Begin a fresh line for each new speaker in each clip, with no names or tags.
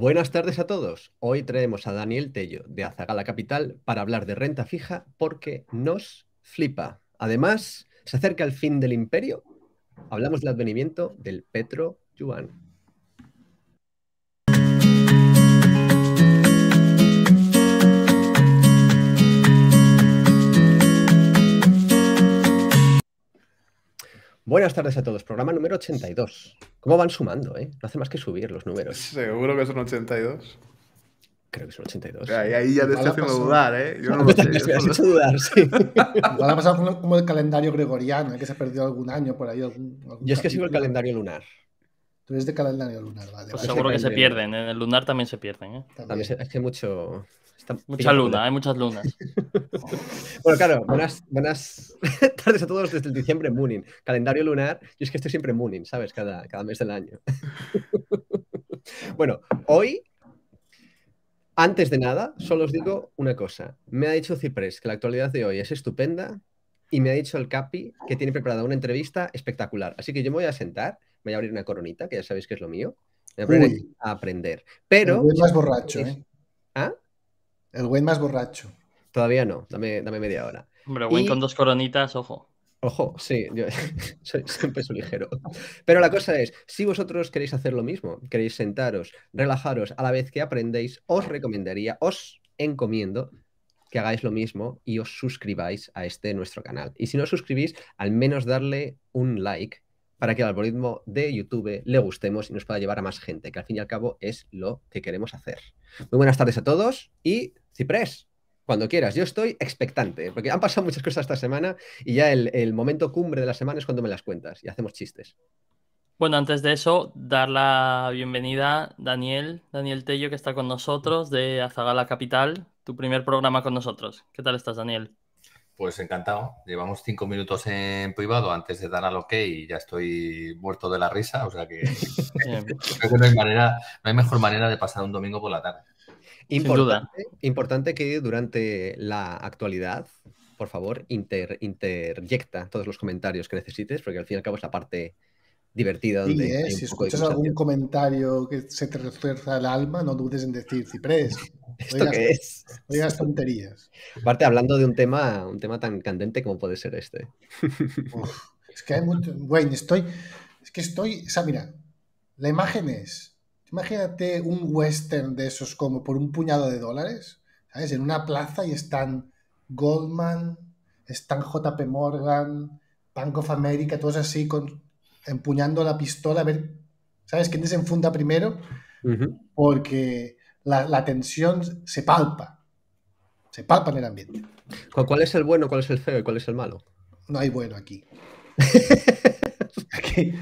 Buenas tardes a todos. Hoy traemos a Daniel Tello de Azagala Capital para hablar de renta fija porque nos flipa. Además, se acerca el fin del imperio. Hablamos del advenimiento del Petro Yuan. Buenas tardes a todos, programa número 82. ¿Cómo van sumando, eh? No hace más que subir los números. Seguro que son 82. Creo que son 82.
Ahí, ahí ya te estoy haciendo dudar, ¿eh? Yo no lo sé. Me has dudar, sí. ha pasado
como el calendario gregoriano, ¿eh? que se ha perdido algún año por ahí. Yo es que sigo el calendario lunar. Tú eres de calendario lunar, vale. Pues seguro que se
pierden. ¿eh? En el lunar también se pierden, ¿eh? También.
es que mucho, Mucha luna, hay muchas lunas. bueno, claro, buenas, buenas tardes a todos desde el diciembre Mooning. Calendario lunar, yo es que estoy siempre Mooning, ¿sabes? Cada, cada mes del año. bueno, hoy, antes de nada, solo os digo una cosa. Me ha dicho Ciprés que la actualidad de hoy es estupenda y me ha dicho el Capi que tiene preparada una entrevista espectacular. Así que yo me voy a sentar, me voy a abrir una coronita, que ya sabéis que es lo mío. a, aprender. Pero. es más borracho, ¿eh? ¿Ah? El Wayne más borracho. Todavía no, dame, media hora.
Hombre, Wayne con dos coronitas,
ojo. Ojo, sí, yo soy, un peso ligero. Pero la cosa es, si vosotros queréis hacer lo mismo, queréis sentaros, relajaros a la vez que aprendéis, os recomendaría, os encomiendo que hagáis lo mismo y os suscribáis a este nuestro canal. Y si no os suscribís, al menos darle un like para que el algoritmo de YouTube le gustemos y nos pueda llevar a más gente, que al fin y al cabo es lo que queremos hacer. Muy buenas tardes a todos y Ciprés, cuando quieras, yo estoy expectante, porque han pasado muchas cosas esta semana y ya el, momento cumbre de la semana es cuando me las cuentas y hacemos chistes.
Bueno, antes de eso, dar la bienvenida a Daniel, Daniel Tello, que está con nosotros de Azagala Capital, tu primer programa con nosotros. ¿Qué tal estás, Daniel?
Pues encantado. Llevamos cinco minutos en privado antes de dar al ok y ya estoy muerto de la risa. O sea que, no hay manera, no hay mejor manera de pasar un domingo por la tarde. Importante,
importante que durante la actualidad, por favor, inter, interyecta todos los comentarios que necesites, porque al fin y al cabo es la parte divertido. Donde ¿eh? si escuchas algún
comentario que se te refuerza el alma, no dudes en decir ciprés. ¿Esto qué es? Oigas tonterías.
Aparte, hablando de un tema, un tema tan candente como puede ser este.
es que hay mucho. Wayne, estoy. Es que estoy. O sea, mira, la imagen es. Imagínate un western de esos como por un puñado de dólares, ¿sabes? En una plaza y están Goldman, están JP Morgan, Bank of America, todos así con empuñando la pistola, a ver, ¿sabes? ¿Quién desenfunda primero? Porque la, tensión se palpa, se palpa en el ambiente.
¿Cuál es el bueno, cuál es el feo y cuál es el malo?
No hay bueno aquí. aquí,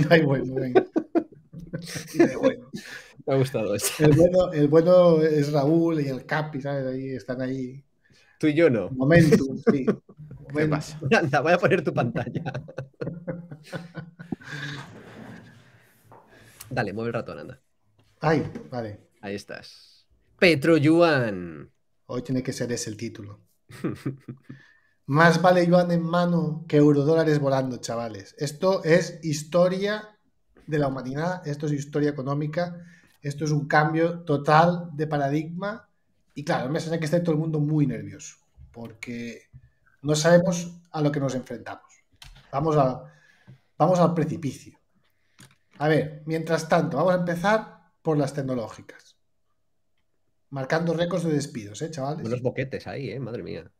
no hay bueno.
Me ha gustado eso.
El bueno, es Raúl y el Capi, ¿sabes? Ahí están ahí. Tú y yo no. Momento. sí. Anda, voy a poner tu pantalla.
Dale, mueve el ratón, anda. Ahí, vale. Ahí estás. Petro
Yuan. Hoy tiene que ser ese el título. Más vale yuan en mano que eurodólares volando, chavales. Esto es historia de la humanidad, esto es historia económica, esto es un cambio total de paradigma. Y claro, me hace que esté todo el mundo muy nervioso, porque no sabemos a lo que nos enfrentamos. Vamos, a, vamos al precipicio. A ver, mientras tanto, vamos a empezar por las tecnológicas. Marcando récords de despidos, ¿eh, chavales? Unos boquetes ahí, ¿eh? Madre mía.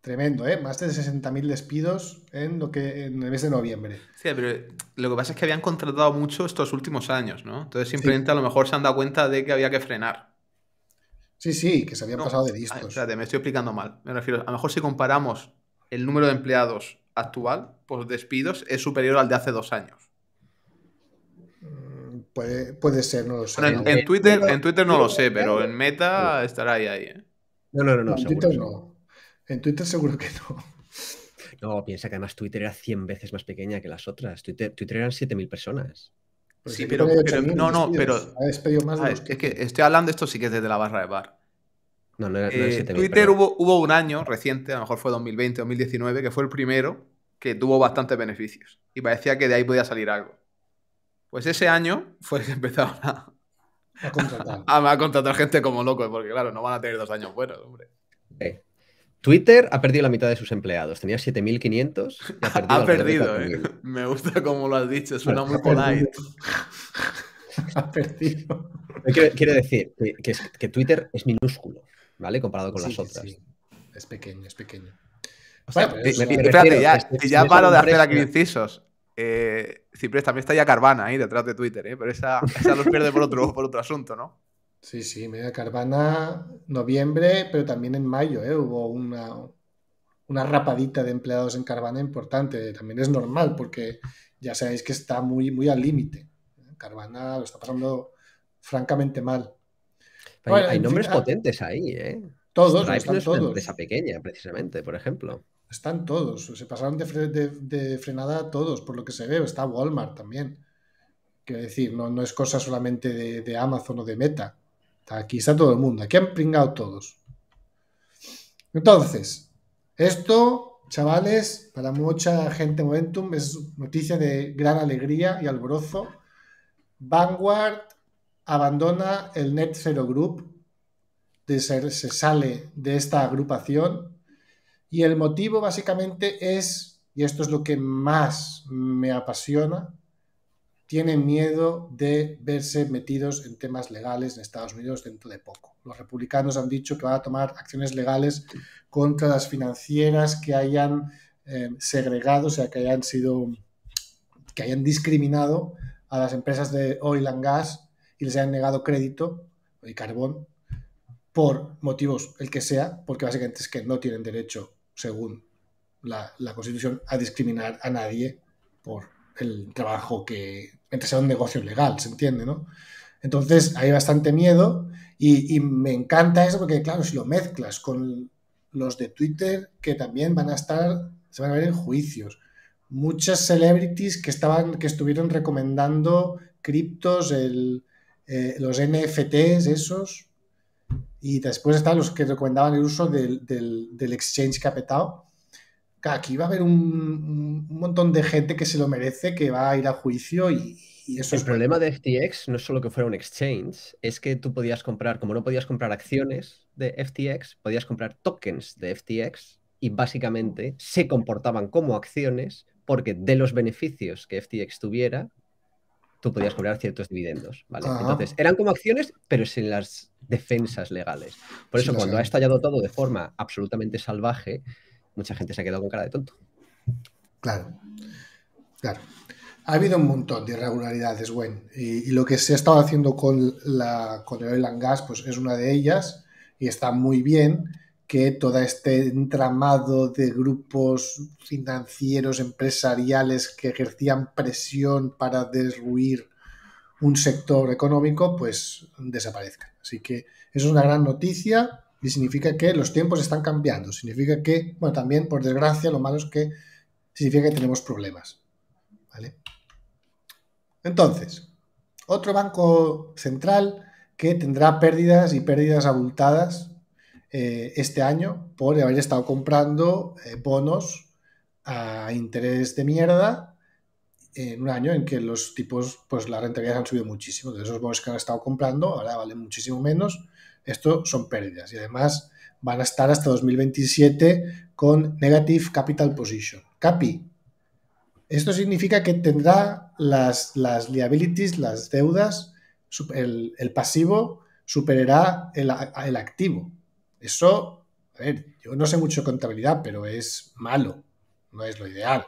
Tremendo, ¿eh? Más de 60.000 despidos en lo que en el mes de noviembre.
Sí, pero lo que pasa es que habían contratado mucho estos últimos años, ¿no? Entonces simplemente a lo mejor se han dado cuenta de que había que frenar. Sí, sí, que se habían pasado de listos. Espérate, me estoy explicando mal. Me refiero, a lo mejor si comparamos el número de empleados actual por pues despidos es superior al de hace dos años.
Mm, puede, ser, no lo sé. en, Twitter, en
Twitter no lo sé, pero en
Meta estará ahí. ahí ¿eh?
No, no, no, no. En Twitter no. En Twitter seguro que no.
No, piensa que además Twitter era 100 veces más pequeña que las otras. Twitter, Twitter eran 7.000 personas
sí, pero, no, no, pero. es,
que estoy hablando, esto sí que es desde la barra de bar. No, no era, eh, Twitter
hubo, hubo un año reciente, a lo mejor fue 2020, 2019, que fue el primero que tuvo bastantes beneficios. Y parecía que de ahí podía salir algo. Pues ese año fue que empezaron a, a contratar. A, contratar gente como loco, porque claro, no van a tener dos años buenos, hombre.
Twitter ha perdido la mitad de sus empleados. Tenía 7.500. Ha perdido, ha perdido
eh. Me gusta como lo has dicho, suena muy polite.
ha perdido. Quiero, decir que, Twitter es minúsculo, ¿vale? Comparado con las otras.
Es pequeño, es pequeño.
espérate, ya, Si este ya paro de hacer aquí
incisos. Eh, también está ya Carvana ahí detrás de Twitter, ¿eh? pero esa, esa los pierde por otro, por otro asunto, ¿no?
Sí, sí, media Carvana, noviembre, pero también en mayo ¿eh? hubo una, una rapadita de empleados en Carvana importante. También es normal porque ya sabéis que está muy, muy al límite. Carvana lo está pasando francamente mal. hay nombres ah, potentes
ahí, ¿eh? Todos, Stripe están es pequeña, precisamente, por ejemplo.
Están todos, se pasaron de, de, frenada todos, por lo que se ve. Está Walmart también. Quiero decir, no, no es cosa solamente de Amazon o de Meta. Aquí está todo el mundo, aquí han pringado todos. Entonces, esto, chavales, para mucha gente Momentum es noticia de gran alegría y alborozo. Vanguard abandona el Net Zero Group, de ser, se sale de esta agrupación y el motivo básicamente es, y esto es lo que más me apasiona, tienen miedo de verse metidos en temas legales en Estados Unidos dentro de poco. Los republicanos han dicho que van a tomar acciones legales contra las financieras que hayan em, segregado, o sea, que hayan sido, que hayan discriminado a las empresas de oil and gas y les hayan negado crédito y carbón por motivos el que sea, porque básicamente es que no tienen derecho, según la Constitución, a discriminar a nadie por el trabajo que, Mientras sea un negocio legal, ¿se entiende? ¿no? Entonces hay bastante miedo y, me encanta eso porque, claro, si lo mezclas con los de Twitter que también van a estar, se van a ver en juicios. Muchas celebrities que estaban, que estuvieron recomendando criptos, eh, los NFTs, esos. Y después están los que recomendaban el uso del, del, exchange capital, aquí va a haber un, montón de gente que se lo merece, que va a ir a juicio y,
eso eso El problema de FTX no es solo que fuera un exchange, es que tú podías comprar, como no podías comprar acciones de FTX, podías comprar tokens de FTX y básicamente se comportaban como acciones porque de los beneficios que FTX tuviera, tú podías cobrar ciertos dividendos, ah. Entonces, eran como acciones, pero sin las defensas legales. Por eso, cuando ha estallado todo de forma absolutamente salvaje, mucha gente se ha quedado con cara de tonto.
Claro, claro. Ha habido un montón de irregularidades, Gwen, y, lo que se ha estado haciendo con, la, con el oil and gas pues, es una de ellas y está muy bien que todo este entramado de grupos financieros, empresariales que ejercían presión para destruir un sector económico, pues desaparezca, Así que eso es una gran noticia y significa que los tiempos están cambiando. Significa que, bueno, también, por desgracia, lo malo es que significa que tenemos problemas. ¿Vale? Entonces, otro banco central que tendrá pérdidas y pérdidas abultadas eh, este año por haber estado comprando eh, bonos a interés de mierda en un año en que los tipos, pues la rentabilidad han subido muchísimo. De esos bonos que han estado comprando ahora valen muchísimo menos esto son pérdidas y además van a estar hasta 2027 con negative capital position, CAPI. Esto significa que tendrá las, las liabilities, las deudas, el, pasivo superará el, activo. Eso, a ver, yo no sé mucho de contabilidad, pero es malo, no es lo ideal.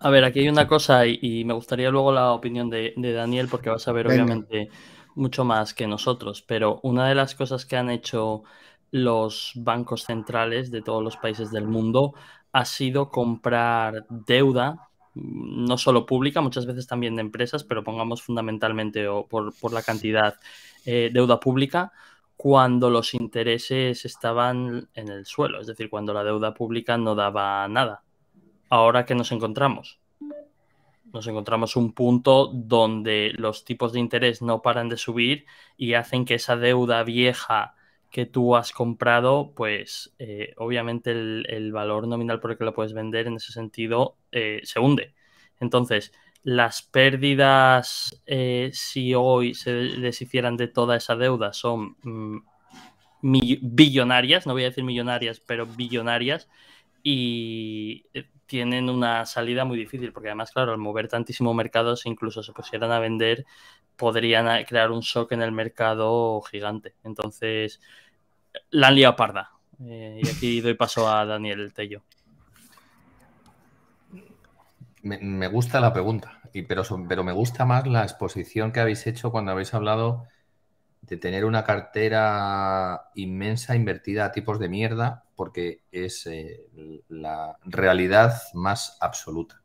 A ver, aquí hay una cosa y, me gustaría luego la opinión de, Daniel porque vas a ver obviamente mucho más que nosotros, pero una de las cosas que han hecho los bancos centrales de todos los países del mundo ha sido comprar deuda, mm, no solo pública, muchas veces también de empresas, pero pongamos fundamentalmente o por, por la cantidad eh, deuda pública cuando los intereses estaban en el suelo, es decir, cuando la deuda pública no daba nada. Ahora que nos encontramos, nos encontramos un punto donde los tipos de interés no paran de subir y hacen que esa deuda vieja que tú has comprado, pues eh, obviamente el, valor nominal por el que lo puedes vender en ese sentido eh, se hunde. Entonces, las pérdidas, eh, si hoy se deshicieran de toda esa deuda, son mm, billonarias, no voy a decir millonarias, pero billonarias, y tienen una salida muy difícil, porque además, claro, al mover tantísimo mercados, si incluso se pusieran a vender, podrían crear un shock en el mercado gigante. Entonces, la han liado parda. Eh, y aquí doy paso a Daniel Tello.
Me, gusta la pregunta, pero, pero me gusta más la exposición que habéis hecho cuando habéis hablado de tener una cartera inmensa invertida a tipos de mierda, porque es eh, la realidad más absoluta.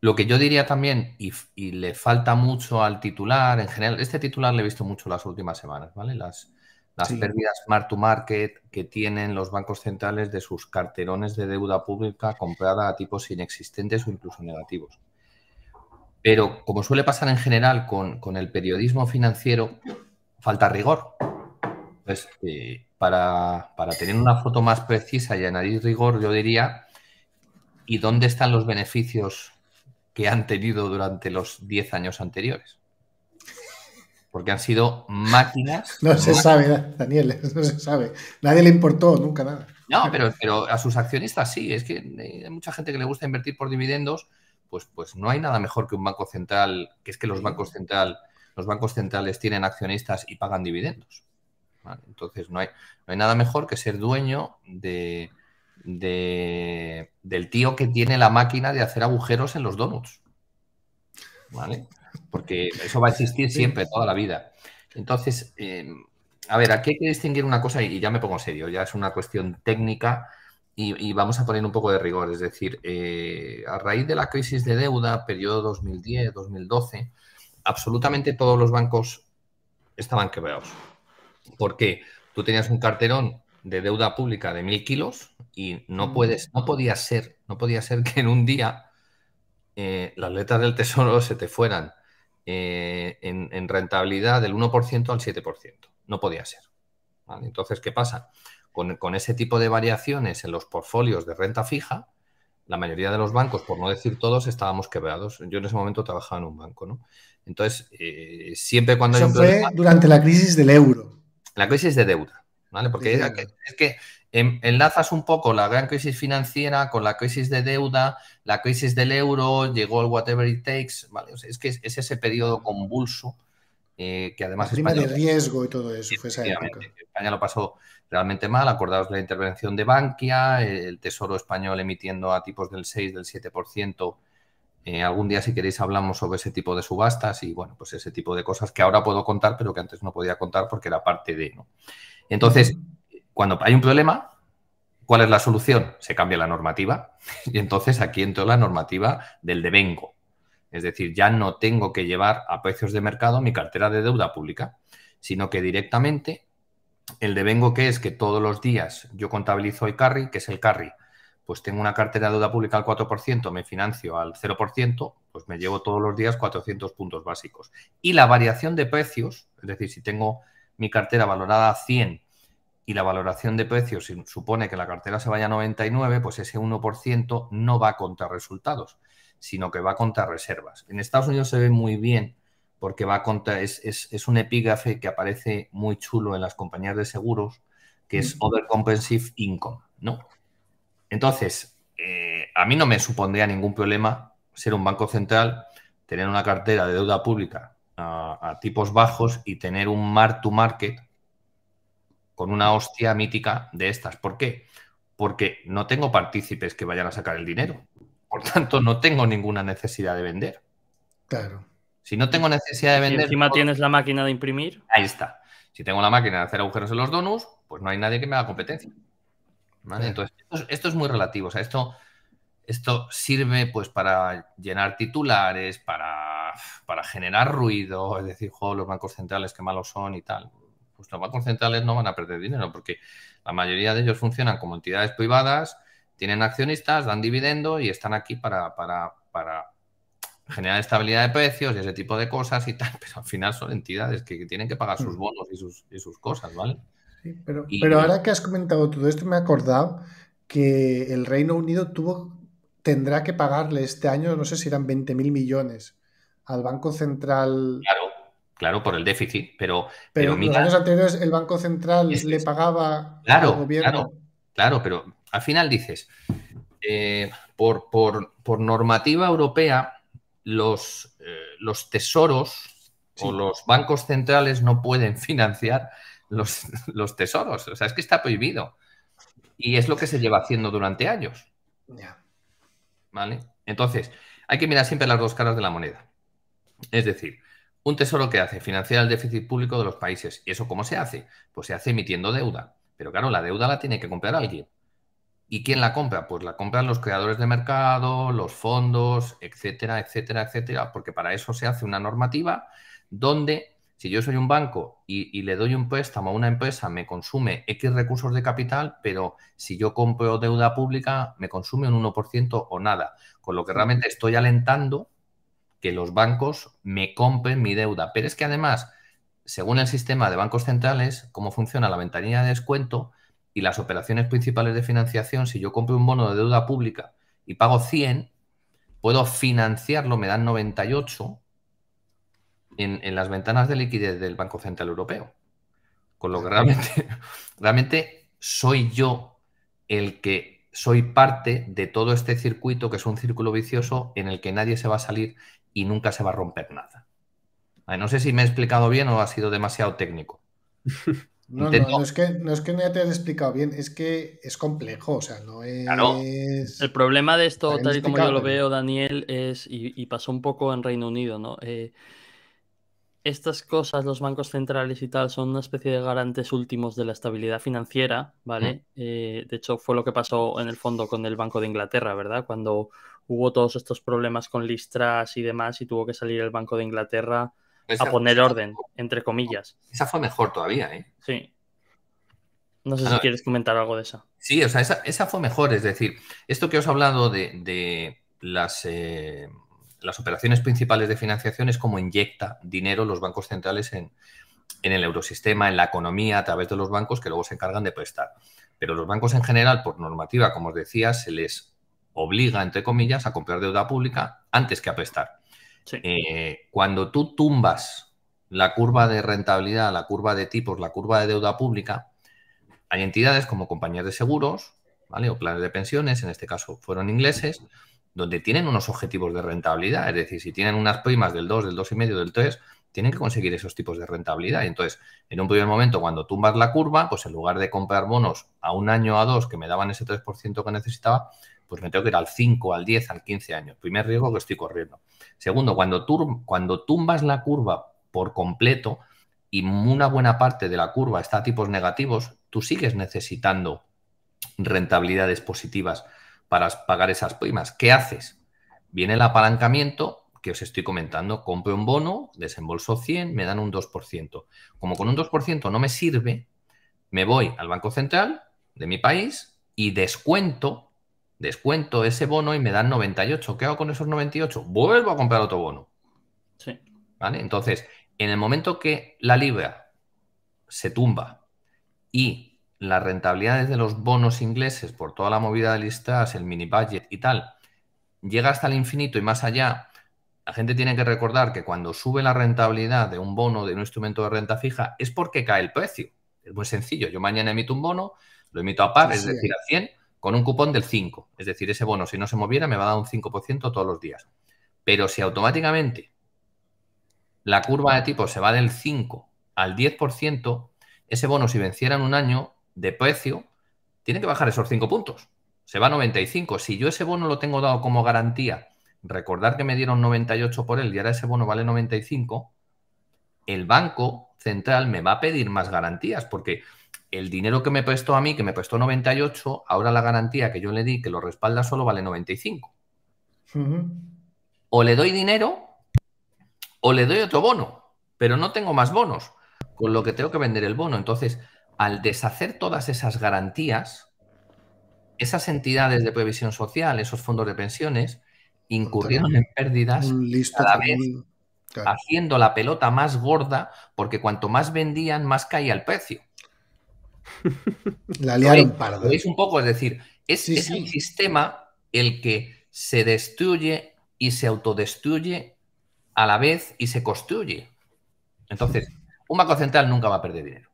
Lo que yo diría también, y, le falta mucho al titular en general, este titular le he visto mucho las últimas semanas, ¿vale? Las, las pérdidas mark to market que tienen los bancos centrales de sus carterones de deuda pública comprada a tipos inexistentes o incluso negativos. Pero como suele pasar en general con, con el periodismo financiero, falta rigor. Eh, para, tener una foto más precisa y añadir rigor, yo diría, ¿y dónde están los beneficios que han tenido durante los 10 años anteriores? Porque han sido máquinas. No se
sabe, Daniel, no se sabe. Nadie le importó nunca nada.
No, pero, pero a sus accionistas sí. Es que eh, hay mucha gente que le gusta invertir por dividendos. Pues, pues no hay nada mejor que un banco central, que es que los bancos central los bancos centrales tienen accionistas y pagan dividendos. Entonces no hay, nada mejor que ser dueño del tío que tiene la máquina de hacer agujeros en los donuts. Porque eso va a existir siempre, toda la vida. Entonces, eh, a ver, aquí hay que distinguir una cosa y ya me pongo serio, ya es una cuestión técnica y, vamos a poner un poco de rigor. Es decir, eh, a raíz de la crisis de deuda, periodo 2010-2012, absolutamente todos los bancos estaban quebrados. Porque tú tenías un carterón de deuda pública de mil kilos y no mm. puedes, no podía ser, no podía ser que en un día eh, las letras del tesoro se te fueran eh, en, rentabilidad del 1% al 7%. No podía ser. Entonces, ¿qué pasa? Con, con, ese tipo de variaciones en los portfolios de renta fija, la mayoría de los bancos, por no decir todos, estábamos quebrados. Yo en ese momento trabajaba en un banco, ¿no? Entonces, eh, siempre cuando... durante la crisis del euro. La crisis de deuda, ¿vale? Porque es que enlazas un poco la gran crisis financiera con la crisis de deuda, la crisis del euro, llegó el whatever it takes, ¿vale? es que es, ese periodo convulso eh, que además... es prima de riesgo
y todo eso, fue esa
España lo pasó realmente mal, acordaos de la intervención de Bankia, el Tesoro español emitiendo a tipos del 6, del 7% eh, algún día, si queréis, hablamos sobre ese tipo de subastas y, bueno, pues ese tipo de cosas que ahora puedo contar, pero que antes no podía contar porque era parte de, ¿no? Entonces, cuando hay un problema, ¿cuál es la solución? Se cambia la normativa y entonces aquí entró la normativa del devengo. Es decir, ya no tengo que llevar a precios de mercado mi cartera de deuda pública, sino que directamente el devengo que es que todos los días yo contabilizo el carry, que es el carry pues tengo una cartera de deuda pública al 4%, me financio al 0%, pues me llevo todos los días 400 puntos básicos. Y la variación de precios, es decir, si tengo mi cartera valorada a 100 y la valoración de precios supone que la cartera se vaya a 99, pues ese 1% no va a contra resultados, sino que va a contra reservas. En Estados Unidos se ve muy bien porque va contra, es, es, es un epígrafe que aparece muy chulo en las compañías de seguros, que es mm. Overcompensive Income, ¿no? Entonces, eh, a mí no me supondría ningún problema ser un banco central, tener una cartera de deuda pública a, tipos bajos y tener un mark-to-market con una hostia mítica de estas. ¿Por qué? Porque no tengo partícipes que vayan a sacar el dinero. Por tanto, no tengo ninguna necesidad de vender. Claro. Si no tengo necesidad de vender. Y encima tienes la máquina de imprimir. Ahí está. Si tengo la máquina de hacer agujeros en los donuts, pues no hay nadie que me haga competencia. Entonces, esto, es muy relativo. O sea, esto, esto sirve pues para llenar titulares, para, generar ruido, es decir, los bancos centrales que malos son y tal. Pues los bancos centrales no van a perder dinero porque la mayoría de ellos funcionan como entidades privadas, tienen accionistas, dan dividendo y están aquí para, generar estabilidad de precios y ese tipo de cosas y tal, pero al final son entidades que, que tienen que pagar sus mm. bonos y sus, y sus cosas, ¿vale?
pero, ahora que has comentado todo esto, me he acordado que el Reino Unido tuvo, tendrá que pagarle este año, no sé si eran mil millones al Banco Central. Claro,
claro, por el déficit, pero... Pero, los años
anteriores el Banco Central le pagaba al
gobierno. Claro, pero al final dices, eh, por, por, por, normativa europea, los, eh, los tesoros o los bancos centrales no pueden financiar los, tesoros. O sea, es que está prohibido. Y es lo que se lleva haciendo durante años. ¿Vale? Entonces, hay que mirar siempre las dos caras de la moneda. Es decir, un tesoro que hace financiar el déficit público de los países. ¿Y eso cómo se hace? Pues se hace emitiendo deuda. Pero claro, la deuda la tiene que comprar alguien. ¿Y quién la compra? Pues la compran los creadores de mercado, los fondos, etcétera, etcétera, etcétera, porque para eso se hace una normativa donde si yo soy un banco y, le doy un préstamo a una empresa, me consume X recursos de capital, pero si yo compro deuda pública, me consume un 1% o nada. Con lo que realmente estoy alentando que los bancos me compren mi deuda. Pero es que además, según el sistema de bancos centrales, cómo funciona la ventanilla de descuento y las operaciones principales de financiación, si yo compro un bono de deuda pública y pago 100, puedo financiarlo, me dan 98 en, las ventanas de liquidez del Banco Central Europeo. Con lo que realmente, soy yo el que soy parte de todo este circuito que es un círculo vicioso en el que nadie se va a salir y nunca se va a romper nada. no sé si me he explicado bien o ha sido demasiado técnico. No, no,
es que, no que te has explicado bien, es que es complejo, o sea, no
es...
El problema de esto, tal y como yo lo veo, Daniel, es, y, pasó un poco en Reino Unido, ¿no? Eh, estas cosas, los bancos centrales y tal, son una especie de garantes últimos de la estabilidad financiera, ¿vale? Eh, de hecho, fue lo que pasó en el fondo con el Banco de Inglaterra, ¿verdad? Cuando hubo todos estos problemas con listras y demás y tuvo que salir el Banco de Inglaterra a poner orden, entre comillas.
Esa fue mejor todavía, ¿eh? Sí. No sé si quieres comentar algo de esa. Sí, o sea, esa, fue mejor, es decir, esto que os he hablado de, las... Eh, las operaciones principales de financiación es como inyecta dinero los bancos centrales en, el eurosistema, en la economía, a través de los bancos que luego se encargan de prestar. Pero los bancos en general, por normativa, como os decía, se les obliga, entre comillas, a comprar deuda pública antes que a prestar. Eh, cuando tú tumbas la curva de rentabilidad, la curva de tipos, la curva de deuda pública, hay entidades como compañías de seguros, ¿vale? O planes de pensiones, en este caso fueron ingleses, donde tienen unos objetivos de rentabilidad. Es decir, si tienen unas primas del 2, del 2,5, del 3, tienen que conseguir esos tipos de rentabilidad. Y entonces, en un primer momento, cuando tumbas la curva, pues en lugar de comprar bonos a un año o a dos que me daban ese 3% que necesitaba, pues me tengo que ir al 5, al 10, al 15 años. Primer riesgo que estoy corriendo. Segundo, cuando, cuando tumbas la curva por completo y una buena parte de la curva está a tipos negativos, tú sigues necesitando rentabilidades positivas para pagar esas primas. ¿Qué haces? Viene el apalancamiento que os estoy comentando. Compro un bono, desembolso 100, me dan un 2%. Como con un 2% no me sirve, me voy al Banco Central de mi país y descuento, descuento ese bono y me dan 98. ¿Qué hago con esos 98? Vuelvo a comprar otro bono. Entonces, en el momento que la libra se tumba y las rentabilidades de los bonos ingleses por toda la movida de listas, el mini budget y tal, llega hasta el infinito y más allá, la gente tiene que recordar que cuando sube la rentabilidad de un bono, de un instrumento de renta fija, es porque cae el precio. Es muy sencillo. Yo mañana emito un bono, lo emito a par, es decir, a 100, con un cupón del 5. Es decir, ese bono, si no se moviera, me va a dar un 5% todos los días. Pero si automáticamente la curva de tipo se va del 5 al 10%, ese bono, si venciera en un año, de precio, tiene que bajar esos 5 puntos. Se va a 95. Si yo ese bono lo tengo dado como garantía, recordar que me dieron 98 por él y ahora ese bono vale 95, el banco central me va a pedir más garantías porque el dinero que me prestó a mí, que me prestó 98, ahora la garantía que yo le di, que lo respalda solo, vale 95. O le doy dinero o le doy otro bono, pero no tengo más bonos, con lo que tengo que vender el bono. Entonces, al deshacer todas esas garantías, esas entidades de previsión social, esos fondos de pensiones, incurrieron en pérdidas cada vez, haciendo la pelota más gorda, porque cuanto más vendían, más caía el precio. La un poco? Es decir, es, el sistema el que se destruye y se autodestruye a la vez y se construye. Entonces, un banco central nunca va a perder dinero.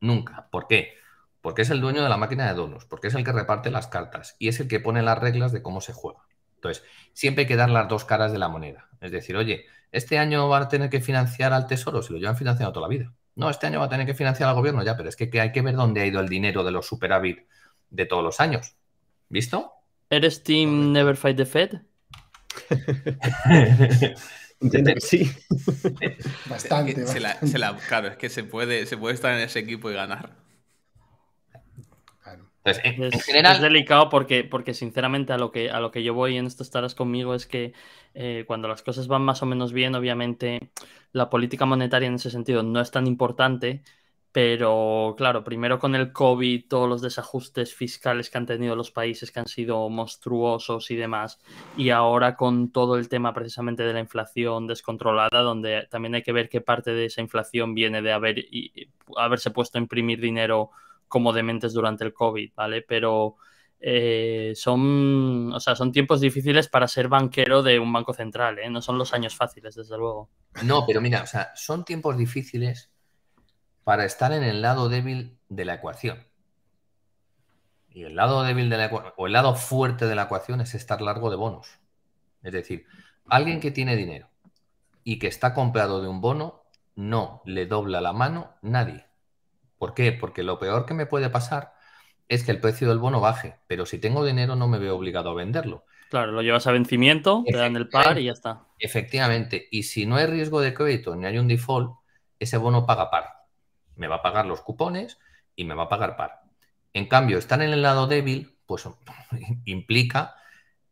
Nunca. ¿Por qué? Porque es el dueño de la máquina de donos, porque es el que reparte las cartas y es el que pone las reglas de cómo se juega. Entonces, siempre hay que dar las dos caras de la moneda. Es decir, oye, este año va a tener que financiar al tesoro, si lo llevan financiado toda la vida. No, este año va a tener que financiar al gobierno, ya, pero es que, hay que ver dónde ha ido el dinero de los superávit de todos los años. ¿Visto? ¿Eres Team Never Fight the Fed? sí.
Bastante.
claro, es que se puede, se puede estar en ese equipo y ganar.
es,
delicado porque, porque sinceramente a lo que a lo que yo voy en estas taras conmigo es que eh, cuando las cosas van más o menos bien, obviamente la política monetaria en ese sentido no es tan importante, pero claro, primero con el COVID, todos los desajustes fiscales que han tenido los países que han sido monstruosos y demás, y ahora con todo el tema precisamente de la inflación descontrolada, donde también hay que ver qué parte de esa inflación viene de haber, y, haberse puesto a imprimir dinero como dementes durante el COVID, ¿vale? Pero eh, son, o sea, son tiempos difíciles para ser banquero de un banco central, ¿eh? No son los años fáciles, desde luego.
No, pero mira, o sea, son tiempos difíciles para estar en el lado débil de la ecuación. Y el lado débil de la ecuación, o el lado fuerte de la ecuación es estar largo de bonos. Es decir, alguien que tiene dinero y que está comprado de un bono, no le dobla la mano nadie. ¿Por qué? Porque lo peor que me puede pasar es que el precio del bono baje, pero si tengo dinero no me veo obligado a venderlo. Claro, lo llevas a vencimiento, te dan el par y ya está. Efectivamente, y si no hay riesgo de crédito ni hay un default, ese bono paga par me va a pagar los cupones y me va a pagar par. En cambio, estar en el lado débil, pues implica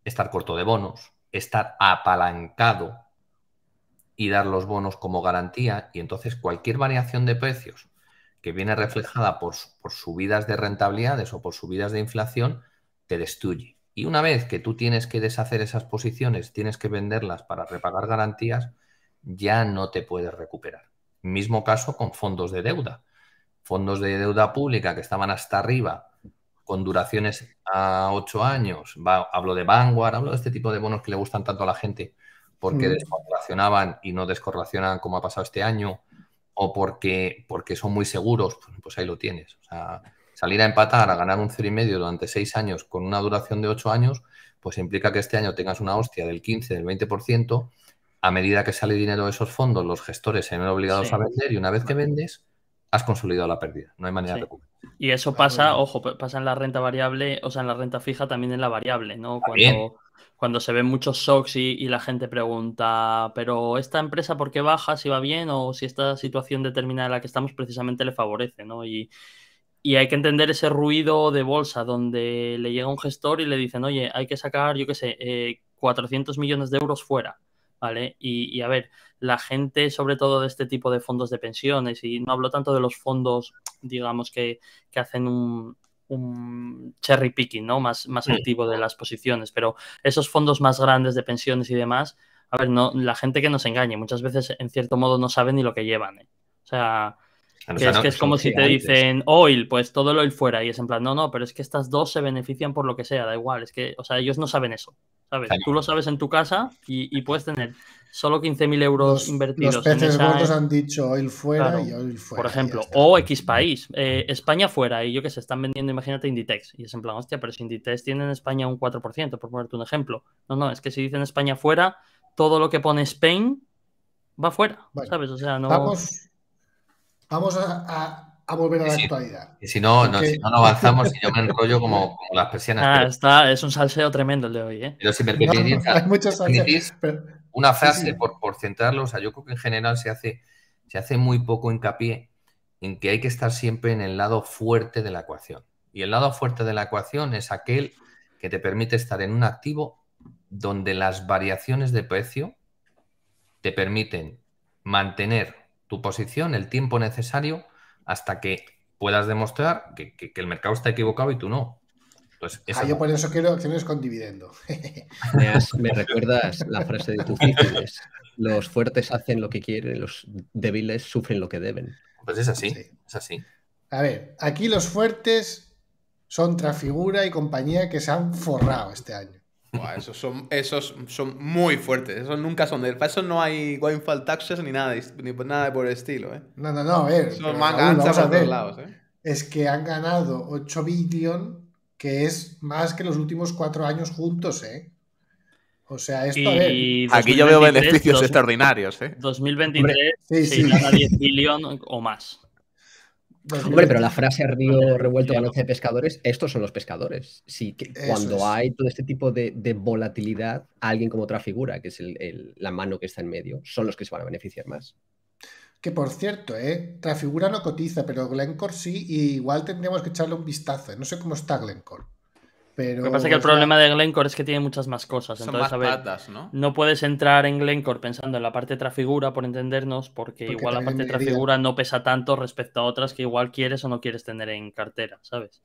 estar corto de bonos, estar apalancado y dar los bonos como garantía. Y entonces cualquier variación de precios que viene reflejada por, por subidas de rentabilidades o por subidas de inflación, te destruye. Y una vez que tú tienes que deshacer esas posiciones, tienes que venderlas para repagar garantías, ya no te puedes recuperar. Mismo caso con fondos de deuda. Fondos de deuda pública que estaban hasta arriba con duraciones a ocho años. hablo de Vanguard, hablo de este tipo de bonos que le gustan tanto a la gente porque mm. descorrelacionaban y no descorrelacionan como ha pasado este año o porque, porque son muy seguros, pues, pues, ahí lo tienes. O sea, salir a empatar, a ganar un cero y medio durante seis años con una duración de ocho años, pues implica que este año tengas una hostia del 15, del 20% a medida que sale dinero de esos fondos, los gestores se ven obligados a vender y una vez que vendes, has consolidado la pérdida. No hay manera de
recuperar. Y eso pasa, ojo, pasa en la renta variable, o sea, en la renta fija también en la variable, ¿no? Cuando, se ven muchos shocks y, la gente pregunta, pero ¿esta empresa por qué baja? ¿Si va bien? ¿O si esta situación determinada en la que estamos precisamente le favorece, ¿no? Y, hay que entender ese ruido de bolsa donde le llega un gestor y le dicen, oye, hay que sacar, yo qué sé, 400 eh, millones de euros fuera. ¿vale? Y, a ver, la gente, sobre todo de este tipo de fondos de pensiones, y no hablo tanto de los fondos, digamos, que, que hacen un, cherry picking, ¿no? Más, más activo de las posiciones, pero esos fondos más grandes de pensiones y demás, a ver, no, la gente que nos engañe, muchas veces en cierto modo no sabe ni lo que llevan. ¿eh? O sea, es que es como si te dicen oil, pues todo el oil fuera. Y es en plan, no, no, pero es que estas dos se benefician por lo que sea, da igual. Es que, o sea, ellos no saben eso. ¿sabes? Tú lo sabes en tu casa y, puedes tener solo 15.000 euros invertidos. Los peces en e-
han dicho oil fuera y oil fuera. Por ejemplo,
o X país, eh, España fuera y yo que se están vendiendo, imagínate, Inditex. Y es en plan, hostia, pero si Inditex tiene en España un 4%, por ponerte un ejemplo. No, no, es que si dicen España fuera, todo lo que pone Spain va
fuera, ¿sabes? O sea, no... Vamos a, volver a la actualidad.
Y si no, no, avanzamos
y yo me enrollo como, las persianas. Ah,
está, es un salseo tremendo el de
hoy, ¿eh? Pero si me permitís, hay
una frase
Por, por centrarlo, o sea, yo creo que en general se hace, se hace muy poco hincapié en que hay que estar siempre en el lado fuerte de la ecuación. Y el lado fuerte de la ecuación es aquel que te permite estar en un activo donde las variaciones de precio te permiten mantener tu posición, el tiempo necesario hasta que puedas demostrar que, el mercado está equivocado y tú no. ah, yo por
eso quiero acciones con dividendo.
Me, recuerdas la frase de Tucídides. Los fuertes hacen lo
que quieren, los débiles sufren lo que deben. Pues es así, es así.
A ver, aquí los fuertes son Trafigura y compañía que se han forrado este año
esos, son, esos son muy fuertes. Esos nunca son de Para eso no hay windfall taxes ni nada, nada por el estilo. ¿eh?
No, no, no. ¿eh? Es que han ganado 8 billion, que es más que los últimos 4 años juntos. ¿eh? O sea, esto
Aquí yo veo beneficios extraordinarios. ¿eh?
2023 10 billion o más.
Pues Hombre, pero la eh, frase río revuelto balance de pescadores, estos son los pescadores. Sí, que cuando hay todo este tipo de, volatilidad, alguien como otra figura, que es la mano que está en medio, son los que se van a beneficiar más.
Que por cierto, ¿eh? Trafigura no cotiza, pero Glencore sí, y igual tendríamos que echarle un vistazo. Eh. No sé cómo está Glencore.
Lo que pasa es que el problema de Glencore es que tiene muchas más cosas. ¿no? ¿no? puedes entrar en Glencore pensando en la parte de trafigura, por
entendernos, porque, igual la parte de trafigura
no pesa tanto respecto a otras que igual quieres o no quieres tener en cartera, ¿sabes?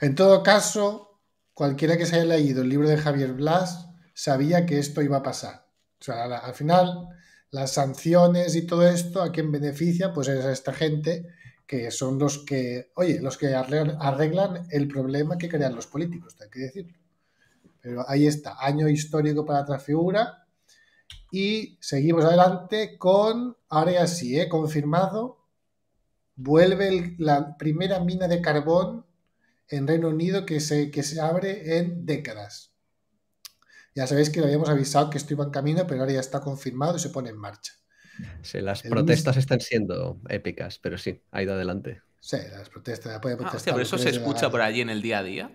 En todo caso, cualquiera que se haya leído el libro de Javier Blas sabía que esto iba a pasar. O sea, al final, las sanciones y todo esto, ¿a quién beneficia? Pues es a esta gente que son los que, oye, los que arreglan, el problema que crean los políticos, hay que decirlo. Pero ahí está, año histórico para transfigura Y seguimos adelante con, ahora sí, eh, confirmado, vuelve la primera mina de carbón en Reino Unido que se, que se abre en décadas. Ya sabéis que lo habíamos avisado que esto iba en camino, pero ahora ya está confirmado y se pone en marcha.
Sí, las protestas están siendo épicas, pero sí, ha ido adelante.
Sí, las
protestas. Puede ah, eso se escucha por allí en el día a día.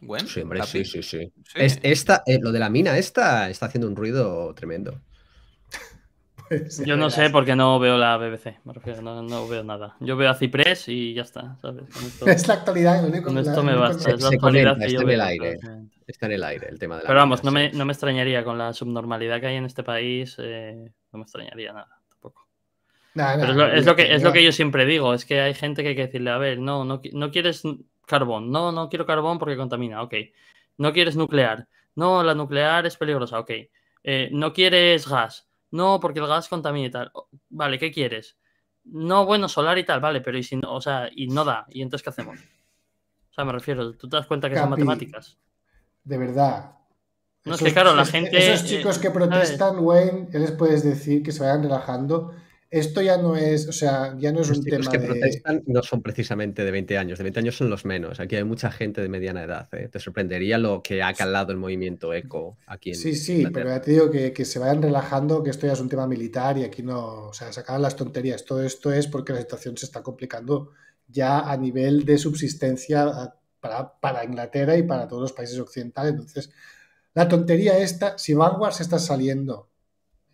Bueno, sí, sí, sí, sí, Es,
esta, eh, lo de la mina esta está haciendo un ruido tremendo.
Yo no sé porque no veo la BBC, me refiero, no, veo nada. Yo veo a Ciprés y ya está,
es la actualidad, lo único Con esto me basta, es la actualidad que yo veo. Aire, está en el aire el tema de la Pero
vamos, no me, no me, extrañaría con la subnormalidad que hay en este país. Eh, me extrañaría nada tampoco.
es, lo, que, es lo que
yo siempre digo, es que hay gente que hay que decirle, a ver, no, no, no quieres carbón, no, no quiero carbón porque contamina, ok. No quieres nuclear, no, la nuclear es peligrosa, ok. Eh, no quieres gas, no, porque el gas contamina y tal. Vale, ¿qué quieres? No, bueno, solar y tal, vale, pero y si no, o sea, y no da, ¿y entonces qué hacemos? O sea, me refiero, tú te das cuenta que son matemáticas.
De verdad, no esos, claro, la gente. Esos eh, chicos que protestan, Wayne, les puedes decir que se vayan relajando. Esto ya no es, o sea, ya no es un tema que protestan
no son precisamente de 20 años, de 20 años son los menos. Aquí hay mucha gente de mediana edad. ¿eh? Te sorprendería lo que ha calado el movimiento eco aquí en Sí, sí, pero
ya te digo que, que, se vayan relajando, que esto ya es un tema militar y aquí no, o sea, se las tonterías. Todo esto es porque la situación se está complicando ya a nivel de subsistencia para, para Inglaterra y para todos los países occidentales. Entonces, la tontería esta, si Vanguard se está saliendo,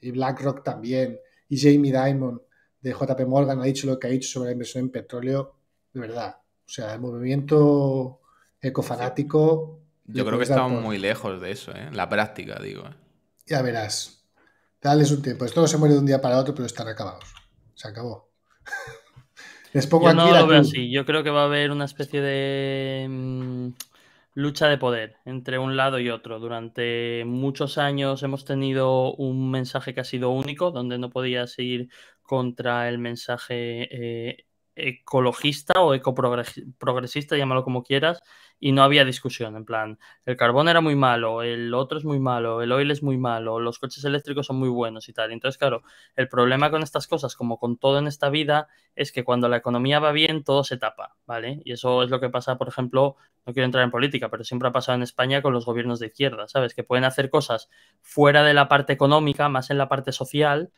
y BlackRock también, y Jamie Dimon de JP Morgan ha dicho lo que ha dicho sobre la inversión en petróleo, de verdad. O sea, el movimiento ecofanático. Yo creo que estamos
muy lejos de eso, ¿eh? La práctica, digo. ¿eh?
Ya verás. es un tiempo. Esto no se muere de un día para otro, pero están acabados. Se acabó. Les pongo aquí no
Yo creo que va a haber una especie de mm, lucha de poder entre un lado y otro. Durante muchos años hemos tenido un mensaje que ha sido único, donde no podías ir contra el mensaje eh, ecologista o ecoprogresista, llámalo como quieras, y no había discusión, en plan, el carbón era muy malo, el otro es muy malo, el oil es muy malo, los coches eléctricos son muy buenos y tal. Entonces, claro, el problema con estas cosas, como con todo en esta vida, es que cuando la economía va bien, todo se tapa, ¿vale? Y eso es lo que pasa, por ejemplo, no quiero entrar en política, pero siempre ha pasado en España con los gobiernos de izquierda, ¿sabes? Que pueden hacer cosas fuera de la parte económica, más en la parte social,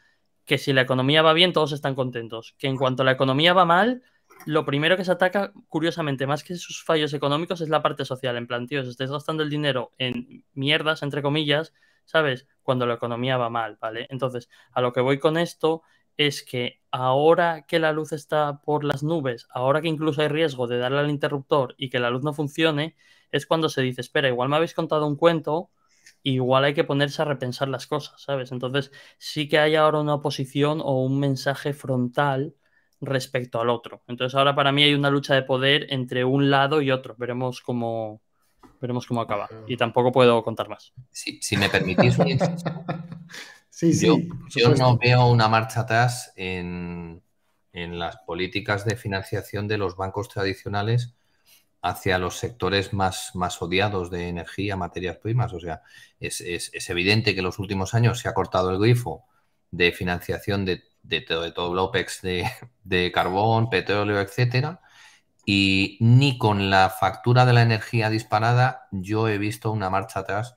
que si la economía va bien, todos están contentos. Que en cuanto la economía va mal, lo primero que se ataca, curiosamente, más que sus fallos económicos, es la parte social. En plan, tío, si estáis gastando el dinero en mierdas, entre comillas, ¿sabes? Cuando la economía va mal, ¿vale? Entonces, a lo que voy con esto es que ahora que la luz está por las nubes, ahora que incluso hay riesgo de darle al interruptor y que la luz no funcione, es cuando se dice, espera, igual me habéis contado un cuento, igual hay que ponerse a repensar las cosas, ¿sabes? Entonces, sí que hay ahora una oposición o un mensaje frontal respecto al otro. Entonces ahora para mí hay una lucha de poder entre un lado y otro. Veremos cómo, veremos cómo acaba. Y tampoco puedo contar
más. si me permitís yo, no veo una marcha atrás en, las políticas de financiación de los bancos tradicionales hacia los sectores más, más odiados de energía, materias primas. O sea, es, es evidente que en los últimos años se ha cortado el grifo de financiación de de todo, de todo el OPEX de, carbón, petróleo, etcétera. Y ni con la factura de la energía disparada yo he visto una marcha atrás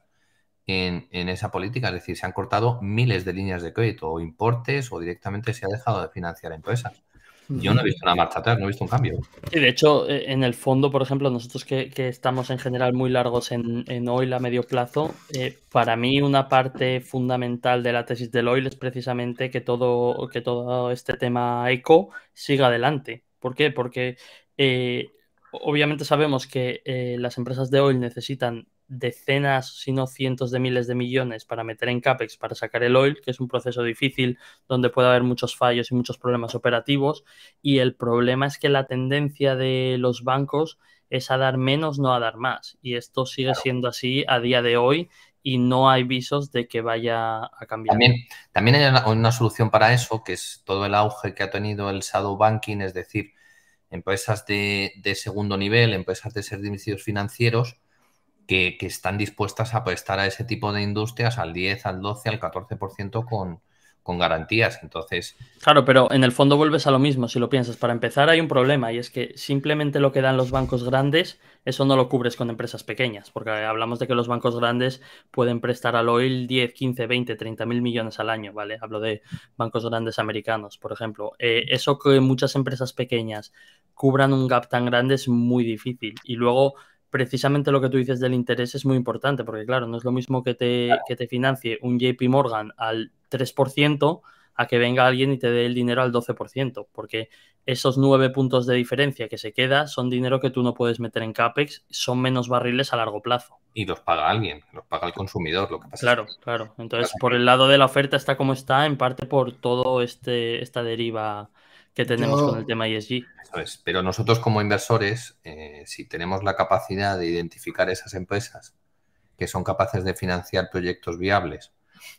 en, esa política. Es decir, se han cortado miles de líneas de crédito o importes o directamente se ha dejado de financiar empresas. Yo no he visto nada más atrás, no he visto un cambio.
de hecho, eh, en el fondo, por ejemplo, nosotros que, estamos en general muy largos en, oil a medio plazo, eh, para mí una parte fundamental de la tesis del oil es precisamente que todo, que todo este tema eco siga adelante. ¿Por qué? Porque eh, obviamente sabemos que las empresas de oil necesitan decenas, si no cientos de miles de millones para meter en CAPEX para sacar el oil, que es un proceso difícil donde puede haber muchos fallos y muchos problemas operativos. Y el problema es que la tendencia de los bancos es a dar menos, no a dar más. Y esto sigue siendo así a día de hoy y no hay visos de que vaya a cambiar. También,
también hay una, solución para eso, que es todo el auge que ha tenido el shadow banking, es decir, empresas de segundo nivel, empresas de servicios financieros, que, están dispuestas a prestar a ese tipo de industrias al 10, al 12, al 14% con, con garantías. Entonces. Claro, pero en el fondo vuelves a
lo mismo si lo piensas. Para empezar, hay un problema
y es que simplemente
lo que dan los bancos grandes, eso no lo cubres con empresas pequeñas, porque hablamos de que los bancos grandes pueden prestar al oil 10, 15, 20, 30 mil millones al año, ¿vale? Hablo de bancos grandes americanos, por ejemplo. Eh, eso que muchas empresas pequeñas cubran un gap tan grande es muy difícil. Y luego precisamente lo que tú dices del interés es muy importante, porque claro, no es lo mismo que te, que te financie un JP Morgan al 3% a que venga alguien y te dé el dinero al 12%, porque esos nueve puntos de diferencia que se queda son dinero que tú no puedes meter en CAPEX, son menos barriles a largo plazo. Y los paga alguien, los paga
el consumidor, lo que pasa.
Claro, claro. Entonces, por el lado de la oferta está como está, en parte por todo este esta deriva que tenemos con el tema ESG.
Pero nosotros como inversores, eh, si tenemos la capacidad de identificar esas empresas que son capaces de financiar proyectos viables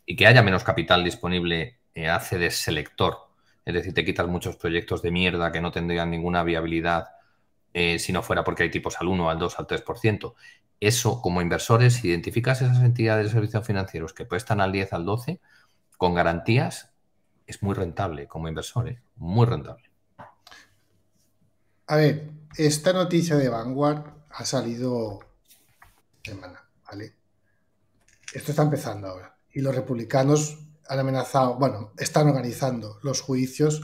y que haya menos capital disponible, eh, hace de selector. Es decir, te quitas muchos proyectos de mierda que no tendrían ninguna viabilidad eh, si no fuera porque hay tipos al 1, al 2, al 3%. Eso, como inversores, si identificas esas entidades de servicios financieros que prestan al 10, al 12, con garantías, es muy rentable como inversor, ¿eh? muy rentable.
A ver, esta noticia de Vanguard ha salido semana, ¿vale? Esto está empezando ahora. Y los republicanos han amenazado, bueno, están organizando los juicios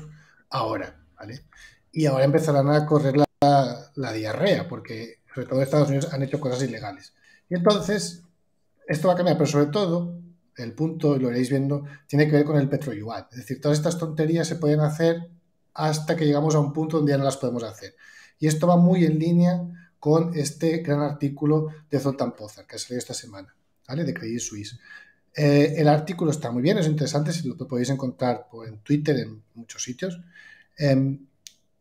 ahora, ¿vale? Y ahora empezarán a correr la, la diarrea, porque sobre todo Estados Unidos han hecho cosas ilegales. Y entonces, esto va a cambiar, pero sobre todo el punto, y lo iréis viendo, tiene que ver con el petroyuan. Es decir, todas estas tonterías se pueden hacer hasta que llegamos a un punto donde ya no las podemos hacer. Y esto va muy en línea con este gran artículo de Zoltan Pozar que ha salido esta semana, ¿vale? De Credit Suisse. Eh, el artículo está muy bien, es interesante, si lo podéis encontrar en Twitter, en muchos sitios. Em,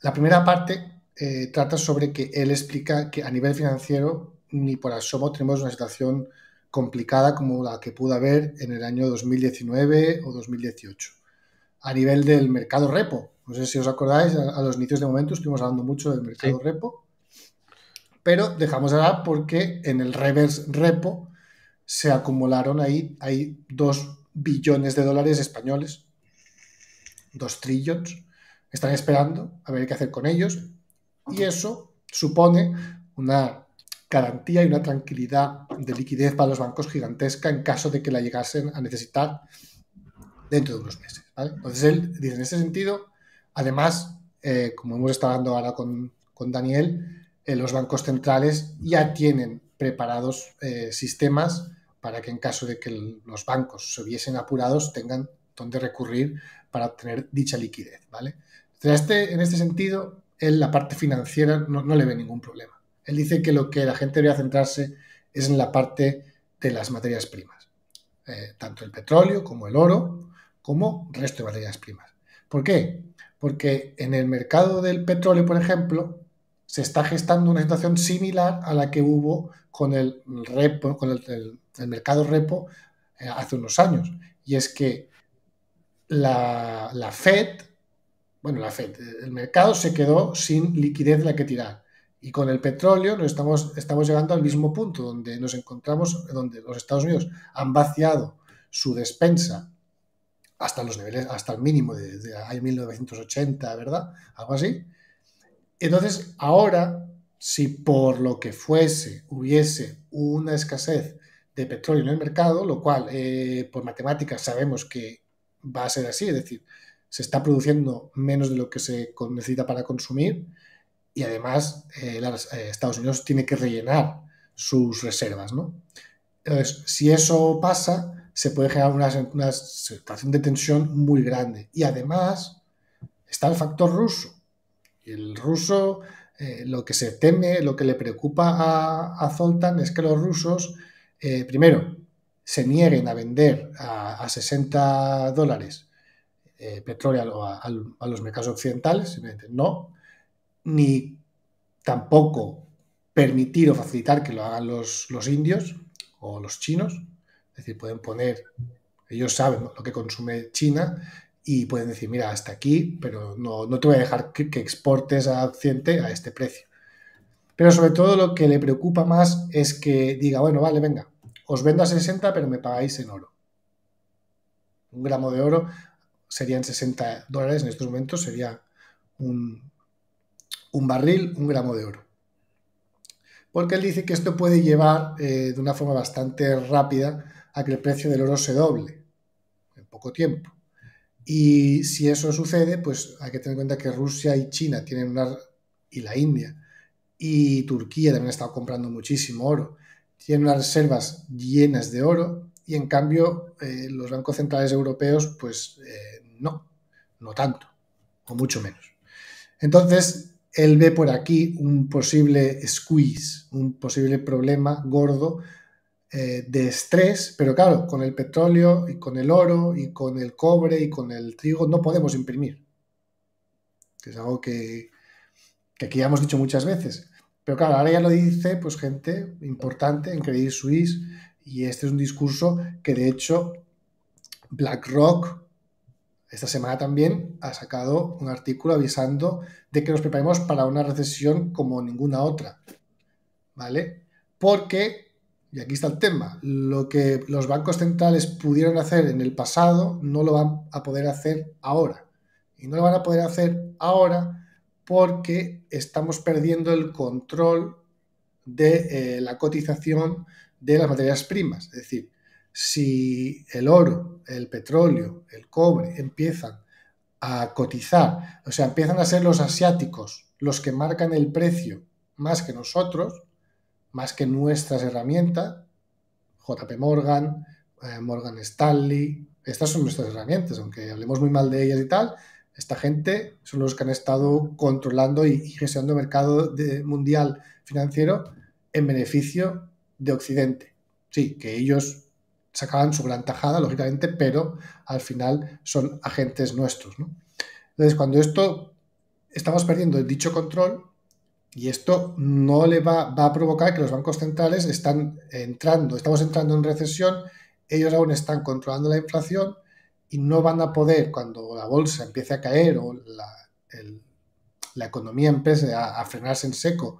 la primera parte eh, trata sobre que él explica que a nivel financiero ni por asomo tenemos una situación complicada como la que pudo haber en el año 2019 o 2018. A nivel del mercado repo, no sé si os acordáis, a, los inicios de momento estuvimos hablando mucho del mercado repo, pero dejamos de hablar porque en el reverse repo se acumularon ahí, hay dos billones de dólares españoles, dos trillones, están esperando a ver qué hacer con ellos y eso supone una garantía y una tranquilidad de liquidez para los bancos gigantesca en caso de que la llegasen a necesitar dentro de unos meses. Entonces él dice, en ese sentido, además, eh, como hemos estado hablando ahora con, Daniel, eh, los bancos centrales ya tienen preparados eh, sistemas para que en caso de que los bancos se viesen apurados tengan donde recurrir para obtener dicha liquidez. ¿vale? Entonces, este, en este sentido, él la parte financiera no le ve ningún problema. Él dice que lo que la gente debería centrarse es en la parte de las materias primas, eh, tanto el petróleo como el oro, como el resto de materias primas. ¿Por qué? Porque en el mercado del petróleo, por ejemplo, se está gestando una situación similar a la que hubo con el mercado repo eh, hace unos años. Y es que la, la Fed, bueno, la Fed, el mercado se quedó sin liquidez de la que tirar. Y con el petróleo nos estamos, estamos llegando al mismo punto donde nos encontramos, donde los Estados Unidos han vaciado su despensa hasta los niveles, hasta el mínimo de, 1980, ¿verdad? Algo así. Entonces, ahora, si por lo que fuese hubiese una escasez de petróleo en el mercado, lo cual eh, por matemáticas sabemos que va a ser así, es decir, se está produciendo menos de lo que se necesita para consumir, y además eh, eh, Estados Unidos tiene que rellenar sus reservas, ¿no? Entonces, si eso pasa, se puede generar una, situación de tensión muy grande. Y además está el factor ruso. el ruso, eh, lo que se teme, lo que le preocupa a, a Zoltan es que los rusos, primero, se nieguen a vender a, 60 dólares petróleo a, a, los mercados occidentales, simplemente no, ni tampoco permitir o facilitar que lo hagan los, los indios o los chinos. Es decir, pueden poner, ellos saben lo que consume China y pueden decir, mira, hasta aquí, pero no, no te voy a dejar que, exportes a Occidente a este precio. Pero sobre todo lo que le preocupa más es que diga, bueno, vale, venga, os vendo a 60, pero me pagáis en oro. Un gramo de oro serían 60 dólares en estos momentos, sería un, un barril, un gramo de oro. Porque él dice que esto puede llevar eh, de una forma bastante rápida a que el precio del oro se doble en poco tiempo. Y si eso sucede, pues hay que tener en cuenta que Rusia y China tienen una... y la India y Turquía también han estado comprando muchísimo oro. Tienen unas reservas llenas de oro y en cambio eh, los bancos centrales europeos pues eh, no, no tanto o mucho menos. Entonces, él ve por aquí un posible squeeze, un posible problema gordo eh, de estrés, pero claro, con el petróleo y con el oro y con el cobre y con el trigo no podemos imprimir. es algo que, que aquí ya hemos dicho muchas veces. Pero claro, ahora ya lo dice pues gente importante en Credit Suisse y este es un discurso que de hecho BlackRock esta semana también ha sacado un artículo avisando de que nos preparemos para una recesión como ninguna otra. ¿Vale? Porque, y aquí está el tema, lo que los bancos centrales pudieron hacer en el pasado no lo van a poder hacer ahora. Y no lo van a poder hacer ahora porque estamos perdiendo el control de eh, la cotización de las materias primas. Es decir, si el oro, el petróleo, el cobre empiezan a cotizar, o sea, empiezan a ser los asiáticos los que marcan el precio más que nosotros, más que nuestras herramientas, JP Morgan, eh, Morgan Stanley, estas son nuestras herramientas, aunque hablemos muy mal de ellas y tal, esta gente son los que han estado controlando y gestionando el mercado mundial financiero en beneficio de Occidente. Sí, que ellos sacaban su gran tajada, lógicamente, pero al final son agentes nuestros. Entonces, cuando esto estamos perdiendo el dicho control, y esto no le va, a provocar que los bancos centrales están entrando, estamos entrando en recesión, ellos aún están controlando la inflación y no van a poder, cuando la bolsa empiece a caer o la, economía empiece a, frenarse en seco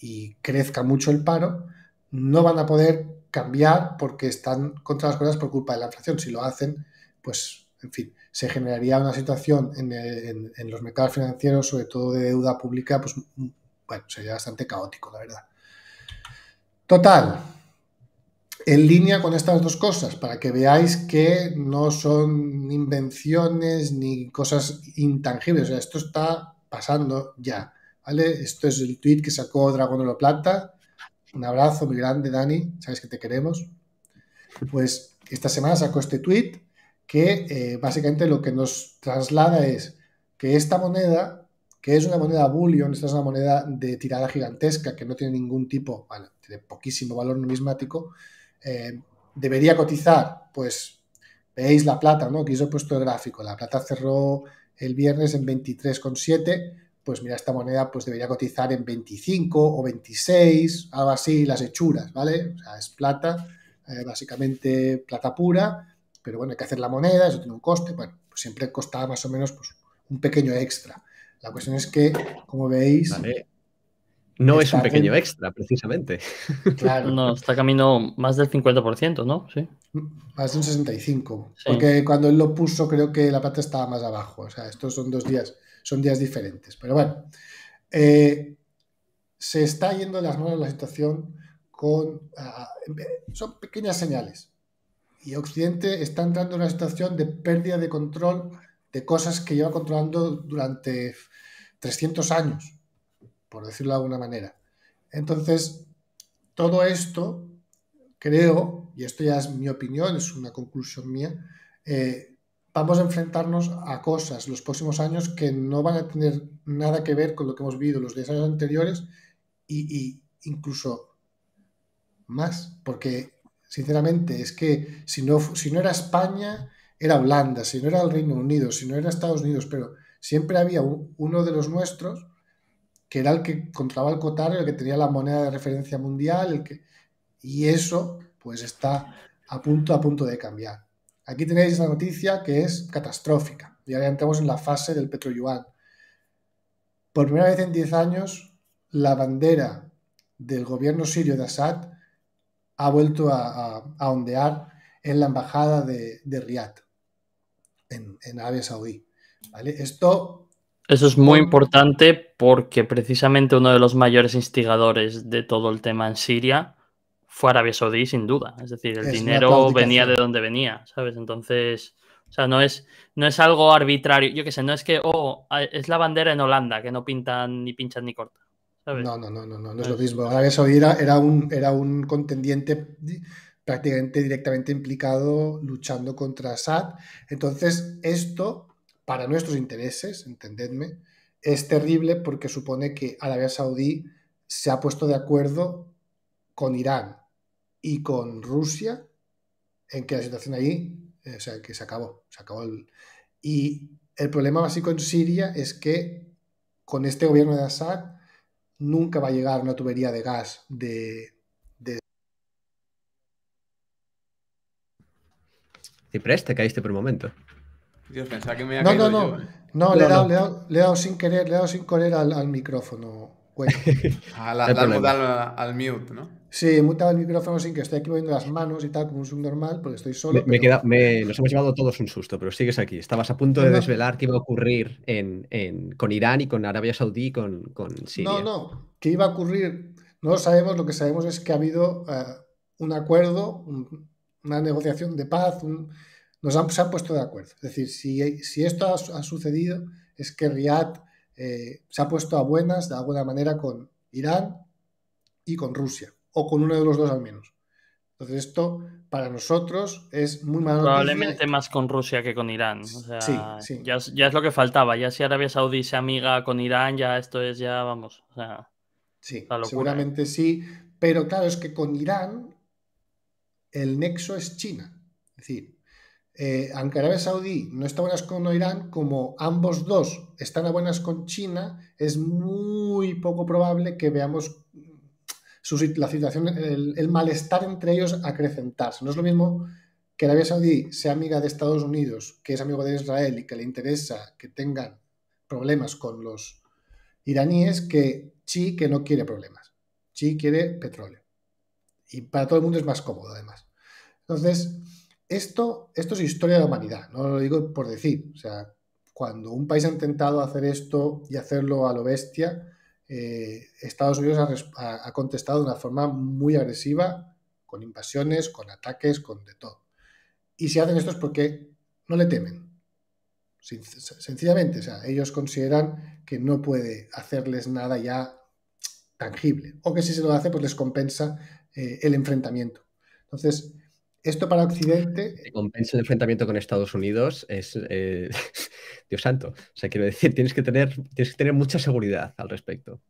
y crezca mucho el paro, no van a poder cambiar porque están contra las cosas por culpa de la inflación. Si lo hacen, pues, en fin, se generaría una situación en, los mercados financieros, sobre todo de deuda pública, pues, mm, bueno, sería bastante caótico, la verdad. Total, en línea con estas dos cosas, para que veáis que no son invenciones ni cosas intangibles. O sea, esto está pasando ya. ¿vale? Esto es el tweet que sacó Dragón de la Plata un abrazo muy grande, Dani, sabes que te queremos. Pues esta semana sacó este tweet que eh, básicamente lo que nos traslada es que esta moneda, que es una moneda bullion, esta es una moneda de tirada gigantesca que no tiene ningún tipo, bueno, tiene poquísimo valor numismático, eh, debería cotizar, pues veis la plata, ¿no? Que os he puesto el gráfico, la plata cerró el viernes en 23,7 pues mira, esta moneda pues debería cotizar en 25 o 26, algo así, las hechuras, ¿vale? O sea, es plata, eh, básicamente plata pura, pero bueno, hay que hacer la moneda, eso tiene un coste, bueno, pues siempre costaba más o menos pues, un pequeño extra. La cuestión es que, como veis... No es un pequeño extra,
precisamente. Claro. No, está camino más del 50%, ¿no? Sí.
Más de un 65%. Porque cuando él lo puso, creo que la plata estaba más abajo. O sea, estos son dos días son días diferentes. Pero bueno, eh, se está yendo de las manos la situación con... son pequeñas señales. Y Occidente está entrando en una situación de pérdida de control de cosas que lleva controlando durante 300 años, por decirlo de alguna manera. Entonces, todo esto, creo, y esto ya es mi opinión, es una conclusión mía, eh, vamos a enfrentarnos a cosas los próximos años que no van a tener nada que ver con lo que hemos vivido los 10 años anteriores y, incluso más, porque sinceramente es que si no, si no era España, era Holanda, si no era el Reino Unido, si no era Estados Unidos, pero siempre había uno de los nuestros que era el que controlaba el cotar, el que tenía la moneda de referencia mundial, el que, y eso pues está a punto a punto de cambiar. Aquí tenéis la noticia que es catastrófica. Y ahora entramos en la fase del petroyuan. Por primera vez en 10 años, la bandera del gobierno sirio de Assad ha vuelto a, ondear en la embajada de, de Riyadh, en, Arabia Saudí. Esto.
Eso es muy importante porque precisamente uno de los mayores instigadores de todo el tema en Siria fue Arabia Saudí sin duda. Es decir, el dinero venía de donde venía, ¿sabes? Entonces, o sea, no es, no es algo arbitrario. Yo qué sé, no es que, oh, ah, es la bandera en Holanda, que no pintan ni pinchan ni cortan. ¿sabes? No, no, no, no, no, es lo
mismo. Arabia Saudí era, un, era un contendiente prácticamente directamente implicado luchando contra Assad. Entonces, esto, para nuestros intereses, entendedme, es terrible porque supone que Arabia Saudí se ha puesto de acuerdo con Irán, y con Rusia, en que la situación ahí, eh, o sea, que se acabó, se acabó Y el problema básico en Siria es que con este gobierno de Assad nunca va a llegar una tubería de gas de... de...
Ciprés, este caíste por un momento.
Dios, pensaba que me había no, no,
no, no, le, he dado, sin querer, le he dado sin querer al, al micrófono.
al,
mute, ¿no?
Sí, mutaba el micrófono sin que estoy aquí moviendo las manos y tal, como un subnormal, porque estoy solo.
Me, nos hemos llevado todos un susto, pero sigues aquí. Estabas a punto de desvelar qué iba a ocurrir en, en, con Irán y con Arabia Saudí y con, con, Siria. No, no,
qué iba a ocurrir. No lo sabemos, lo que sabemos es que ha habido eh, un acuerdo, una negociación de paz, nos han, se han puesto de acuerdo. Es decir, si, si esto ha, sucedido, es que Riyadh eh, se ha puesto a buenas de alguna manera con Irán y con Rusia, o con uno de los dos al menos. Entonces esto para nosotros es muy malo. Probablemente
más con Rusia que con Irán. Ya, es, lo que faltaba. Ya si Arabia Saudí se amiga con Irán, ya esto es ya, vamos. sí, seguramente
sí. Pero claro, es que con Irán el nexo es China. Es decir, eh, aunque Arabia Saudí no está a buenas con Irán, como ambos dos están a buenas con China, es muy poco probable que veamos la situación, el, el, malestar entre ellos acrecentarse. No es lo mismo que Arabia Saudí sea amiga de Estados Unidos, que es amigo de Israel y que le interesa que tengan problemas con los iraníes, que Chi que no quiere problemas. Chi quiere petróleo. Y para todo el mundo es más cómodo, además. Entonces, esto, esto es historia de la humanidad, no lo digo por decir. O sea, cuando un país ha intentado hacer esto y hacerlo a lo bestia, eh, Estados Unidos ha, contestado de una forma muy agresiva, con invasiones, con ataques, con de todo. Y si hacen esto es porque no le temen. sencillamente, sea, ellos consideran que no puede hacerles nada ya tangible, o que si se lo hace, pues les compensa eh, el enfrentamiento. Entonces, esto para Occidente.
compensa el enfrentamiento con Estados Unidos, es. Eh, Dios santo. O sea, quiero decir, tienes que, tener, tener mucha seguridad al respecto.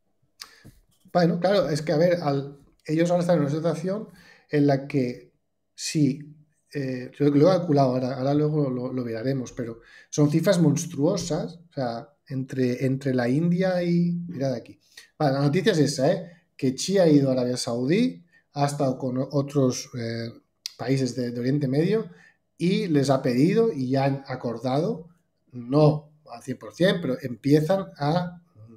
Bueno, claro, es que a ver, al, ellos a estar en una situación en la que sí, eh, lo, he calculado ahora, luego lo, lo, miraremos, pero son cifras monstruosas. O sea, entre, entre la India y. Mirad aquí. la noticia es esa, ¿eh? Que Chi ha ido a Arabia Saudí, ha estado con otros. Eh, países de, Oriente Medio y les ha pedido y ya han acordado, no al 100%, pero empiezan a mm,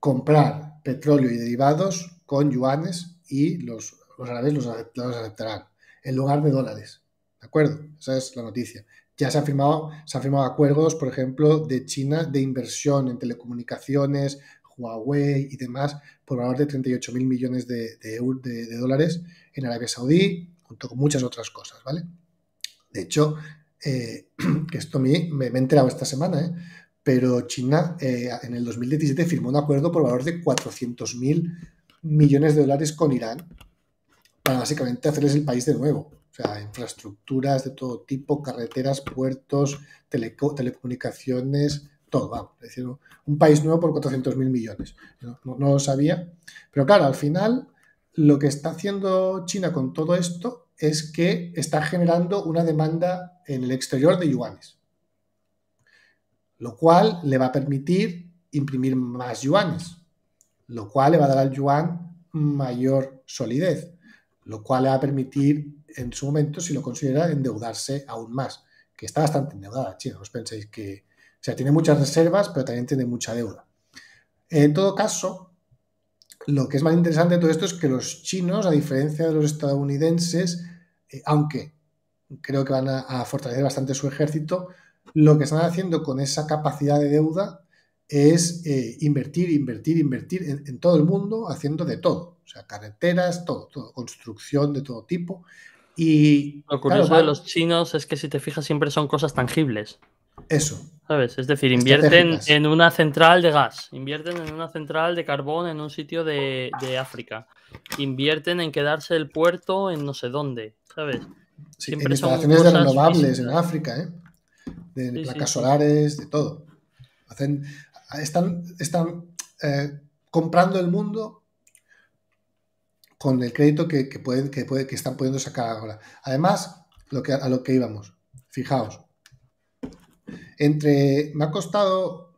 comprar petróleo y derivados con yuanes y los, los árabes los, aceptarán en lugar de dólares. ¿De acuerdo? Esa es la noticia. Ya se han, firmado, se han firmado acuerdos, por ejemplo, de China de inversión en telecomunicaciones, Huawei y demás, por valor de 38 mil millones de, de, de dólares en Arabia Saudí, junto con muchas otras cosas, ¿vale? De hecho, eh, que esto me, me, me, he enterado esta semana, ¿eh? pero China eh, en el 2017 firmó un acuerdo por valor de 400.000 millones de dólares con Irán para básicamente hacerles el país de nuevo. O sea, infraestructuras de todo tipo, carreteras, puertos, telecomunicaciones, todo, vamos. Es decir, un país nuevo por 400.000 millones. no, lo sabía. Pero claro, al final lo que está haciendo China con todo esto es que está generando una demanda en el exterior de yuanes, lo cual le va a permitir imprimir más yuanes, lo cual le va a dar al yuan mayor solidez, lo cual le va a permitir en su momento, si lo considera, endeudarse aún más, que está bastante endeudada China, no os penséis que, o sea, tiene muchas reservas, pero también tiene mucha deuda. En todo caso, lo que es más interesante de todo esto es que los chinos, a diferencia de los estadounidenses, eh, aunque creo que van a, fortalecer bastante su ejército, lo que están haciendo con esa capacidad de deuda es eh, invertir, invertir, invertir en, todo el mundo, haciendo de todo. O sea, carreteras, todo, todo construcción de todo tipo. Y, lo curioso de los
chinos es que si te fijas siempre son cosas tangibles. Eso. ¿Sabes? Es decir, invierten en una central de gas, invierten en una central de carbón en un sitio de, África, invierten en quedarse el puerto en no sé dónde, ¿sabes? en instalaciones de renovables
en África, ¿eh? de placas solares, de todo. Hacen, están están eh, comprando el mundo con el crédito que, pueden, que, puede, que están pudiendo sacar ahora. Además, lo que, a lo que íbamos, fijaos, entre, me ha costado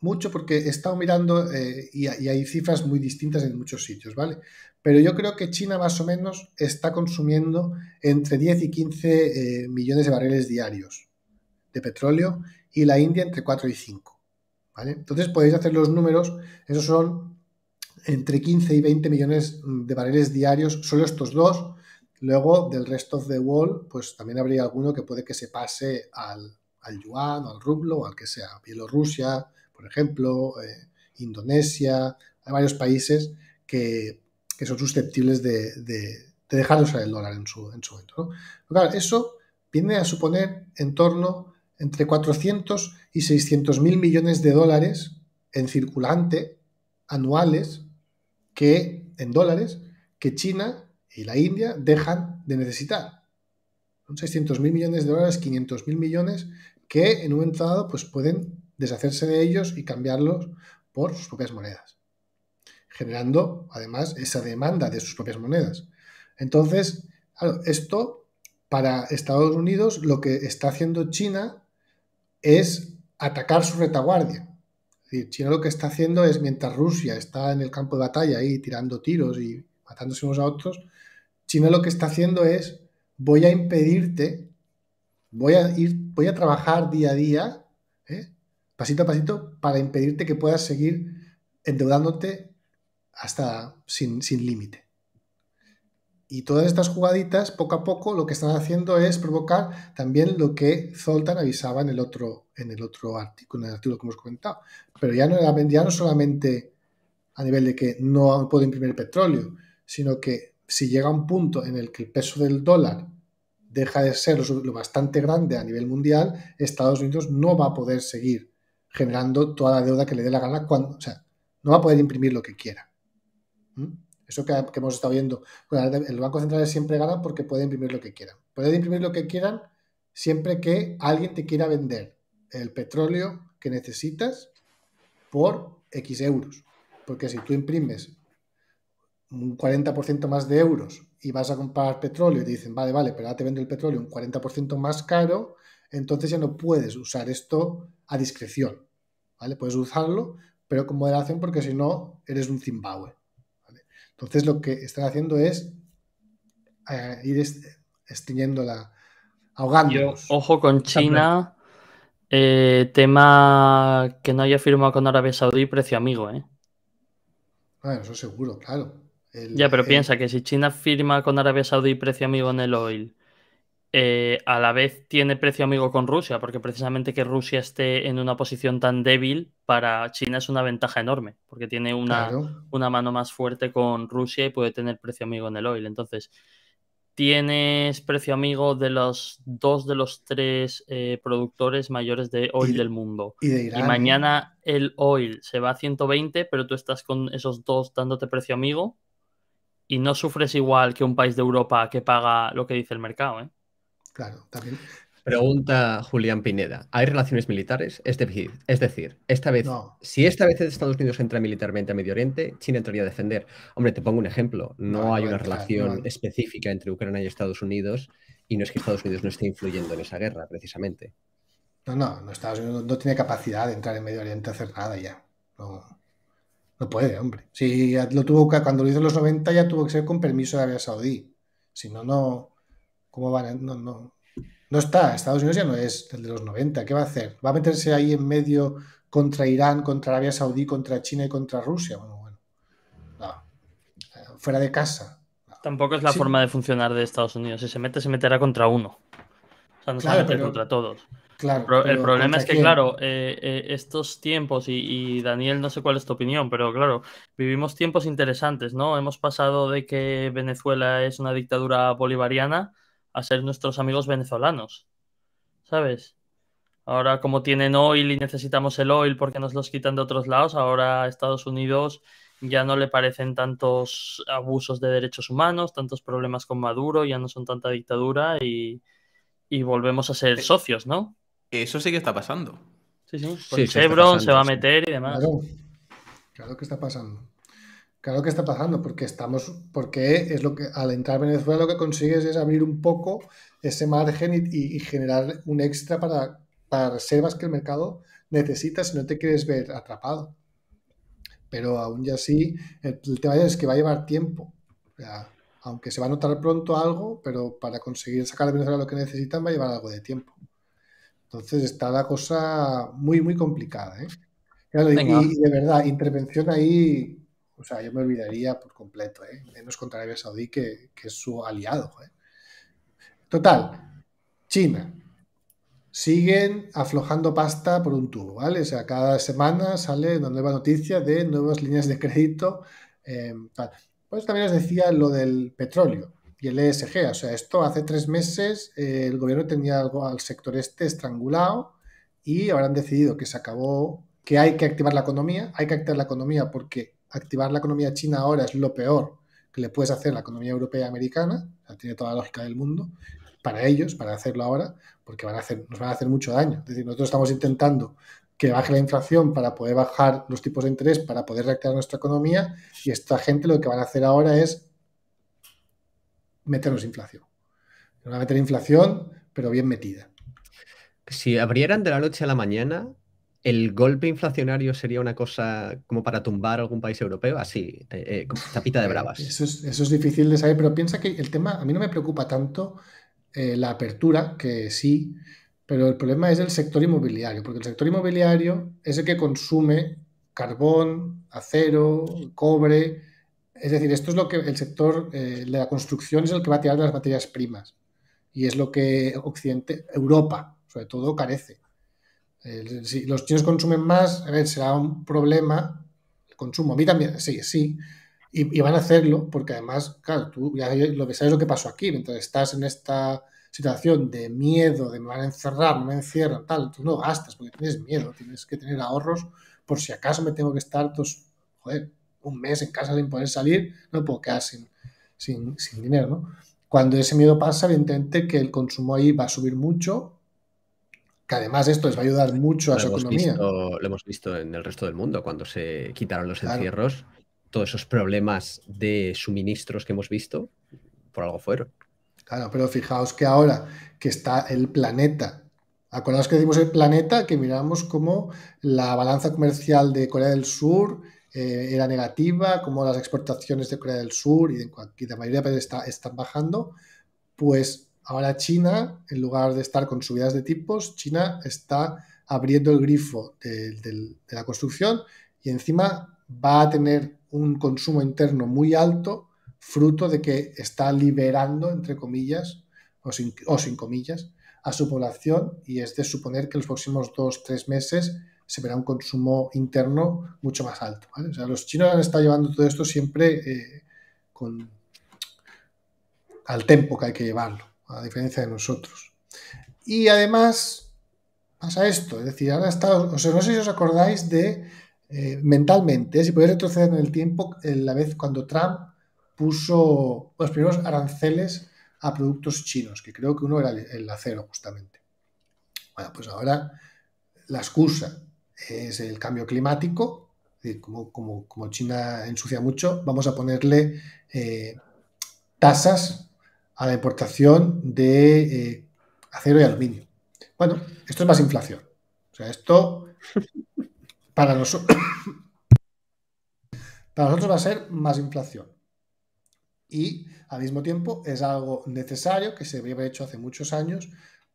mucho porque he estado mirando eh, y, hay cifras muy distintas en muchos sitios, ¿vale? Pero yo creo que China más o menos está consumiendo entre 10 y 15 eh, millones de barriles diarios de petróleo y la India entre 4 y 5, ¿vale? Entonces podéis hacer los números, esos son entre 15 y 20 millones de barriles diarios, solo estos dos. Luego del resto de Wall, pues también habría alguno que puede que se pase al, al yuan o al rublo o al que sea. Bielorrusia, por ejemplo, eh, Indonesia, hay varios países que, son susceptibles de, de, dejar usar el dólar en su, en su momento. eso viene a suponer en torno entre 400 y 600 mil millones de dólares en circulante anuales que en dólares que China y la India dejan de necesitar. Son 600 mil millones de dólares, 500 mil millones que en un momento pues pueden deshacerse de ellos y cambiarlos por sus propias monedas, generando además esa demanda de sus propias monedas. Entonces, esto para Estados Unidos lo que está haciendo China es atacar su retaguardia. China lo que está haciendo es, mientras Rusia está en el campo de batalla ahí tirando tiros y matándose unos a otros, China lo que está haciendo es voy a impedirte voy a ir, voy a trabajar día a día, ¿eh? pasito a pasito, para impedirte que puedas seguir endeudándote hasta sin, límite. Y todas estas jugaditas, poco a poco, lo que están haciendo es provocar también lo que Zoltan avisaba en el otro, en el otro artículo, en el artículo que hemos comentado. Pero ya no, ya no solamente a nivel de que no puedo imprimir petróleo, sino que si llega un punto en el que el peso del dólar deja de ser lo bastante grande a nivel mundial, Estados Unidos no va a poder seguir generando toda la deuda que le dé la gana, cuando, o sea, no va a poder imprimir lo que quiera. ¿Mm? Eso que, hemos estado viendo. el Banco Central siempre gana porque puede imprimir lo que quieran. Puede imprimir lo que quieran siempre que alguien te quiera vender el petróleo que necesitas por X euros. Porque si tú imprimes un 40% más de euros y vas a comprar petróleo y te dicen, vale, vale, pero ahora te vendo el petróleo un 40% más caro, entonces ya no puedes usar esto a discreción. ¿vale? Puedes usarlo, pero con moderación porque si no, eres un Zimbabue. Entonces lo que están haciendo es eh, ir extinguiendo la... ahogando. Ojo con China,
eh, tema que no haya firmado con Arabia Saudí, precio amigo. ¿eh?
Bueno, eso seguro, claro ya, pero piensa
que si China firma con Arabia Saudí precio amigo en el oil, eh, a la vez tiene precio amigo con Rusia, porque precisamente que Rusia esté en una posición tan débil para China es una ventaja enorme, porque tiene una, mano más fuerte con Rusia y puede tener precio amigo en el oil. Entonces, tienes precio amigo de los dos de los tres eh, productores mayores de oil del mundo. Y, ¿eh? mañana el oil se va a 120, pero tú estás con esos dos dándote precio amigo y no sufres igual que un país de Europa que paga lo que dice el mercado. ¿eh?
Claro, también.
Pregunta Julián Pineda, ¿hay relaciones militares? Es decir, esta vez, si esta vez Estados Unidos entra militarmente a Medio Oriente, China entraría a defender. Hombre, te pongo un ejemplo, no, hay una relación específica entre Ucrania y Estados Unidos y no es que Estados
Unidos no esté influyendo en esa guerra, precisamente. No, no, Estados Unidos no tiene capacidad de entrar en Medio Oriente a hacer nada ya. No. No puede, hombre. Si lo tuvo que, cuando lo hizo en los 90 ya tuvo que ser con permiso de Arabia Saudí. Si no, no. ¿Cómo van? no, no. No está. Estados Unidos ya no es el de los 90. ¿Qué va a hacer? ¿Va a meterse ahí en medio contra Irán, contra Arabia Saudí, contra China y contra Rusia? Bueno, bueno. Fuera de casa.
Tampoco es la forma de funcionar de Estados Unidos. Si se mete, se meterá contra uno. O sea, no se va a meter contra todos el problema es que, claro, eh, eh, estos tiempos, y, Daniel, no sé cuál es tu opinión, pero claro, vivimos tiempos interesantes, ¿no? Hemos pasado de que Venezuela es una dictadura bolivariana a ser nuestros amigos venezolanos, ¿sabes? Ahora, como tienen oil y necesitamos el oil porque nos los quitan de otros lados, ahora a Estados Unidos ya no le parecen tantos abusos de derechos humanos, tantos problemas con Maduro, ya no son tanta dictadura y volvemos a ser eh, socios, ¿no? Eso sí que está pasando. Sí, sí. se va a meter y
demás. Claro, que está pasando. Claro que está pasando, porque estamos, porque es lo que al entrar a Venezuela lo que consigues es abrir un poco ese margen y, generar un extra para, reservas que el mercado necesita si no te quieres ver atrapado. Pero aún ya así, el, tema es que va a llevar tiempo. aunque se va a notar pronto algo, pero para conseguir sacar a Venezuela lo que necesitan va a llevar algo de tiempo. Entonces está la cosa muy, muy complicada. ¿eh? y, de verdad, intervención ahí, o sea, yo me olvidaría por completo, ¿eh? menos contra Arabia Saudí, que, que es su aliado. ¿eh? Total, China. Siguen aflojando pasta por un tubo, ¿vale? O sea, cada semana sale una nueva noticia de nuevas líneas de crédito. Pues también os decía lo del petróleo y el ESG. O sea, esto hace tres meses eh, el gobierno tenía algo al sector este estrangulado y ahora han decidido que se acabó, que hay que activar la economía, hay que activar la economía porque activar la economía china ahora es lo peor que le puedes hacer a la economía europea y americana, o tiene toda la lógica del mundo, para ellos, para hacerlo ahora, porque van a hacer, nos van a hacer mucho daño. Es decir, nosotros estamos intentando que baje la inflación para poder bajar los tipos de interés, para poder reactivar nuestra economía, y esta gente lo que van a hacer ahora es meternos inflación. Van a meter inflación, pero bien metida.
Si abrieran de la noche a la mañana, ¿el golpe inflacionario sería una cosa como para tumbar algún país europeo? Así, eh, tapita de eh, bravas.
Eso es, eso es, difícil de saber, pero piensa que el tema, a mí no me preocupa tanto eh, la apertura, que sí, pero el problema es el sector inmobiliario, porque el sector inmobiliario es el que consume carbón, acero, cobre, es decir, esto es lo que el sector de eh, la construcción es el que va a tirar de las materias primas y es lo que Occidente, Europa, sobre todo, carece. si los chinos consumen más, a ver, será un problema el consumo. A mí también, sí, sí. Y, van a hacerlo porque además, claro, tú ya lo sabes lo que pasó aquí, mientras estás en esta situación de miedo, de me van a encerrar, no me encierran, tal, tú no gastas porque tienes miedo, tienes que tener ahorros por si acaso me tengo que estar, pues, joder, un mes en casa sin poder salir, no puedo quedar sin, dinero, ¿no? Cuando ese miedo pasa, evidentemente que el consumo ahí va a subir mucho, que además esto les va a ayudar mucho a su economía.
lo hemos visto en el resto del mundo, cuando se quitaron los encierros, todos esos problemas de suministros que hemos visto, por algo fueron.
Claro, pero fijaos que ahora que está el planeta, acordaos que decimos el planeta, que miramos como la balanza comercial de Corea del Sur eh, era negativa, como las exportaciones de Corea del Sur y de, de la mayoría de países está, están bajando, pues ahora China, en lugar de estar con subidas de tipos, China está abriendo el grifo de, la construcción y encima va a tener un consumo interno muy alto, fruto de que está liberando, entre comillas, o sin, comillas, a su población y es de suponer que en los próximos dos, tres meses se verá un consumo interno mucho más alto. O sea, los chinos han estado llevando todo esto siempre eh, con, al tiempo que hay que llevarlo, a diferencia de nosotros. Y además pasa esto, es decir, ahora está, no sé si os acordáis de eh, mentalmente, ¿eh? si podéis retroceder en el tiempo, la vez cuando Trump puso los primeros aranceles a productos chinos, que creo que uno era el acero justamente. Bueno, pues ahora la excusa es el cambio climático, como, China ensucia mucho, vamos a ponerle eh, tasas a la importación de eh, acero y aluminio. Bueno, esto es más inflación. O sea, esto para nosotros para nosotros va a ser más inflación. Y al mismo tiempo es algo necesario que se hubiera hecho hace muchos años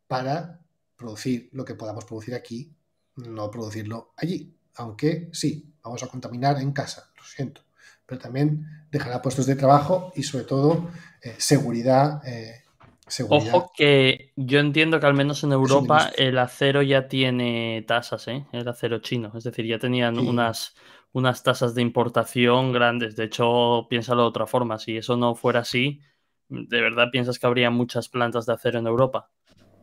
para producir lo que podamos producir aquí no producirlo allí. Aunque sí, vamos a contaminar en casa, lo siento. Pero también dejará puestos de trabajo y sobre todo eh, eh, seguridad, Ojo
que yo entiendo que al menos en Europa el acero ya tiene tasas, ¿eh? el acero chino. Es decir, ya tenían unas, unas tasas de importación grandes. De hecho, piénsalo de otra forma. Si eso no fuera así, ¿de verdad piensas que habría muchas plantas de acero en Europa?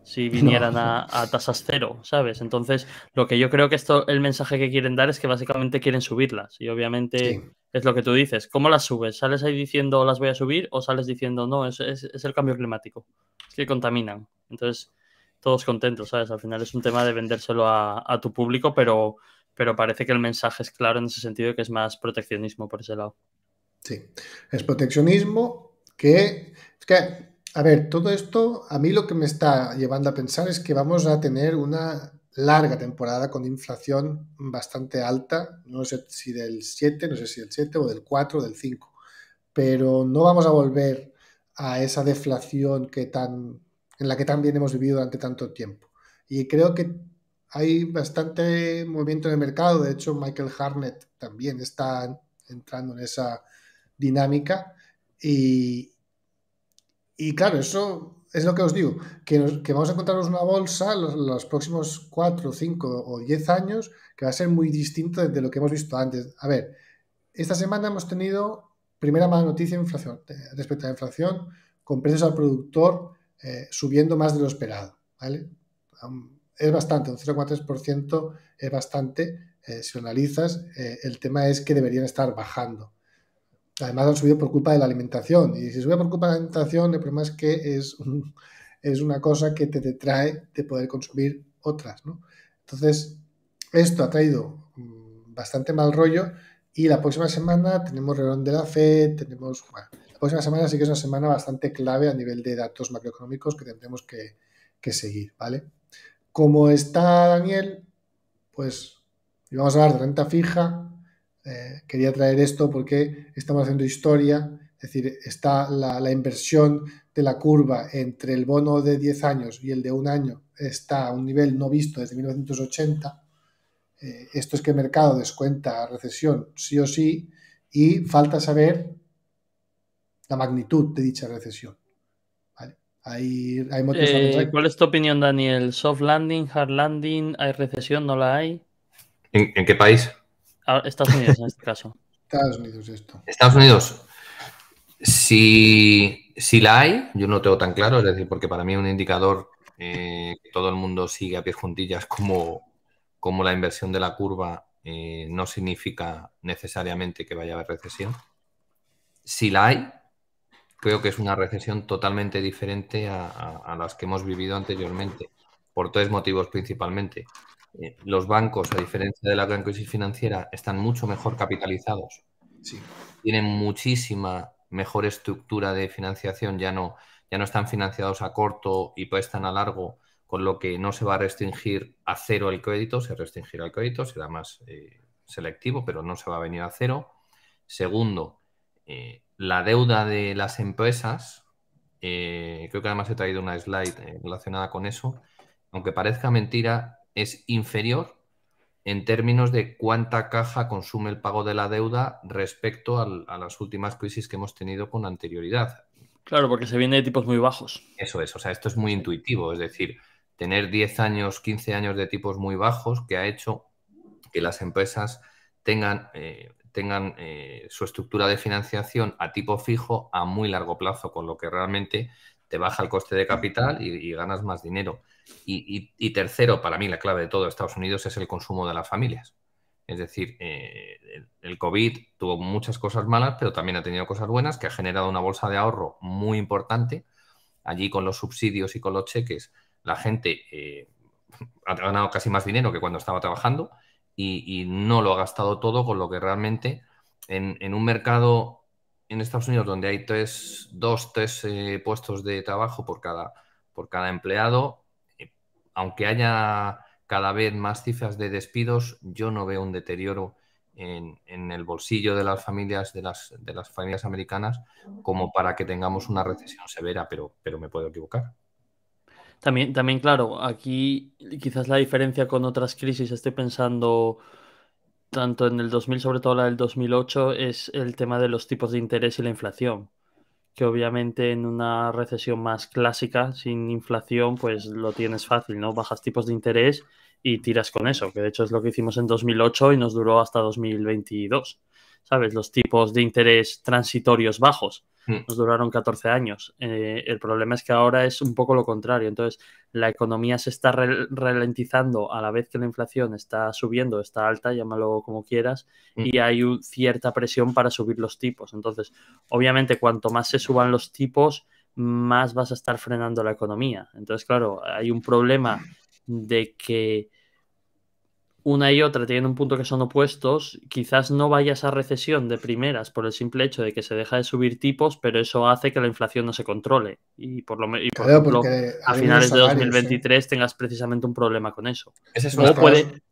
si vinieran a, tasas cero, ¿sabes? Entonces, lo que yo creo que esto, el mensaje que quieren dar es que básicamente quieren subirlas. Y obviamente es lo que tú dices. ¿Cómo las subes? ¿Sales ahí diciendo las voy a subir o sales diciendo no, es, el cambio climático? Es que contaminan. Entonces, todos contentos, ¿sabes? Al final es un tema de vendérselo a, tu público, pero, pero parece que el mensaje es claro en ese sentido que es más proteccionismo por ese lado. Sí,
es proteccionismo que... que a ver, todo esto a mí lo que me está llevando a pensar es que vamos a tener una larga temporada con inflación bastante alta, no sé si del 7, no sé si del 7 o del 4 o del 5, pero no vamos a volver a esa deflación que tan, en la que tan bien hemos vivido durante tanto tiempo. Y creo que hay bastante movimiento en el mercado, de hecho Michael Harnett también está entrando en esa dinámica y, y claro, eso es lo que os digo, que, vamos a encontrarnos una bolsa los, los, próximos 4, 5 o 10 años que va a ser muy distinta de lo que hemos visto antes. A ver, esta semana hemos tenido primera mala noticia inflación, eh, respecto a la inflación, con precios al productor eh, subiendo más de lo esperado. Um, es bastante, un 0,3% es bastante, eh, si lo analizas, el tema es que deberían estar bajando. Además han subido por culpa de la alimentación. Y si sube por culpa de la alimentación, el problema es que es, es una cosa que te detrae de poder consumir otras. ¿no? Entonces, esto ha traído mm, bastante mal rollo y la próxima semana tenemos reunión de la FED, tenemos... Bueno, la próxima semana sí que es una semana bastante clave a nivel de datos macroeconómicos que tendremos que, que seguir, ¿vale? Como está Daniel, pues vamos a hablar de renta fija, eh, quería traer esto porque estamos haciendo historia, es decir, está la, inversión de la curva entre el bono de 10 años y el de un año está a un nivel no visto desde 1980. Eh, esto es que el mercado descuenta recesión sí o sí y falta saber la magnitud de dicha recesión. Eh, ¿Cuál
es tu opinión, Daniel? ¿Soft landing, hard landing? ¿Hay recesión? ¿No la hay?
en, en qué país?
Ah, Estados Unidos en este caso.
Estados Unidos esto. Estados Unidos.
Si, la hay, yo no tengo tan claro, es decir, porque para mí un indicador eh, que todo el mundo sigue a pies juntillas como, como la inversión de la curva eh, no significa necesariamente que vaya a haber recesión. Si la hay, creo que es una recesión totalmente diferente a las que hemos vivido anteriormente, por tres motivos principalmente. Eh, los bancos, a diferencia de la gran crisis financiera, están mucho mejor capitalizados. Sí. Tienen muchísima mejor estructura de financiación, ya no, ya no están financiados a corto y prestan a largo, con lo que no se va a restringir a cero el crédito, se restringirá el crédito, será más eh, selectivo, pero no se va a venir a cero. Segundo, eh, la deuda de las empresas, creo que además he traído una slide relacionada con eso, aunque parezca mentira, es inferior en términos de cuánta caja consume el pago de la deuda respecto a las últimas crisis que hemos tenido con anterioridad. Claro, porque se viene de tipos muy bajos. Eso es, o sea, esto es muy intuitivo, es decir, tener 10 años, 15 años de tipos muy bajos que ha hecho que las empresas tengan, eh, tengan eh, su estructura de financiación a tipo fijo a muy largo plazo, con lo que realmente te baja el coste de capital y ganas más dinero. Y, tercero, para mí la clave de todo Estados Unidos es el consumo de las familias. Es decir, eh, el COVID tuvo muchas cosas malas, pero también ha tenido cosas buenas, que ha generado una bolsa de ahorro muy importante. Allí con los subsidios y con los cheques, la gente eh, ha ganado casi más dinero que cuando estaba trabajando y, no lo ha gastado todo, con lo que realmente en, un mercado en Estados Unidos donde hay tres, dos, tres eh, puestos de trabajo por cada, por cada empleado, aunque haya cada vez más cifras de despidos, yo no veo un deterioro en, el bolsillo de las familias de las, familias americanas como para que tengamos una recesión severa, pero, me puedo equivocar. También,
también, claro, aquí quizás la diferencia con otras crisis, estoy pensando tanto en el 2000, sobre todo la del 2008, es el tema de los tipos de interés y la inflación que obviamente en una recesión más clásica, sin inflación, pues lo tienes fácil, ¿no? Bajas tipos de interés y tiras con eso, que de hecho es lo que hicimos en 2008 y nos duró hasta 2022, ¿sabes? Los tipos de interés transitorios bajos. Mm. nos duraron 14 años. Eh, el problema es que ahora es un poco lo contrario. Entonces, la economía se está ralentizando a la vez que la inflación está subiendo, está alta, llámalo como quieras, mm. y hay cierta presión para subir los tipos. Entonces, obviamente, cuanto más se suban los tipos, más vas a estar frenando la economía. Entonces, claro, hay un problema de que una y otra tienen un punto que son opuestos, quizás no vaya esa recesión de primeras por el simple hecho de que se deja de subir tipos, pero eso hace que la inflación no se controle. Y por lo menos a finales de 2023 tengas precisamente un problema con eso.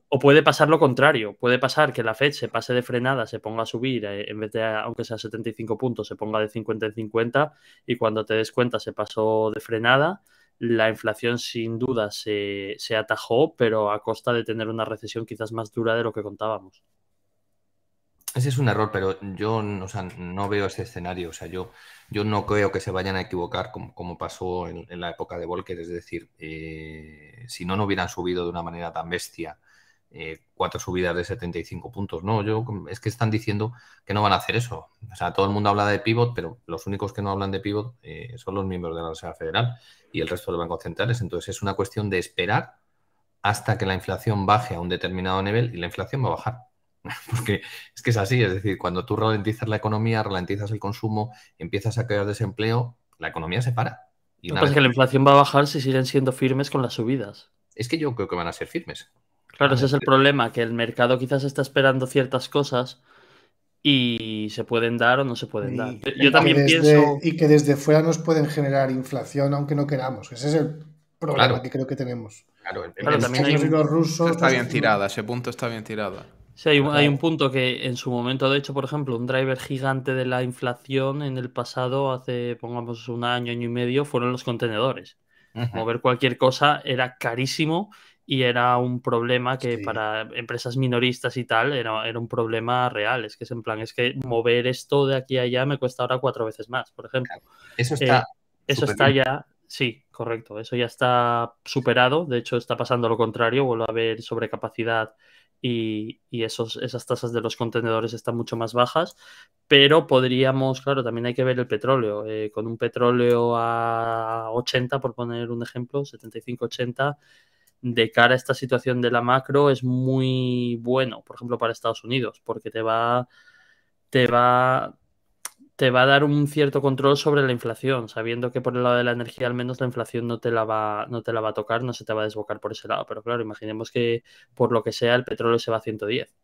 o, puede, pasar lo contrario, puede pasar que la Fed se pase de frenada, se ponga a subir, eh, en vez de, aunque sea 75 puntos, se ponga de 50 en 50 y cuando te des cuenta se pasó de frenada la inflación sin duda se, se, atajó, pero a costa de tener una recesión quizás más dura de lo que contábamos.
Ese es un error, pero yo no veo ese escenario. O sea, yo, yo no creo que se vayan a equivocar como, pasó en, la época de Volcker. Es decir, eh, si no, no hubieran subido de una manera tan bestia eh, cuatro subidas de 75 puntos. No, yo es que están diciendo que no van a hacer eso. O sea, todo el mundo habla de pivot, pero los únicos que no hablan de pivot eh, son los miembros de la Reserva Federal y el resto de los bancos centrales. Entonces es una cuestión de esperar hasta que la inflación baje a un determinado nivel y la inflación va a bajar. Porque es que es así, es decir, cuando tú ralentizas la economía, ralentizas el consumo, empiezas a crear desempleo, la economía se para. Y que
la inflación va a bajar si siguen siendo firmes con las subidas.
Es que yo creo que van a ser firmes.
Claro, ese es el problema, que el mercado quizás está esperando ciertas cosas y se pueden dar o no se pueden dar. Yo también
pienso... Y que desde fuera nos pueden generar inflación aunque no queramos. Ese es el problema que creo que tenemos. Claro,
el, tema de también hay los rusos... Está bien tirada, ese punto está bien tirada.
Sí, hay un, hay un, punto que en su momento, de hecho, por ejemplo, un driver gigante de la inflación en el pasado, hace, pongamos, un año, año y medio, fueron los contenedores. Mover cualquier cosa era carísimo y era un problema que para empresas minoristas y tal era, era, un problema real. Es que es en plan, es que mover esto de aquí a allá me cuesta ahora cuatro veces más, por ejemplo.
Eso eh, está. eso está ya,
sí, correcto, eso ya está superado. De hecho, está pasando lo contrario, vuelve a haber sobrecapacidad y, y esos, esas tasas de los contenedores están mucho más bajas, pero podríamos, claro, también hay que ver el petróleo. Eh, con un petróleo a 80, por poner un ejemplo, 75-80, de cara a esta situación de la macro es muy bueno, por ejemplo, para Estados Unidos, porque te va, te va, te va a dar un cierto control sobre la inflación, sabiendo que por el lado de la energía al menos la inflación no te la va, no te la va a tocar, no se te va a desbocar por ese lado. Pero claro, imaginemos que por lo que sea el petróleo se va a 110.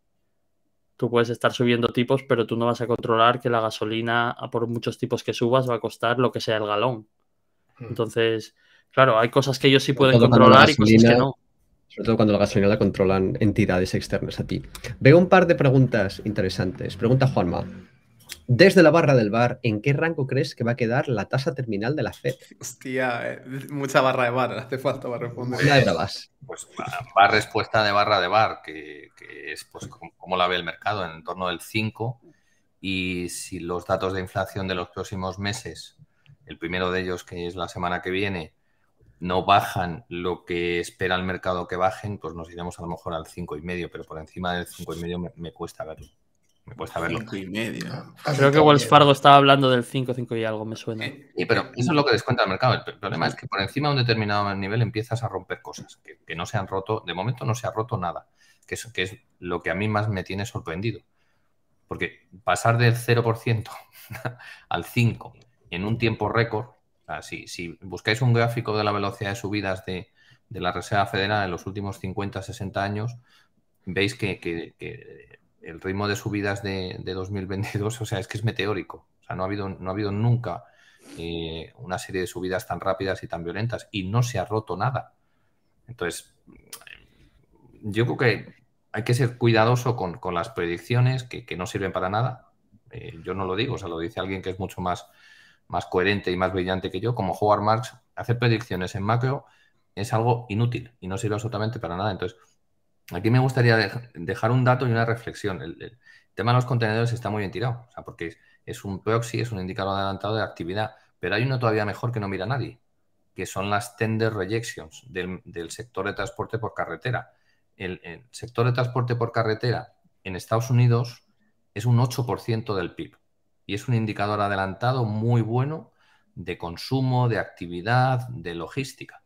Tú puedes estar subiendo tipos, pero tú no vas a controlar que la gasolina, por muchos tipos que subas, va a costar lo que sea el galón. Hmm. Entonces, Claro, hay cosas que ellos sí pueden
controlar y cosas que no. Sobre todo cuando la gasolina la controlan entidades externas a ti. Veo un par de preguntas interesantes. Pregunta Juanma. Desde la barra del bar, ¿en qué rango crees que va a quedar la tasa terminal de la FED?
Hostia, eh, mucha barra de bar, hace falta para responder. Una de
Pues la respuesta de barra de bar, que, es pues como la ve el mercado, en torno del 5. Y si los datos de inflación de los próximos meses, el primero de ellos que es la semana que viene, no bajan lo que espera el mercado que bajen, pues nos iremos a lo mejor al 5,5, pero por encima del 5,5 me, me cuesta verlo. Me cuesta verlo. cinco y medio. Creo que Wells Fargo
estaba hablando del 5,5 y algo, me suena. Sí, pero eso es lo que descuenta el mercado. El problema es que
por encima de un determinado nivel empiezas a romper cosas que, no se han roto. De momento no se ha roto nada, que es, que es lo que a mí más me tiene sorprendido. Porque pasar del 0% al 5% en un tiempo récord si buscáis un gráfico de la velocidad de subidas de, la Reserva Federal en los últimos 50, 60 años, veis que, el ritmo de subidas de, 2022, o sea, es que es meteórico. O sea, no ha habido, nunca eh, una serie de subidas tan rápidas y tan violentas y no se ha roto nada. Entonces, yo creo que hay que ser cuidadoso con, las predicciones que, no sirven para nada. Eh, yo no lo digo, o sea, lo dice alguien que es mucho más más coherente y más brillante que yo, como Howard Marks, hacer predicciones en macro es algo inútil y no sirve absolutamente para nada. Entonces, aquí me gustaría dejar un dato y una reflexión. El, tema de los contenedores está muy bien tirado, porque es, un proxy, es un indicador adelantado de actividad, pero hay uno todavía mejor que no mira nadie, que son las tender rejections del, sector de transporte por carretera. El, el sector de transporte por carretera en Estados Unidos es un 8% del PIB y es un indicador adelantado muy bueno de consumo, de actividad, de logística.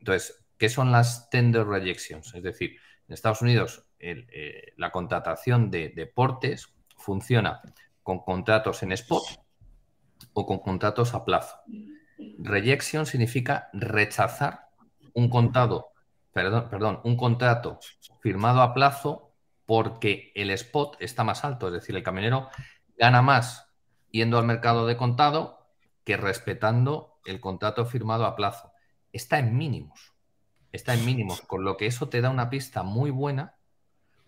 Entonces, ¿qué son las tender rejections? Es decir, en Estados Unidos eh, la contratación de deportes funciona con contratos en spot o con contratos a plazo. Rejection significa rechazar un contado, perdón, perdón, un contrato firmado a plazo porque el spot está más alto, es decir, el camionero gana más yendo al mercado de contado que respetando el contrato firmado a plazo. Está en mínimos, está en mínimos, con lo que eso te da una pista muy buena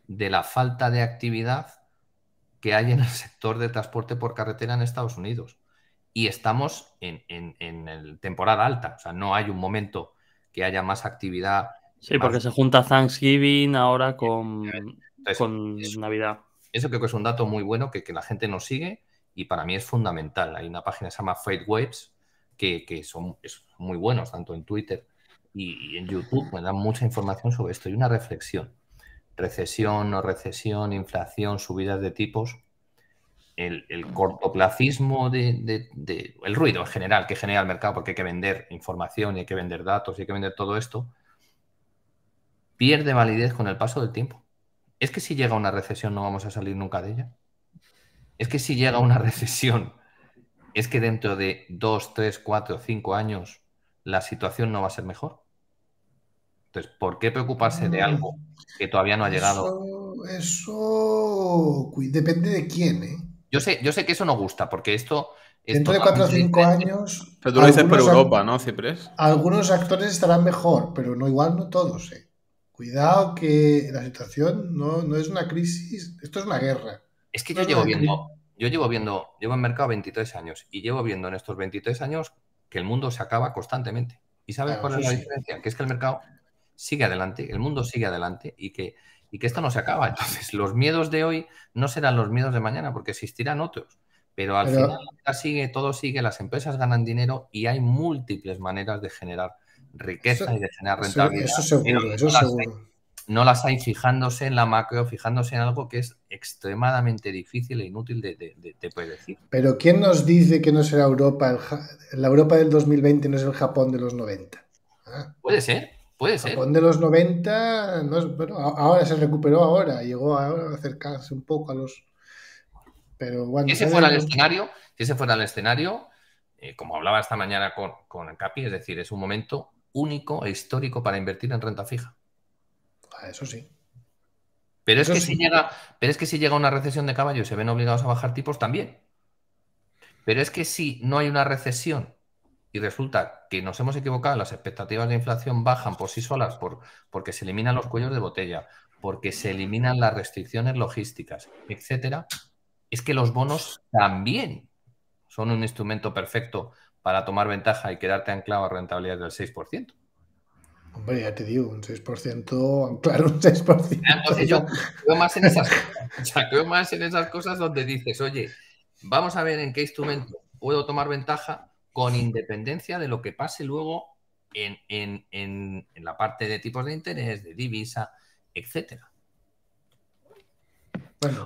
de la falta de actividad que hay en el sector de transporte por carretera en Estados Unidos. Y estamos en, temporada alta, o sea, no hay un momento que haya más actividad. Sí, porque se
junta Thanksgiving
ahora con, con Navidad. Eso creo que es un dato muy bueno que, que la gente nos sigue y para mí es fundamental. Hay una página que se llama Fate Waves, que, son, muy buenos, tanto en Twitter y, en YouTube, me dan mucha información sobre esto y una reflexión. Recesión, no recesión, inflación, subidas de tipos, el, mm. cortoplacismo de, el ruido en general que genera el mercado, porque hay que vender información y hay que vender datos y hay que vender todo esto, pierde validez con el paso del tiempo. ¿Es que si llega una recesión no vamos a salir nunca de ella? Es que si llega una recesión, es que dentro de dos, tres, cuatro, cinco años la situación no va a ser mejor. Entonces, ¿por qué preocuparse de mm. algo que todavía no ha llegado?
Eso, depende de quién, ¿eh?
Yo sé, yo sé que eso no gusta, porque esto. dentro de cuatro o cinco
años. Pero tú lo dices por Europa, ¿no, Cipres? Algunos actores estarán mejor, pero no igual, no todos, ¿eh? Cuidado que la situación no es una crisis, esto es una guerra. Es que yo llevo viendo,
yo llevo viendo, llevo en mercado 23 años y llevo viendo en estos 23 años que el mundo se acaba constantemente. ¿Y sabes cuál es la diferencia? Que es que el mercado sigue adelante, el mundo sigue adelante y que, y que esto no se acaba. Entonces, los miedos de hoy no serán los miedos de mañana porque existirán otros. Pero al final sigue, todo sigue, las empresas ganan dinero y hay múltiples maneras de generar riqueza y de generar rentabilidad. Eso seguro, eso seguro no las hay fijándose en la macro, fijándose en algo que es extremadamente difícil e inútil de, de, de, predecir.
Pero ¿quién nos dice que no será Europa, la Europa del 2020 no es el Japón de los 90? Ah. Puede ser, puede ser. Japón de los 90, bueno, ahora se recuperó, ahora llegó a acercarse un poco a los... Pero bueno, si ese fuera el
escenario, si fuera escenario, como hablaba esta mañana con, con Capi, es decir, es un momento único e histórico para invertir en renta fija. Ah, eso sí. Pero es, que Si llega, pero es que si llega una recesión de caballo y se ven obligados a bajar tipos también. Pero es que si no hay una recesión y resulta que nos hemos equivocado, las expectativas de inflación bajan por sí solas por, porque se eliminan los cuellos de botella, porque se eliminan las restricciones logísticas, etcétera, es que los bonos también son un instrumento perfecto para tomar ventaja y quedarte anclado a rentabilidad del 6%.
Hombre, ya te digo, un 6%, claro, un 6%. Ah, pues yo creo más
en esas, cosas donde dices, oye, vamos a ver en qué instrumento puedo tomar ventaja con independencia de lo que pase luego en, la parte de tipos de interés, de divisa, etc.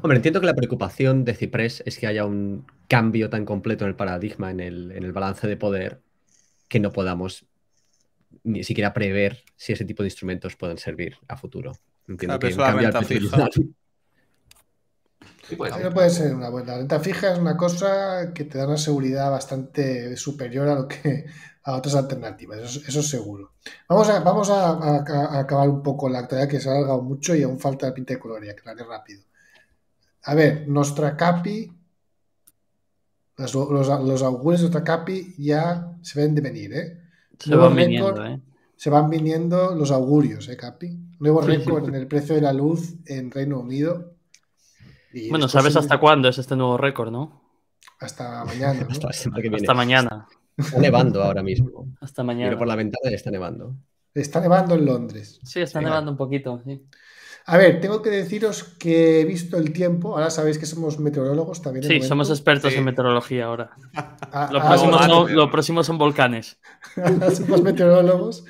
Hombre, entiendo que la preocupación de Ciprés es que haya un cambio tan completo en el paradigma, en en el balance de poder, que no podamos ni siquiera prever si ese tipo de instrumentos pueden servir a futuro. Entiendo ah,
fija. puede, ser.
una buena. La renta fija es una cosa que te da una seguridad bastante superior a lo que a otras alternativas, eso, es seguro. Vamos, a, vamos a, acabar un poco la actualidad que se ha alargado mucho y aún falta la pinta de ya que la haré rápido. A ver, nuestra capi, los, los, los augures de nuestra capi ya se ven de venir, ¿eh? Se van, viniendo, ¿eh? se van viniendo los augurios, ¿eh, Capi? Nuevo récord en el precio de la luz en Reino Unido. Y bueno, sabes hasta
cuándo es este nuevo récord, ¿no?
Hasta mañana. hasta, mañana.
Está nevando ahora mismo. Hasta mañana. Pero por la ventana está nevando.
Está nevando en Londres. Sí, está nevando un poquito. Sí. A ver, tengo que deciros que he visto el tiempo. Ahora sabéis que somos meteorólogos también. Sí, somos expertos en
meteorología ahora. Ah, Los próximos ah, ah, son volcanes. somos
meteorólogos.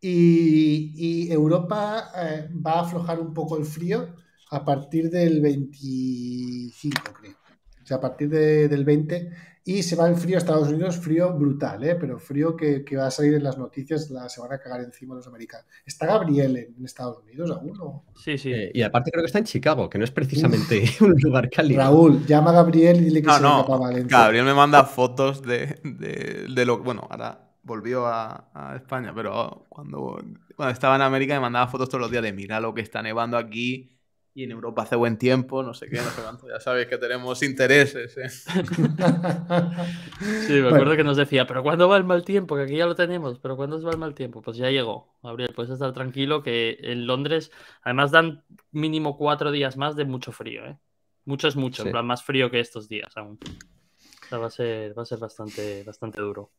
Y, Europa eh, va a aflojar un poco el frío a partir del 25, creo. O sea, a partir del 20 y se va en frío a Estados Unidos, frío brutal, ¿eh? pero frío que, que, va a salir en las noticias, se van a cagar encima los americanos. ¿Está Gabriel en, Estados Unidos aún?
Sí, sí. Eh, y aparte creo que está en Chicago, que no es precisamente
un lugar cálido. Raúl, llama a Gabriel y dile que no, se Valencia. Gabriel
me manda fotos de,
de, de lo... Bueno, ahora volvió a, a España, pero cuando, cuando estaba en América me mandaba fotos todos los días de mira lo que está nevando aquí y en Europa hace buen tiempo, no sé qué, no sé cuánto, ya sabéis que tenemos intereses. ¿eh? sí, me acuerdo
que nos decía, pero ¿cuándo va el mal tiempo? Que aquí ya lo tenemos, pero ¿cuándo va el mal tiempo? Pues ya llegó, Gabriel, puedes estar tranquilo que en Londres, además dan mínimo cuatro días más de mucho frío, ¿eh? Mucho es mucho, en plan más frío que estos días aún. O sea, va a ser, bastante, bastante duro.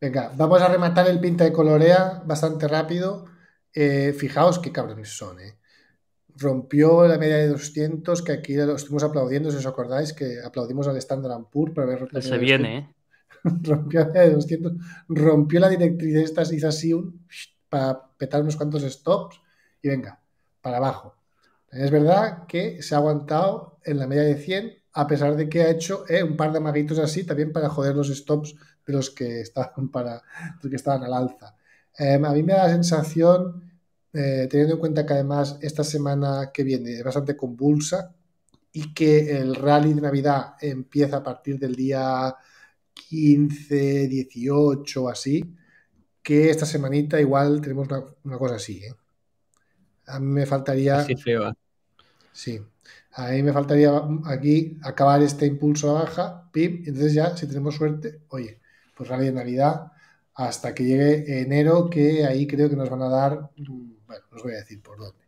Venga, vamos a rematar el pinta de colorea bastante rápido. Eh, fijaos qué cabrones son, ¿eh? rompió la media de 200, que aquí lo estuvimos aplaudiendo, si os acordáis, que aplaudimos al Standard Poor's para ver... Se viene, ¿eh? rompió la media de 200, rompió la directriz de estas, hizo así un... para petar unos cuantos stops y venga, para abajo. Es verdad que se ha aguantado en la media de 100, a pesar de que ha hecho eh, un par de amaguitos así también para joder los stops de los que estaban, para, los que estaban al alza. Em, a mí me da la sensación eh, teniendo en cuenta que además esta semana que viene es bastante convulsa y que el rally de Navidad empieza a partir del día 15, 18, así, que esta semanita igual tenemos una, cosa así. ¿eh? A mí me faltaría... Sí, ¿eh? Sí. A mí me faltaría aquí acabar este impulso a baja, pim, entonces ya, si tenemos suerte, oye, pues rally de Navidad hasta que llegue enero, que ahí creo que nos van a dar mm, bueno, no os voy a decir por dónde,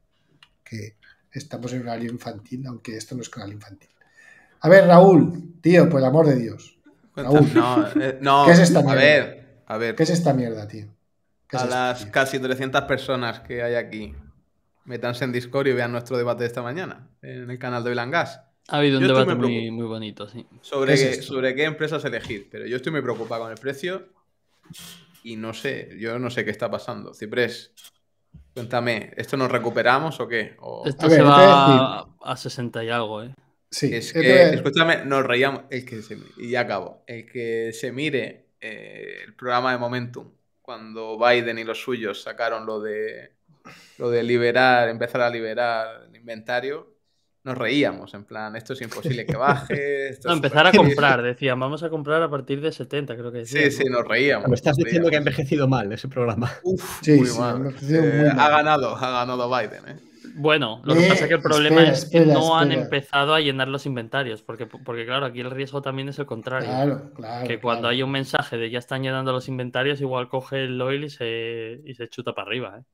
que estamos en horario infantil, aunque esto no es canal infantil. A ver, Raúl, tío, por el amor de Dios. Raúl, no, eh, no, ¿qué es esta mierda? A ver, a ver. ¿Qué es esta mierda, tío?
a las casi 300 personas que hay aquí, métanse en Discord y vean nuestro debate de esta mañana en el canal de Oilangas.
Ha habido un debate muy, bonito, sí. Sobre, ¿Qué
sobre qué empresas elegir, pero yo estoy muy preocupado con el precio y no sé, yo no sé qué está pasando. Ciprés, Cuéntame, ¿esto nos recuperamos o qué? Esto se este va a, 60 y algo, ¿eh? Sí, es este que, escúchame, nos reíamos. y ya acabo. El que se mire eh, el programa de Momentum, cuando Biden y los suyos sacaron lo de, lo de liberar, empezar a liberar el inventario, nos reíamos, en plan, esto es imposible que baje. no, empezar a comprar, decían, vamos a comprar a partir de 70, creo que decían. Sí, sí, nos reíamos. Me estás diciendo
que ha envejecido mal ese programa. Uf, muy, mal. Eh, ha
ganado, ha ganado Biden, ¿eh? Bueno, lo que eh, pasa es que el problema es que no han empezado
a llenar los inventarios, porque, porque claro, aquí el riesgo también es el contrario. Claro, claro. Que cuando hay un mensaje de ya están llenando los inventarios, igual coge el oil y se, y se chuta para arriba. ¿eh?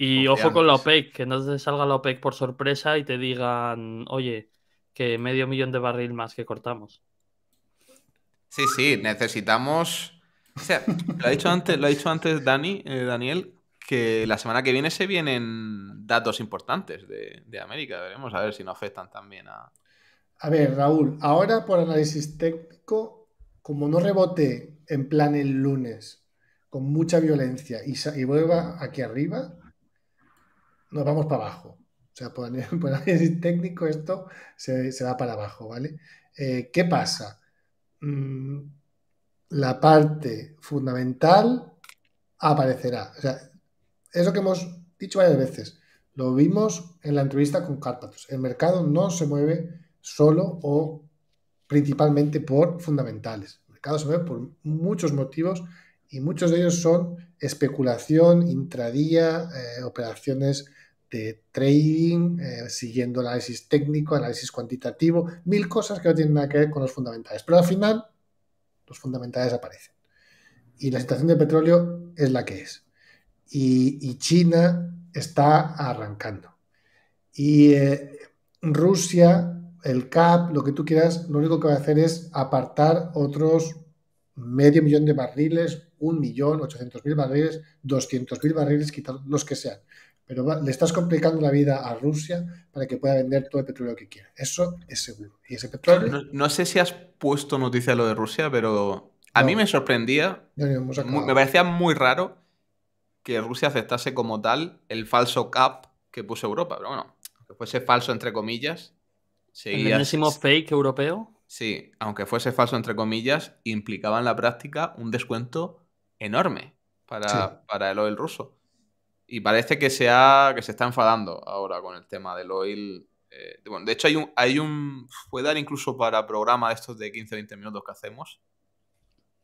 Y ojo con
la OPEC, que no te salga la OPEC por sorpresa y te digan, oye,
que medio millón de barril más que cortamos. Sí, sí, necesitamos. O sea, lo ha dicho antes, lo ha dicho antes Dani, eh, Daniel, que la semana que viene se vienen datos importantes de, América. Veremos a ver si no afectan también
a. A ver, Raúl, ahora por análisis técnico, como no rebote en plan el lunes con mucha violencia y vuelva aquí arriba, nos vamos para abajo. O sea, por, análisis técnico esto se, va para abajo, ¿vale? Eh, ¿Qué pasa? Mm, la parte fundamental aparecerá. O sea, lo que hemos dicho varias veces, lo vimos en la entrevista con Carpatos. El mercado no se mueve solo o principalmente por fundamentales. El mercado se mueve por muchos motivos y muchos de ellos son especulación, intradía, eh, operaciones de trading, eh, siguiendo análisis técnico, análisis cuantitativo, mil cosas que no tienen nada que ver con los fundamentales. Pero al final, los fundamentales aparecen. Y la situación de petróleo es la que es. Y, China está arrancando. Y eh, Rusia, el CAP, lo que tú quieras, lo único que va a hacer es apartar otros medio millón de barriles, un millón, ochocientos mil barriles, doscientos mil barriles, quitar los que sean. Pero le estás complicando la vida a Rusia para que pueda vender todo el petróleo que quiera. Eso es seguro.
No, sé si has puesto noticia de lo de Rusia, pero a mí me sorprendía.
me
parecía muy raro que Rusia aceptase como tal el falso cap que puso Europa. Pero bueno, que fuese falso entre comillas. ¿El enésimo fake europeo? Sí, aunque fuese falso entre comillas, implicaba en la práctica un descuento enorme para, para el ruso. Y parece que se, ha, que se está enfadando ahora con el tema del oil. Eh, de, hecho, hay un, hay un. Puede dar incluso para programas estos de 15-20 minutos que hacemos.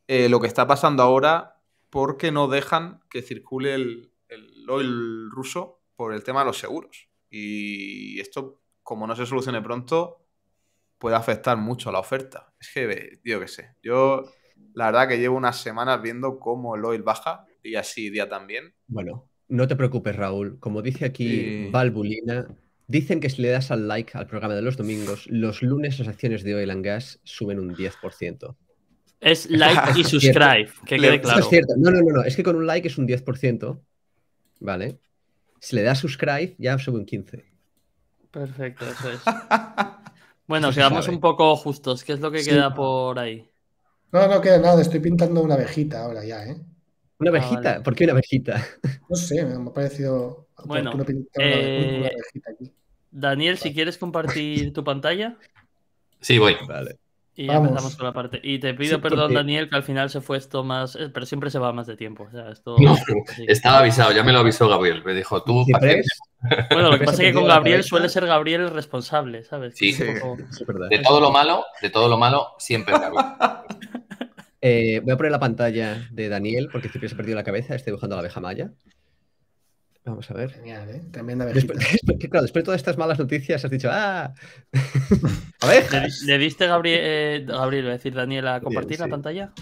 Eh, lo que está pasando ahora, porque no dejan que circule el, el oil ruso por el tema de los seguros. Y esto, como no se solucione pronto, puede afectar mucho a la oferta. Es que, yo que sé. Yo, la verdad, que llevo unas semanas viendo cómo el oil baja y así día también.
Bueno. No te preocupes, Raúl. Como dice aquí Balbulina, Valbulina, dicen que si le das al like al programa de los domingos, los lunes las acciones de Oil and Gas suben un 10%. Es like y subscribe, que quede claro. es cierto. No, no, no, es que con un like es un 10%, ¿vale? Si le das subscribe, ya sube un 15%.
Perfecto, eso es. bueno, seamos un poco justos. ¿Qué es lo que queda por ahí?
No, no queda nada. Estoy pintando una abejita ahora ya, ¿eh? ¿Una vejita ah, ¿Por qué una vejita? No sé, me ha parecido. Bueno, eh,
Daniel, si quieres compartir tu pantalla. Sí, voy. Y ya empezamos con la parte. Y te pido perdón, Daniel, que al final se fue esto más. Eh, pero siempre se va más de tiempo. estaba avisado, ya me lo
avisó Gabriel. Me dijo, tú. Bueno, lo que pasa es que con Gabriel suele
ser Gabriel el responsable, ¿sabes? Sí, de
todo lo malo, de todo lo malo, siempre Gabriel. Eh,
voy a poner la pantalla de Daniel porque siempre este se ha perdido la cabeza. Estoy dibujando la abeja maya. Vamos a ver.
Genial, ¿eh? También
Después, claro, después de todas estas malas noticias has dicho, ¡ah!
Eh, a ¿Le, ¿Le, viste, Gabriel, Gabriel, decir, Daniel, a compartir la pantalla?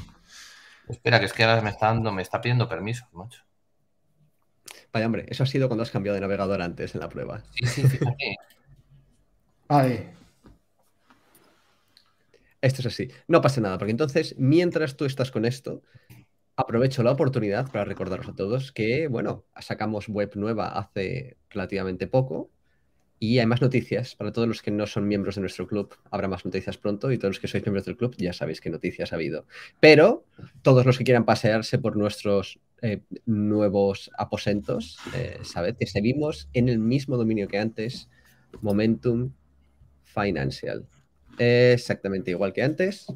Espera, que es que ahora me está, dando, me está pidiendo permiso, macho. Vaya, hombre, eso
ha sido cuando has cambiado de navegador antes en la prueba. Sí, sí, fíjate. Esto es así. No pasa nada, porque entonces, mientras tú estás con esto, aprovecho la oportunidad para recordaros a todos que, bueno, sacamos web nueva hace relativamente poco y hay más noticias. Para todos los que no son miembros de nuestro club, habrá más noticias pronto y todos los que sois miembros del club ya sabéis qué noticias ha habido. Pero todos los que quieran pasearse por nuestros eh, nuevos aposentos, eh, ¿sabes? que seguimos en el mismo dominio que antes, Momentum Financial. Exactamente igual que antes.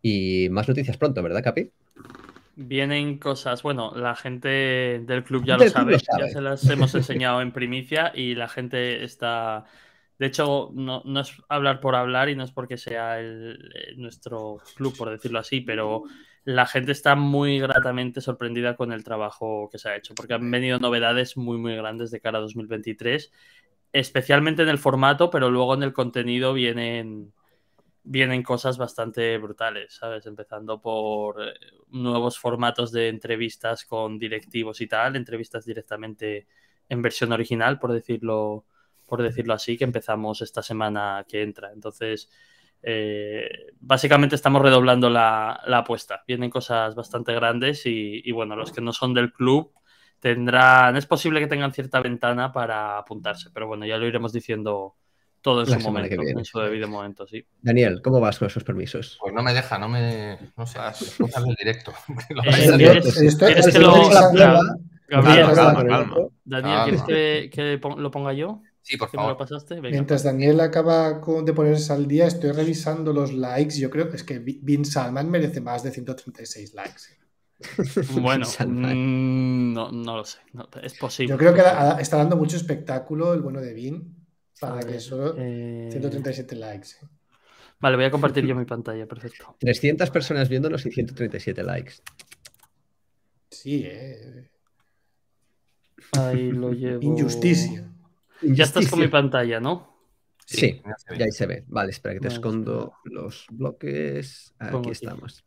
Y más noticias pronto, ¿verdad, Capi?
Vienen cosas, bueno, la gente del club ya lo sabe, ya se las hemos enseñado en primicia y la gente está... De hecho, no, es hablar por hablar y no es porque sea el, eh, nuestro club, por decirlo así, pero la gente está muy gratamente sorprendida con el trabajo que se ha hecho, porque han venido novedades muy, muy grandes de cara a 2023 especialmente en el formato, pero luego en el contenido vienen, vienen cosas bastante brutales, ¿sabes? Empezando por eh, nuevos formatos de entrevistas con directivos y tal, entrevistas directamente en versión original, por decirlo, por decirlo así, que empezamos esta semana que entra. Entonces, eh, básicamente estamos redoblando la, apuesta. Vienen cosas bastante grandes y, y bueno, los que no son del club tendrán, es posible que tengan cierta ventana para apuntarse, pero bueno, ya lo iremos diciendo todo en su momento, en su
debido momento,
Daniel, ¿cómo vas con esos permisos?
Pues no me deja, no me, no sé, el directo. Eh, que lo...
Daniel,
¿quieres que, lo ponga yo? Sí, por favor. Mientras
Daniel acaba de ponerse al día, estoy revisando los likes. Yo creo que es que Bin Salman merece más de 136 likes.
Bueno, mm, no, lo sé, es posible. Yo creo que está
dando mucho espectáculo el bueno de Vin para que solo 137 eh, likes. ¿eh?
Vale, voy a compartir yo mi pantalla, perfecto. 300 personas viéndonos y 137 likes.
Sí, eh.
Ahí lo llevo. Injusticia. Ya estás con mi
pantalla, ¿no? Sí, ya ahí se ve. Vale, espera que
te escondo los bloques. Aquí estamos.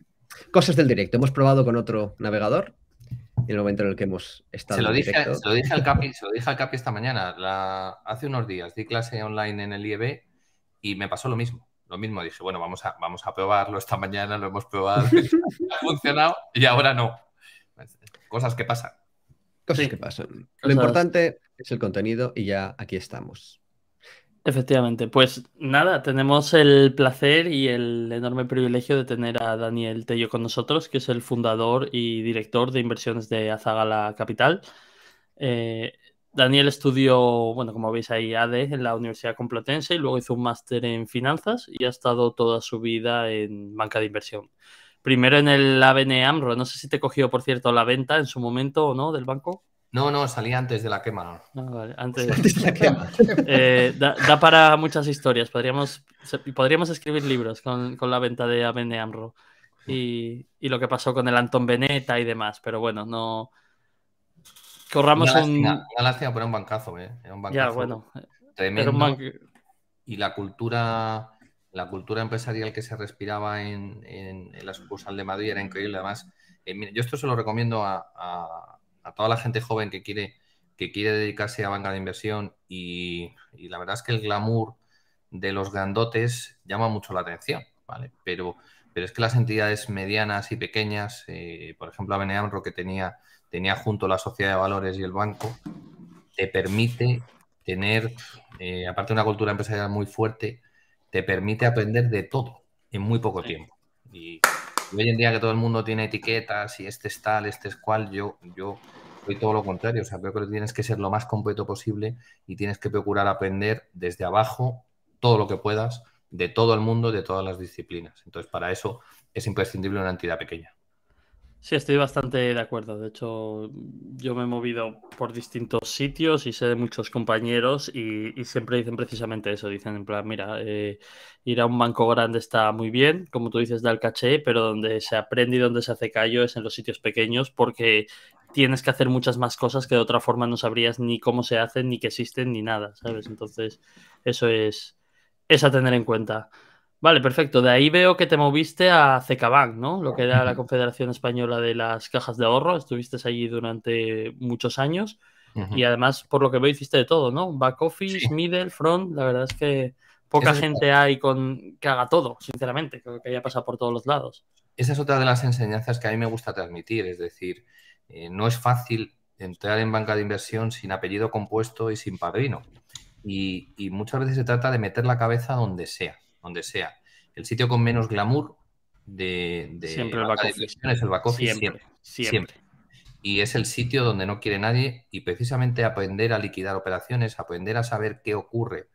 Cosas del directo. Hemos probado con otro navegador en el momento en el que hemos estado. Se lo, dije, se lo dije al
Capi, esta mañana. hace unos días di clase online en el IEB y me pasó lo mismo. Lo mismo dije, bueno, vamos a, vamos a probarlo esta mañana, lo hemos probado, ha funcionado y ahora no. Cosas que pasan. Cosas que pasan. Lo
importante es el contenido y ya aquí estamos.
Efectivamente, pues nada, tenemos el placer y el enorme privilegio de tener a Daniel Tello con nosotros, que es el fundador y director de inversiones de Azagala Capital. Eh, Daniel estudió, bueno, como veis ahí, ADE en la Universidad Complutense y luego hizo un máster en finanzas y ha estado toda su vida en banca de inversión. Primero en el ABN AMRO, no sé si te cogió, por cierto, la venta en su momento o no del banco.
No, no, salía antes
de la quema. Ah, antes... de la quema. Eh, da, para muchas historias. Podríamos, escribir libros con, la venta de ABN AMRO y, lo que pasó con el Anton Beneta y demás. Pero bueno, no. Corramos un.
un bancazo, ¿eh? Era un bancazo. Tremendo. Y la cultura. La cultura empresarial que se respiraba en, la sucursal de Madrid era increíble. Además, eh, yo esto se lo recomiendo a a toda la gente joven que quiere, que quiere dedicarse a banca de inversión y, la verdad es que el glamour de los grandotes llama mucho la atención, ¿vale? Pero, pero es que las entidades medianas y pequeñas, eh, por ejemplo, AMRO, que tenía, tenía junto la sociedad de valores y el banco, te permite tener, eh, aparte de una cultura empresarial muy fuerte, te permite aprender de todo en muy poco tiempo hoy en día que todo el mundo tiene etiquetas y este es tal, este es cual, yo, yo soy todo lo contrario. O sea, creo que tienes que ser lo más completo posible y tienes que procurar aprender desde abajo todo lo que puedas de todo el mundo, de todas las disciplinas. Entonces, para eso es imprescindible una entidad pequeña.
Sí, estoy bastante de acuerdo. De hecho, yo me he movido por distintos sitios y sé de muchos compañeros y, siempre dicen precisamente eso. Dicen en plan, mira, eh, ir a un banco grande está muy bien, como tú dices, da el caché, pero donde se aprende y donde se hace callo es en los sitios pequeños porque tienes que hacer muchas más cosas que de otra forma no sabrías ni cómo se hacen, ni que existen, ni nada, ¿sabes? Entonces, eso es, es a tener en cuenta. Vale, perfecto. De ahí veo que te moviste a Bank, ¿no? Lo que era la Confederación Española de las Cajas de Ahorro. Estuviste allí durante muchos años y además, por lo que veo, hiciste de todo, ¿no? Back office, middle, front. La verdad es que poca gente hay
con que haga todo, sinceramente, que haya pasado por todos los lados. Esa es otra de las enseñanzas que a mí me gusta transmitir, es decir, eh, no es fácil entrar en banca de inversión sin apellido compuesto y sin padrino. y muchas veces se trata de meter la cabeza donde sea donde sea. El sitio con menos glamour de, de siempre es el back office. Siempre, siempre, Y es el sitio donde no quiere nadie y precisamente aprender a liquidar operaciones, aprender a saber qué ocurre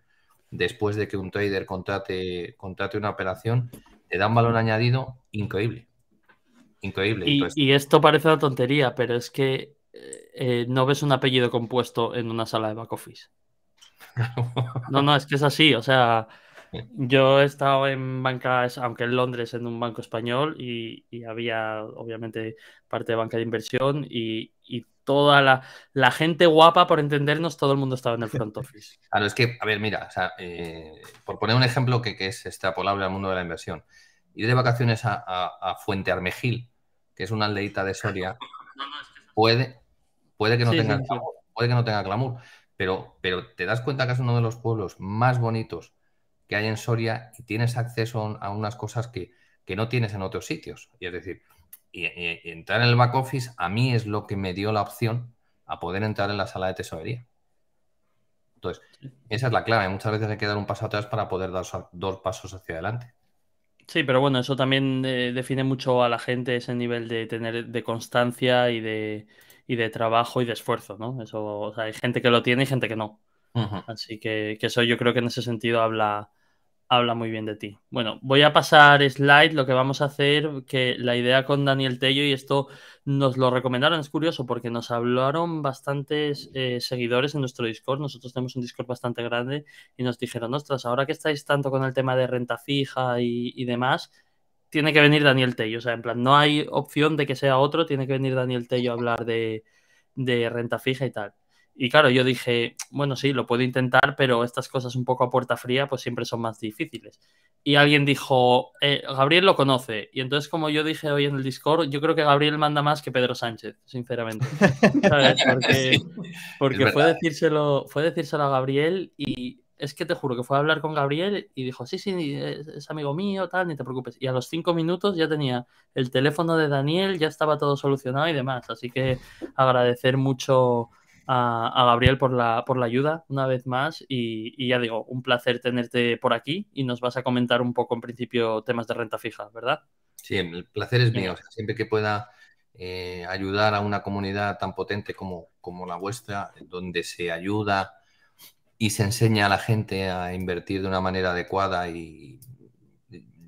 después de que un trader contrate, contrate una operación, te da un valor añadido increíble. Increíble.
Y, esto parece una tontería, pero es que eh, eh, no ves un apellido compuesto en una sala de back office. no, no, es que es así. O sea, yo he estado en bancas, aunque en Londres, en un banco español y, había obviamente parte de banca de inversión y, toda la, gente guapa, por entendernos, todo el mundo estaba en el front office.
Claro, es que, a ver, mira, eh, por poner un ejemplo que, que es extrapolable al mundo de la inversión, ir de vacaciones a, Fuente Armejil, que es una aldeita de Soria, puede, puede, que, no tenga, clamor, puede que no tenga glamour, pero, pero te das cuenta que es uno de los pueblos más bonitos que hay en Soria y tienes acceso a unas cosas que, no tienes en otros sitios. Y es decir, entrar en el back office a mí es lo que me dio la opción a poder entrar en la sala de tesorería. Entonces, esa es la clave. Muchas veces hay que dar un paso atrás para poder dar dos pasos hacia adelante.
Sí, pero bueno, eso también eh, define mucho a la gente ese nivel de tener de constancia y de, de trabajo y de esfuerzo, ¿no? Eso, hay gente que lo tiene y gente que no. Así que, que, eso yo creo que en ese sentido habla, habla muy bien de ti. Bueno, voy a pasar slide, lo que vamos a hacer, que la idea con Daniel Tello, y esto nos lo recomendaron, es curioso, porque nos hablaron bastantes eh, seguidores en nuestro Discord, nosotros tenemos un Discord bastante grande, y nos dijeron, ostras, ahora que estáis tanto con el tema de renta fija y, demás, tiene que venir Daniel Tello, o sea, en plan, no hay opción de que sea otro, tiene que venir Daniel Tello a hablar de renta fija y tal. Y claro, yo dije, bueno, sí, lo puedo intentar, pero estas cosas un poco a puerta fría, pues siempre son más difíciles. Y alguien dijo, eh, Gabriel lo conoce. Y entonces, como yo dije hoy en el Discord, yo creo que Gabriel manda más que Pedro Sánchez, sinceramente. Porque, fue, decírselo, fue decírselo a Gabriel y es que te juro que fue a hablar con Gabriel y dijo, sí, sí, es, amigo mío, tal, ni te preocupes. Y a los cinco minutos ya tenía el teléfono de Daniel, ya estaba todo solucionado y demás. Así que agradecer mucho a, Gabriel por la, por la ayuda una vez más y, ya digo, un placer tenerte por aquí y nos vas
a comentar un poco en principio temas de renta fija, ¿verdad? Sí, el placer es mío. siempre que pueda eh, ayudar a una comunidad tan potente como, como la vuestra, donde se ayuda y se enseña a la gente a invertir de una manera adecuada y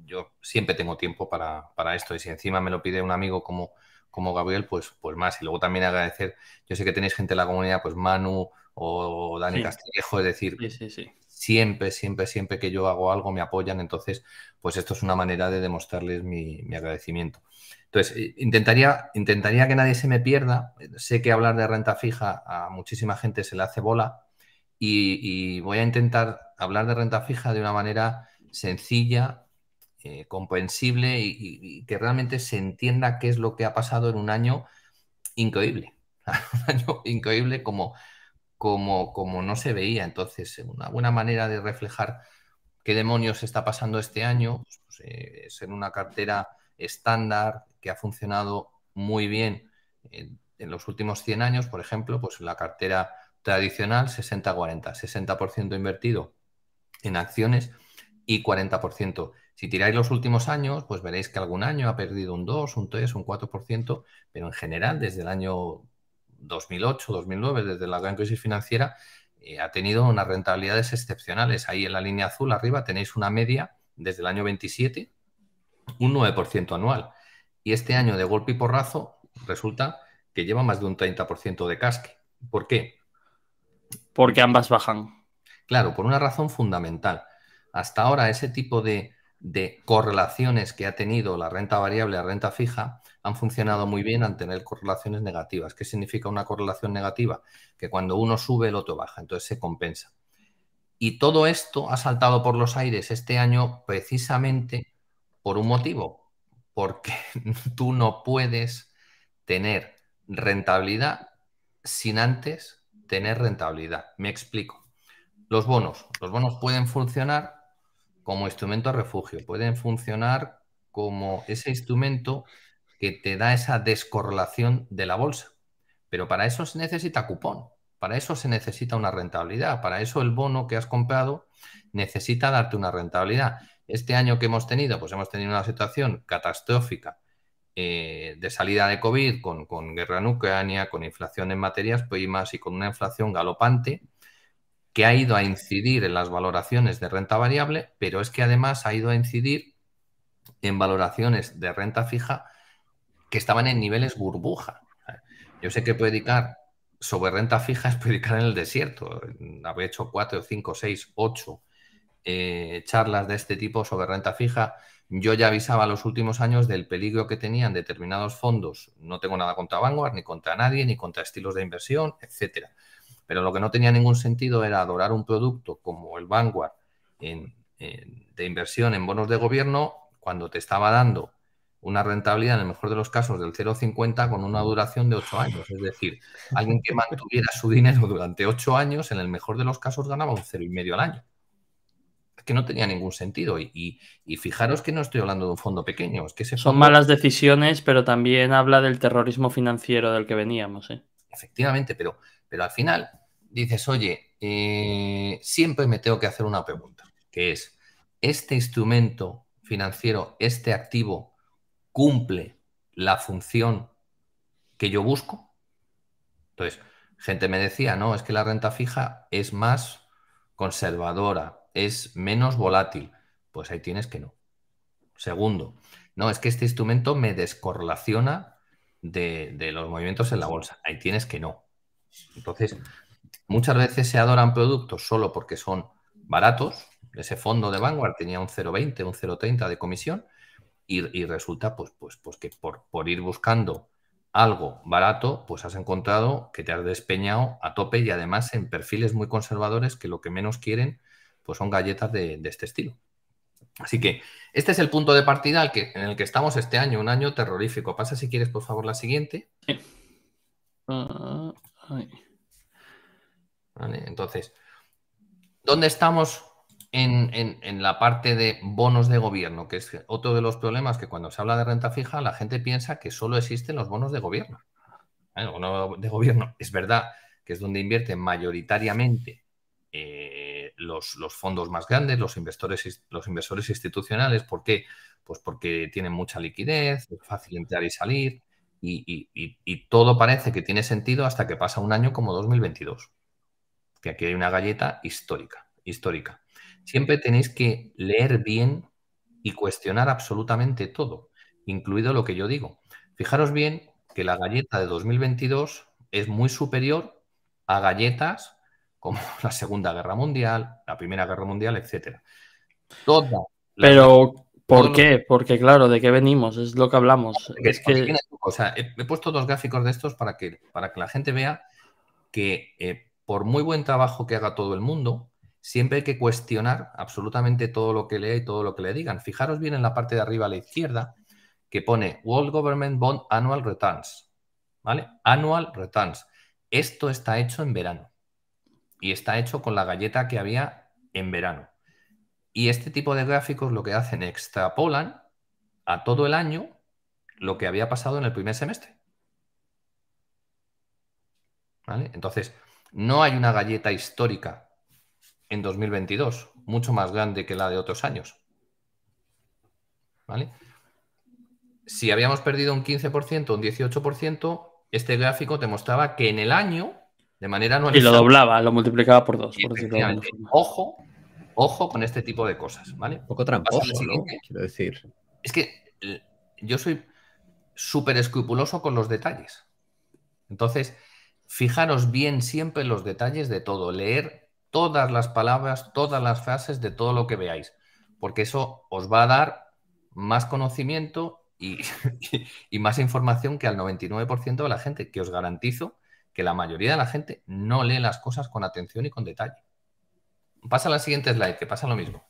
yo siempre tengo tiempo para esto y si encima me lo pide un amigo como, como Gabriel, pues, pues más. Y luego también agradecer, yo sé que tenéis gente en la comunidad, pues Manu o Dani Castillejo, es decir, sí, siempre, siempre, siempre que yo hago algo me apoyan, entonces, pues esto es una manera de demostrarles mi, agradecimiento. Entonces, eh, intentaría, intentaría que nadie se me pierda. Sé que hablar de renta fija a muchísima gente se le hace bola y voy a intentar hablar de renta fija de una manera sencilla, eh, comprensible y, que realmente se entienda qué es lo que ha pasado en un año increíble. un año increíble como, como, como no se veía. Entonces, eh, una buena manera de reflejar qué demonios está pasando este año pues, eh, es en una cartera estándar que ha funcionado muy bien en, los últimos 100 años, por ejemplo, pues la cartera tradicional 60-40, 60%, -40, 60 invertido en acciones y 40% si tiráis los últimos años, pues veréis que algún año ha perdido un 2, un 3, un 4%, pero en general desde el año 2008, 2009, desde la gran crisis financiera, eh, ha tenido unas rentabilidades excepcionales. Ahí en la línea azul arriba tenéis una media desde el año 27, un 9% anual. Y este año de golpe y porrazo resulta que lleva más de un 30% de casque. ¿Por qué? Porque ambas bajan. Claro, por una razón fundamental. Hasta ahora ese tipo de de correlaciones que ha tenido la renta variable a renta fija han funcionado muy bien al tener correlaciones negativas. ¿Qué significa una correlación negativa? Que cuando uno sube, el otro baja, entonces se compensa. Y todo esto ha saltado por los aires este año precisamente por un motivo, porque tú no puedes tener rentabilidad sin antes tener rentabilidad. Me explico. Los bonos. Los bonos pueden funcionar como instrumento refugio, pueden funcionar como ese instrumento que te da esa descorrelación de la bolsa. Pero para eso se necesita cupón, para eso se necesita una rentabilidad, para eso el bono que has comprado necesita darte una rentabilidad. Este año que hemos tenido, pues hemos tenido una situación catastrófica eh, de salida de COVID, con, con, guerra en Ucrania, con inflación en materias primas y con una inflación galopante que ha ido a incidir en las valoraciones de renta variable, pero es que además ha ido a incidir en valoraciones de renta fija que estaban en niveles burbuja. Yo sé que predicar sobre renta fija es predicar en el desierto. Habré hecho cuatro, cinco, seis, ocho eh, charlas de este tipo sobre renta fija. Yo ya avisaba los últimos años del peligro que tenían determinados fondos. No tengo nada contra Vanguard, ni contra nadie, ni contra estilos de inversión, etcétera pero lo que no tenía ningún sentido era adorar un producto como el Vanguard de inversión en bonos de gobierno cuando te estaba dando una rentabilidad, en el mejor de los casos, del 0,50 con una duración de 8 años. Es decir, alguien que mantuviera su dinero durante 8 años, en el mejor de los casos, ganaba un 0,5 al año. Es que no tenía ningún sentido. Y, fijaros que no estoy hablando de un fondo pequeño. Es que Son
malas decisiones, pero también
habla del terrorismo financiero del que veníamos. ¿eh? Efectivamente, pero pero al final dices, oye, eh, siempre me tengo que hacer una pregunta, que es, ¿este instrumento financiero, este activo, cumple la función que yo busco? Entonces, gente me decía, no, es que la renta fija es más conservadora, es menos volátil. Pues ahí tienes que no. Segundo, no, es que este instrumento me descorrelaciona de los movimientos en la bolsa. Ahí tienes que no. Entonces, muchas veces se adoran productos solo porque son baratos. Ese fondo de Vanguard tenía un 0,20, un 0,30 de comisión y, resulta pues, pues, pues que por, ir buscando algo barato, pues has encontrado que te has despeñado a tope y además en perfiles muy conservadores que lo que menos quieren pues son galletas de, este estilo. Así que este es el punto de partida que, en el que estamos este año, un año terrorífico. Pasa si quieres, por favor, la siguiente. Ah, Vale, entonces, ¿dónde estamos en, la parte de bonos de gobierno? Que es otro de los problemas que cuando se habla de renta fija, la gente piensa que solo existen los bonos de gobierno. de gobierno es verdad que es donde invierten mayoritariamente eh, los, fondos más grandes, los inversores, los inversores institucionales. ¿Por qué? Pues porque tienen mucha liquidez, es fácil entrar y salir y, todo parece que tiene sentido hasta que pasa un año como 2022, que aquí hay una galleta histórica, histórica. Siempre tenéis que leer bien y cuestionar absolutamente todo, incluido lo que yo digo. Fijaros bien que la galleta de 2022 es muy superior a galletas como la Segunda Guerra Mundial, la Primera Guerra Mundial, etc. Toda
Pero ¿Por qué? Porque claro, ¿de qué venimos? Es lo que hablamos. es que...
o sea, he, puesto dos gráficos de estos para que, para que la gente vea que eh, por muy buen trabajo que haga todo el mundo, siempre hay que cuestionar absolutamente todo lo que lea y todo lo que le digan. Fijaros bien en la parte de arriba a la izquierda que pone World Government Bond Annual Returns. ¿Vale? Annual Returns. Esto está hecho en verano. Y está hecho con la galleta que había en verano. Y este tipo de gráficos lo que hacen extrapolan a todo el año lo que había pasado en el primer semestre. ¿Vale? Entonces, no hay una galleta histórica en 2022, mucho más grande que la de otros años. ¿Vale? Si habíamos perdido un 15%, un 18%, este gráfico te mostraba que en el año, de manera no Y lo doblaba, lo multiplicaba por dos. Ojo, Ojo con este tipo de cosas, ¿vale? Un poco tramposo, ¿no? Quiero decir. Es que eh, yo soy súper escrupuloso con los detalles. Entonces, fijaros bien siempre los detalles de todo, leer todas las palabras, todas las frases de todo lo que veáis, porque eso os va a dar más conocimiento y más información que al 99% de la gente, que os garantizo que la mayoría de la gente no lee las cosas con atención y con detalle. Pasa la siguiente slide, que pasa lo mismo.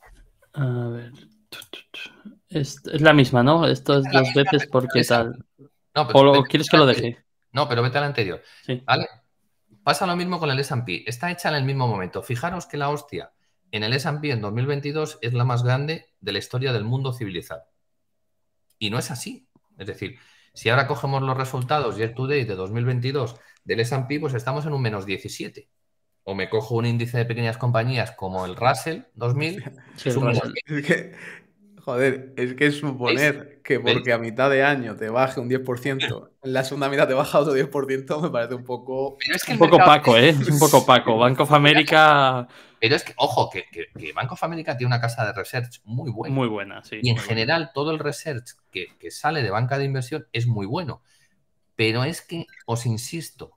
A
ver. Es, la misma, ¿no? Esto es, dos veces porque tal. No, ¿O
quieres que lo deje? No, pero vete la anterior. ¿Vale? Pasa lo mismo con el S&P. Está hecha en el mismo momento. Fijaros que la hostia en el S&P en 2022 es la más grande de la historia del mundo civilizado. Y no es así. Es decir, si ahora cogemos los resultados year to date de 2022 del S&P, pues estamos en un menos 17 o me cojo un índice de pequeñas compañías como el Russell 2000. Es que,
joder, es que suponer que porque a mitad de año te baje un 10%, en la segunda mitad te baja otro 10%, me parece un poco. un poco
opaco, ¿eh? Es un poco opaco. Bank of America. Pero es que, ojo, que, que, Bank of America tiene una casa de research muy buena. Muy buena, sí. Y en general, todo el research que, que sale de banca de inversión es muy bueno. Pero es que, os insisto,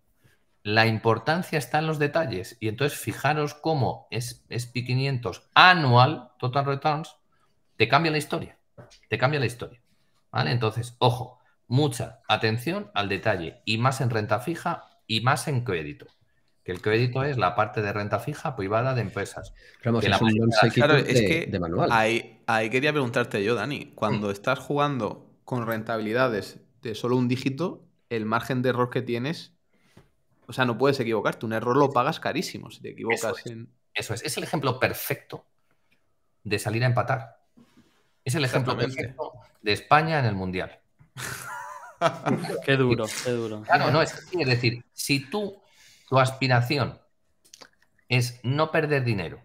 la importancia está en los detalles. Y entonces fijaros cómo es, es 500 anual, total returns, te cambia la historia. Te cambia la historia. ¿Vale? Entonces, ojo, mucha atención al detalle y más en renta fija y más en crédito. Que el crédito es la parte de renta fija privada de empresas. Claro, es, que Ahí,
quería preguntarte yo, Dani. Cuando estás jugando con rentabilidades de solo un dígito, el margen de error que tienes o sea, no puedes equivocarte. Un error lo pagas carísimo si
te equivocas. Eso es. es. el ejemplo perfecto de salir a empatar. Es el ejemplo perfecto de España en el Mundial. qué duro, qué duro. Claro, no, es, es decir, si tú, tu aspiración es no perder dinero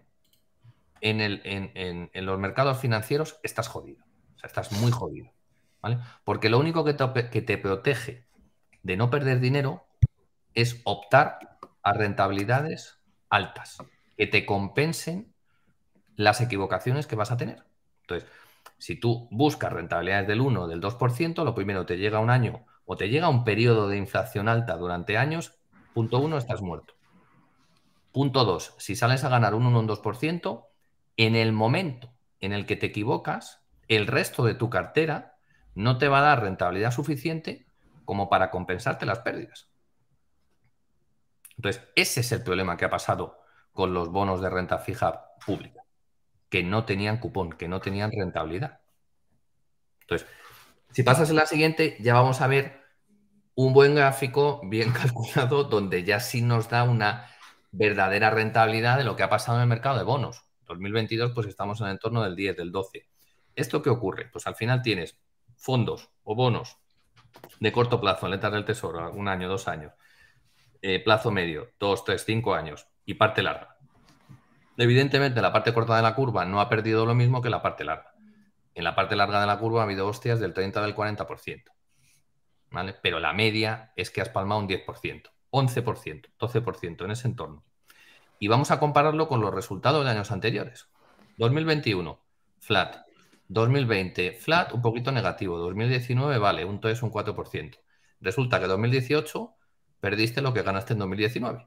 en, los mercados financieros, estás jodido. O sea, estás muy jodido. ¿vale? Porque lo único que te protege de no perder dinero es optar a rentabilidades altas que te compensen las equivocaciones que vas a tener. Entonces, si tú buscas rentabilidades del 1 o del 2%, lo primero te llega un año o te llega un periodo de inflación alta durante años, punto uno, estás muerto. Punto dos, si sales a ganar un 1 o un 2%, en el momento en el que te equivocas, el resto de tu cartera no te va a dar rentabilidad suficiente como para compensarte las pérdidas. Entonces, ese es el problema que ha pasado con los bonos de renta fija pública, que no tenían cupón, que no tenían rentabilidad. Entonces, si pasas en la siguiente, ya vamos a ver un buen gráfico bien calculado donde ya sí nos da una verdadera rentabilidad de lo que ha pasado en el mercado de bonos. 2022, pues estamos en el entorno del 10, del 12. ¿Esto qué ocurre? Pues al final tienes fondos o bonos de corto plazo, en letras del tesoro, un año, dos años, eh, plazo medio, 2, 3, 5 años y parte larga. Evidentemente, la parte corta de la curva no ha perdido lo mismo que la parte larga. En la parte larga de la curva ha habido hostias del 30 del 40%. Pero la media es que has palmado un 10%, 11%, 12% en ese entorno. Y vamos a compararlo con los resultados de años anteriores. 2021, flat. 2020, flat, un poquito negativo. 2019, vale, un un 4%. Resulta que 2018 perdiste lo que ganaste en 2019.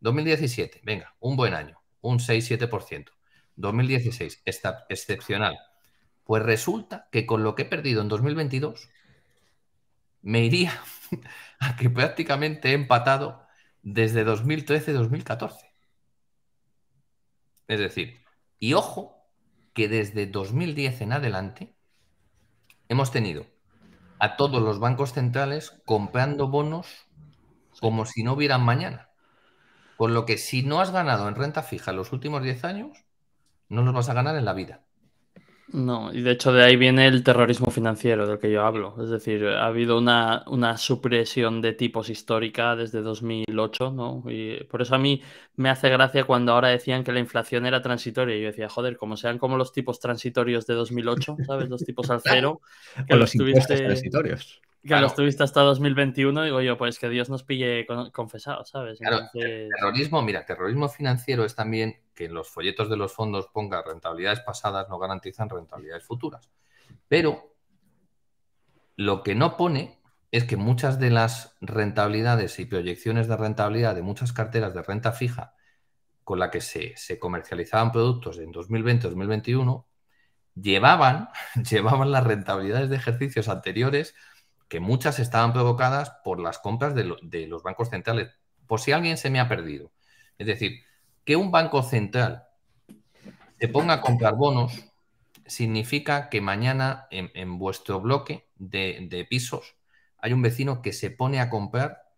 2017, venga, un buen año, un 6-7%. 2016, está excepcional. Pues resulta que con lo que he perdido en 2022, me iría a que prácticamente he empatado desde 2013-2014. Es decir, y ojo, que desde 2010 en adelante hemos tenido a todos los bancos centrales comprando bonos como si no hubieran mañana. Por lo que si no has ganado en renta fija los últimos 10 años, no los vas a ganar en la vida.
No, y de hecho de ahí viene el terrorismo financiero del que yo hablo. Es decir, ha habido una, supresión de tipos histórica desde 2008, ¿no? Y por eso a mí me hace gracia cuando ahora decían que la inflación era transitoria. Y yo decía, joder, como sean como los tipos transitorios de 2008, ¿sabes? Los tipos al cero. Que o los, impuestos transitorios. Claro. estuviste hasta 2021, digo yo, pues que Dios nos pille confesado, ¿sabes? terrorismo, mira,
terrorismo financiero es también que en los folletos de los fondos ponga rentabilidades pasadas no garantizan rentabilidades futuras. Pero lo que no pone es que muchas de las rentabilidades y proyecciones de rentabilidad de muchas carteras de renta fija con la que se, comercializaban productos en 2020-2021 llevaban, llevaban las rentabilidades de ejercicios anteriores que muchas estaban provocadas por las compras de, los bancos centrales, por si alguien se me ha perdido. Es decir, que un banco central se ponga a comprar bonos significa que mañana en, vuestro bloque de, de, pisos hay un vecino que se pone a comprar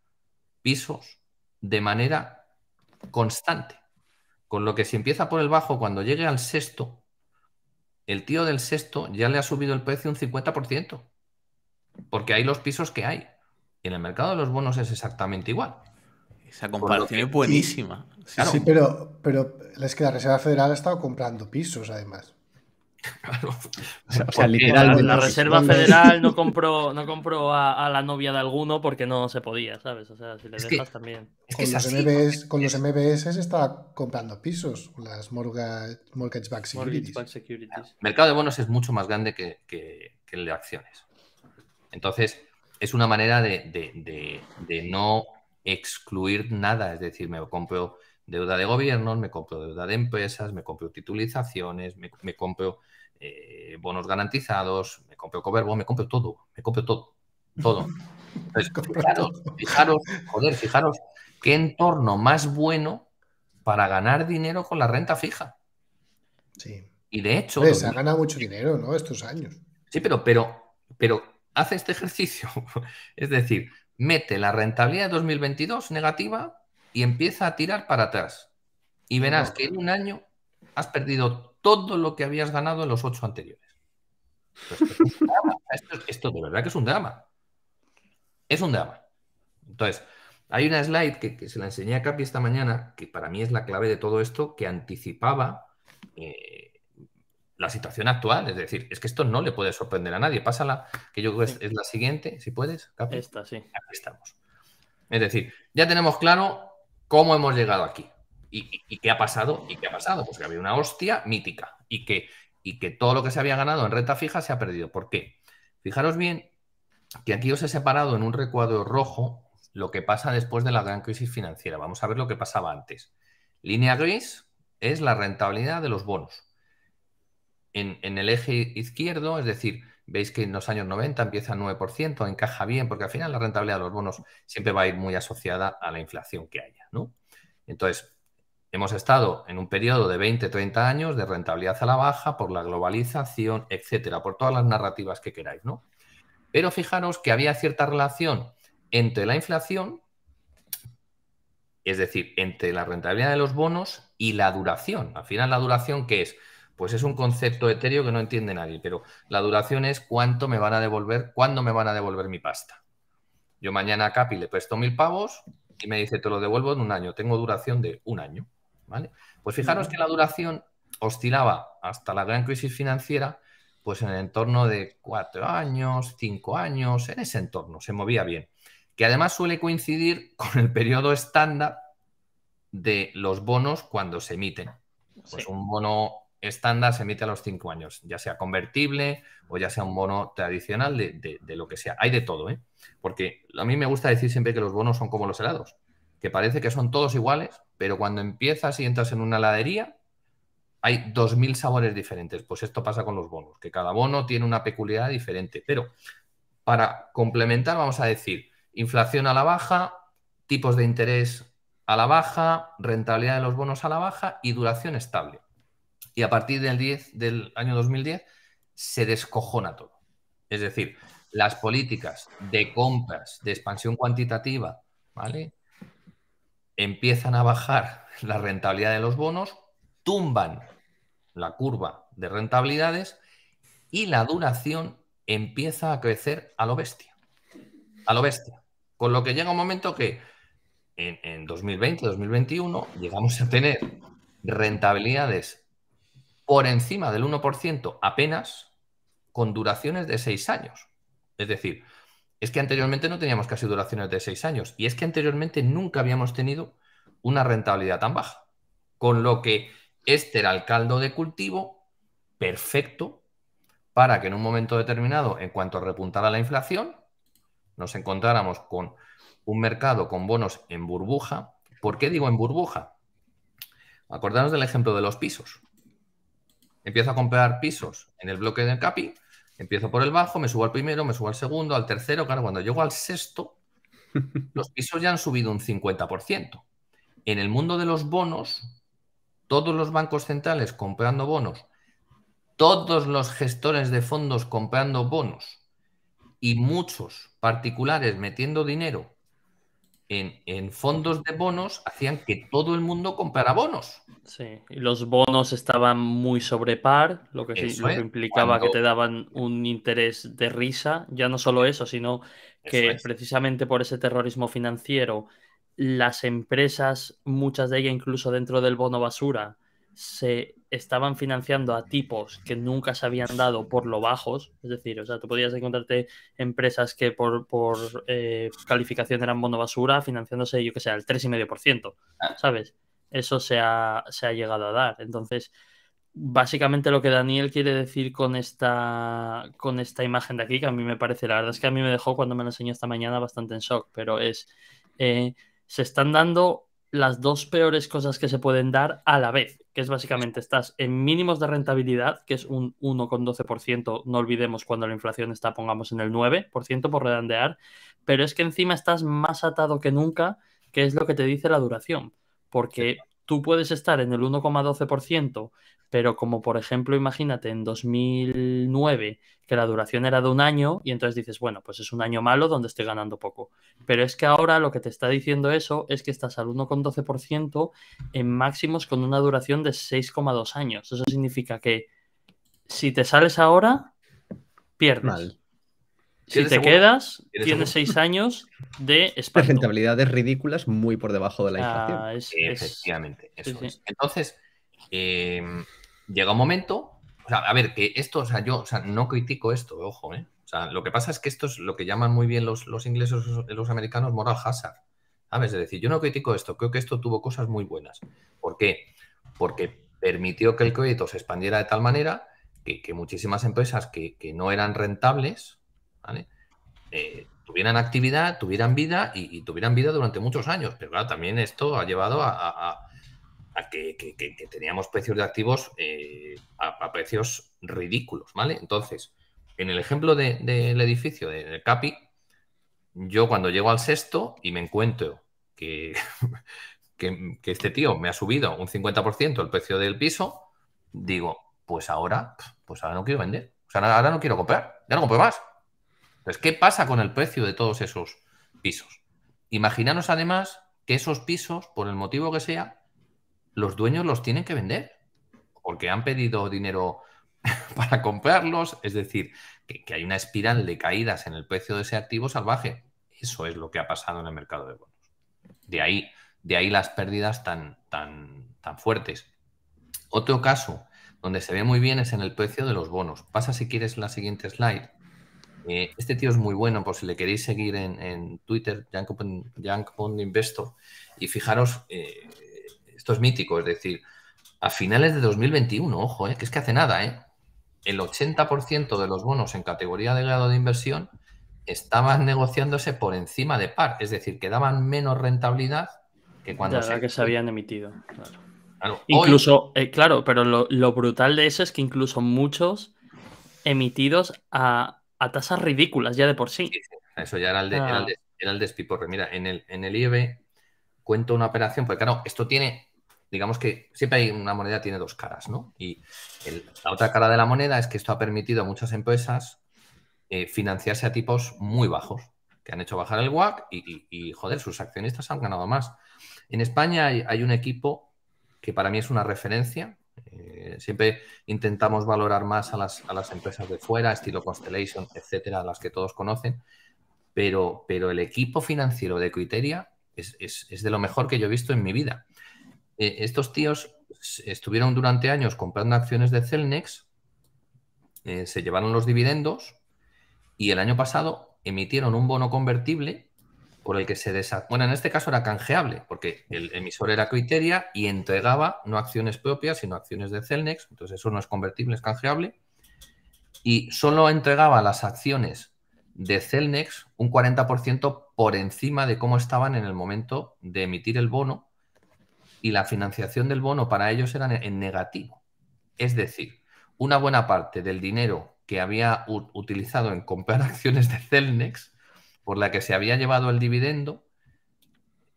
pisos de manera constante. Con lo que si empieza por el bajo, cuando llegue al sexto, el tío del sexto ya le ha subido el precio un 50% porque hay los pisos que hay. Y en el mercado de los bonos es exactamente igual. Esa comparación es buenísima. Sí,
pero, es que la Reserva Federal ha estado comprando pisos, además. Claro. O sea, La, Reserva Federal
no compró, no compró a, la novia de alguno porque no se podía, ¿sabes? O sea, si le dejas también. con, los MBS,
con está comprando pisos, las mortgage, back securities. El
mercado de bonos es mucho más grande que, que el de acciones. Entonces, es una manera de, no excluir nada, es decir, me compro deuda de gobiernos, me compro deuda de empresas, me compro titulizaciones, me, compro eh, bonos garantizados, me compro coverbo, me compro todo, me compro todo, todo. fijaros, fijaros, joder, fijaros qué entorno más bueno para ganar dinero con la renta fija. Sí. Y de hecho... se ha
ganado mucho dinero, ¿no? Estos años.
Sí, pero, pero, pero Hace
este ejercicio. es
decir, mete la rentabilidad de 2022 negativa y empieza a tirar para atrás. Y verás que en un año has perdido todo lo que habías ganado en los ocho anteriores. Pues esto, de verdad que es un drama. Es un drama. Entonces, hay una slide que, se la enseñé a Capi esta mañana, que para mí es la clave de todo esto, que anticipaba eh, la situación actual. Es decir, es que esto no le puede sorprender a nadie. Pásala, que yo creo que es, la siguiente, si puedes. Esta, sí. Aquí estamos. Es decir, ya tenemos claro cómo hemos llegado aquí y, qué ha pasado y qué ha pasado. Pues que había una hostia mítica y que, y que todo lo que se había ganado en renta fija se ha perdido. ¿Por qué? Fijaros bien que aquí os he separado en un recuadro rojo lo que pasa después de la gran crisis financiera. Vamos a ver lo que pasaba antes. Línea gris es la rentabilidad de los bonos en, el eje izquierdo, es decir, veis que en los años 90 empieza 9%, encaja bien, porque al final la rentabilidad de los bonos siempre va a ir muy asociada a la inflación que haya. ¿no? Entonces, hemos estado en un periodo de 20, 30 años de rentabilidad a la baja por la globalización, etcétera, por todas las narrativas que queráis. ¿no? Pero fijaros que había cierta relación entre la inflación, es decir, entre la rentabilidad de los bonos y la duración. Al final, la duración que es pues es un concepto etéreo que no entiende nadie, pero la duración es cuánto me van a devolver, cuándo me van a devolver mi pasta. Yo mañana a Capi le presto mil pavos y me dice, te lo devuelvo en un año, tengo duración de un año. ¿Vale? Pues fijaros que la duración oscilaba hasta la gran crisis financiera, pues en el entorno de cuatro años, cinco años, en ese entorno, se movía bien. Que además suele coincidir con el periodo estándar de los bonos cuando se emiten. Pues un bono estándar se emite a los cinco años, ya sea convertible o ya sea un bono tradicional de, lo que sea. Hay de todo, ¿eh? Porque a mí me gusta decir siempre que los bonos son como los helados, que parece que son todos iguales, pero cuando empiezas y entras en una heladería, hay 2.000 sabores diferentes. Pues esto pasa con los bonos, que cada bono tiene una peculiaridad diferente. Pero para complementar, vamos a decir, inflación a la baja, tipos de interés a la baja, rentabilidad de los bonos a la baja y duración estable y a partir del 10 del año 2010 se descojona todo. Es decir, las políticas de compras, de expansión cuantitativa, ¿vale? Empiezan a bajar la rentabilidad de los bonos, tumban la curva de rentabilidades y la duración empieza a crecer a lo bestia. A lo bestia. Con lo que llega un momento que en, en 2020, 2021, llegamos a tener rentabilidades por encima del 1% apenas con duraciones de 6 años. Es decir, es que anteriormente no teníamos casi duraciones de 6 años y es que anteriormente nunca habíamos tenido una rentabilidad tan baja. Con lo que este era el caldo de cultivo perfecto para que en un momento determinado, en cuanto repuntara la inflación, nos encontráramos con un mercado con bonos en burbuja. ¿Por qué digo en burbuja? Acordaros del ejemplo de los pisos empiezo a comprar pisos en el bloque del CAPI, empiezo por el bajo, me subo al primero, me subo al segundo, al tercero, claro, cuando llego al sexto, los pisos ya han subido un 50%. En el mundo de los bonos, todos los bancos centrales comprando bonos, todos los gestores de fondos comprando bonos y muchos particulares metiendo dinero en, fondos de bonos hacían que todo el mundo comprara bonos. Sí, los bonos estaban muy sobre par, lo que,
implicaba que te daban un interés de risa. Ya no solo eso, sino que precisamente por ese terrorismo financiero, las empresas, muchas de ellas incluso dentro del bono basura, se estaban financiando a tipos que nunca se habían dado por lo bajos, es decir, o sea, tú podías encontrarte empresas que por, eh, calificación eran bono basura financiándose, yo que sé, al 3,5%, ah. ¿sabes? Eso se ha, llegado a dar. Entonces, básicamente lo que Daniel quiere decir con esta, con esta imagen de aquí, que a mí me parece, la verdad es que a mí me dejó cuando me la enseñó esta mañana bastante en shock, pero es, eh, se están dando las dos peores cosas que se pueden dar a la vez que es básicamente estás en mínimos de rentabilidad, que es un 1,12%, no olvidemos cuando la inflación está, pongamos, en el 9% por redondear, pero es que encima estás más atado que nunca, que es lo que te dice la duración, porque tú puedes estar en el 1,12%, pero como por ejemplo, imagínate en 2009 que la duración era de un año y entonces dices, bueno, pues es un año malo donde estoy ganando poco. Pero es que ahora lo que te está diciendo eso es que estás al 1,12% en máximos con una duración de 6,2 años. Eso significa que si te sales ahora,
pierdes.
Si te quedas, tienes, seis años
de espanto.
Rentabilidades ridículas muy por debajo de la ah, inflación. Efectivamente,
Entonces, em, llega un momento. a ver, que esto, o sea, yo no critico esto, ojo, ¿eh? O sea, lo que pasa es que esto es lo que llaman muy bien los, los ingleses y los americanos moral hazard. ¿Sabes? Es decir, yo no critico esto, creo que esto tuvo cosas muy buenas. ¿Por qué? Porque permitió que el crédito se expandiera de tal manera que, muchísimas empresas que, que no eran rentables ¿vale? Eh, tuvieran actividad, tuvieran vida y, tuvieran vida durante muchos años. Pero también esto ha llevado a, que, teníamos precios de activos eh, a, precios ridículos, ¿vale? Entonces, en el ejemplo del edificio del CAPI, yo cuando llego al sexto y me encuentro que, este tío me ha subido un 50% el precio del piso, digo, pues ahora, pues ahora no quiero vender. O sea, ahora no quiero comprar, ya no compro más. Entonces, ¿qué pasa con el precio de todos esos pisos? Imaginaros además que esos pisos, por el motivo que sea, los dueños los tienen que vender porque han pedido dinero para comprarlos, es decir, que, que, hay una espiral de caídas en el precio de ese activo salvaje. Eso es lo que ha pasado en el mercado de bonos. De ahí, de ahí las pérdidas tan, tan, tan fuertes. Otro caso donde se ve muy bien es en el precio de los bonos. Pasa si quieres la siguiente slide. Eh, este tío es muy bueno, por si le queréis seguir en, en Twitter, Bond Investor, y fijaros, eh, esto es mítico, es decir, a finales de 2021, ojo, eh, que es que hace nada, el 80% de los bonos en categoría de grado de inversión estaban negociándose por encima de par, es decir, que daban menos rentabilidad que cuando se... habían emitido.
Claro.
incluso, claro, pero lo, brutal de eso es que incluso muchos emitidos a a tasas ridículas ya de por sí. Eso ya era el, de, ah. Mira,
en el, en el IEB cuento una operación, porque claro, esto tiene, digamos que siempre hay una moneda tiene dos caras, ¿no? Y la otra cara de la moneda es que esto ha permitido a muchas empresas eh, financiarse a tipos muy bajos, que han hecho bajar el WAC y, joder, sus accionistas han ganado más. En España hay un equipo que para mí es una referencia, eh, siempre intentamos valorar más a las, empresas de fuera, estilo Constellation, etcétera, las que todos conocen, pero, pero el equipo financiero de Criteria es, es, de lo mejor que yo he visto en mi vida. Eh, estos tíos estuvieron durante años comprando acciones de Celnex, eh, se llevaron los dividendos y el año pasado emitieron un bono convertible por el que se Bueno, en este caso era canjeable, porque el emisor era Criteria y entregaba no acciones propias, sino acciones de Celnex, entonces eso no es convertible, es canjeable, y solo entregaba las acciones de Celnex un 40% por encima de cómo estaban en el momento de emitir el bono, y la financiación del bono para ellos era en negativo. Es decir, una buena parte del dinero que había utilizado en comprar acciones de Celnex, por la que se había llevado el dividendo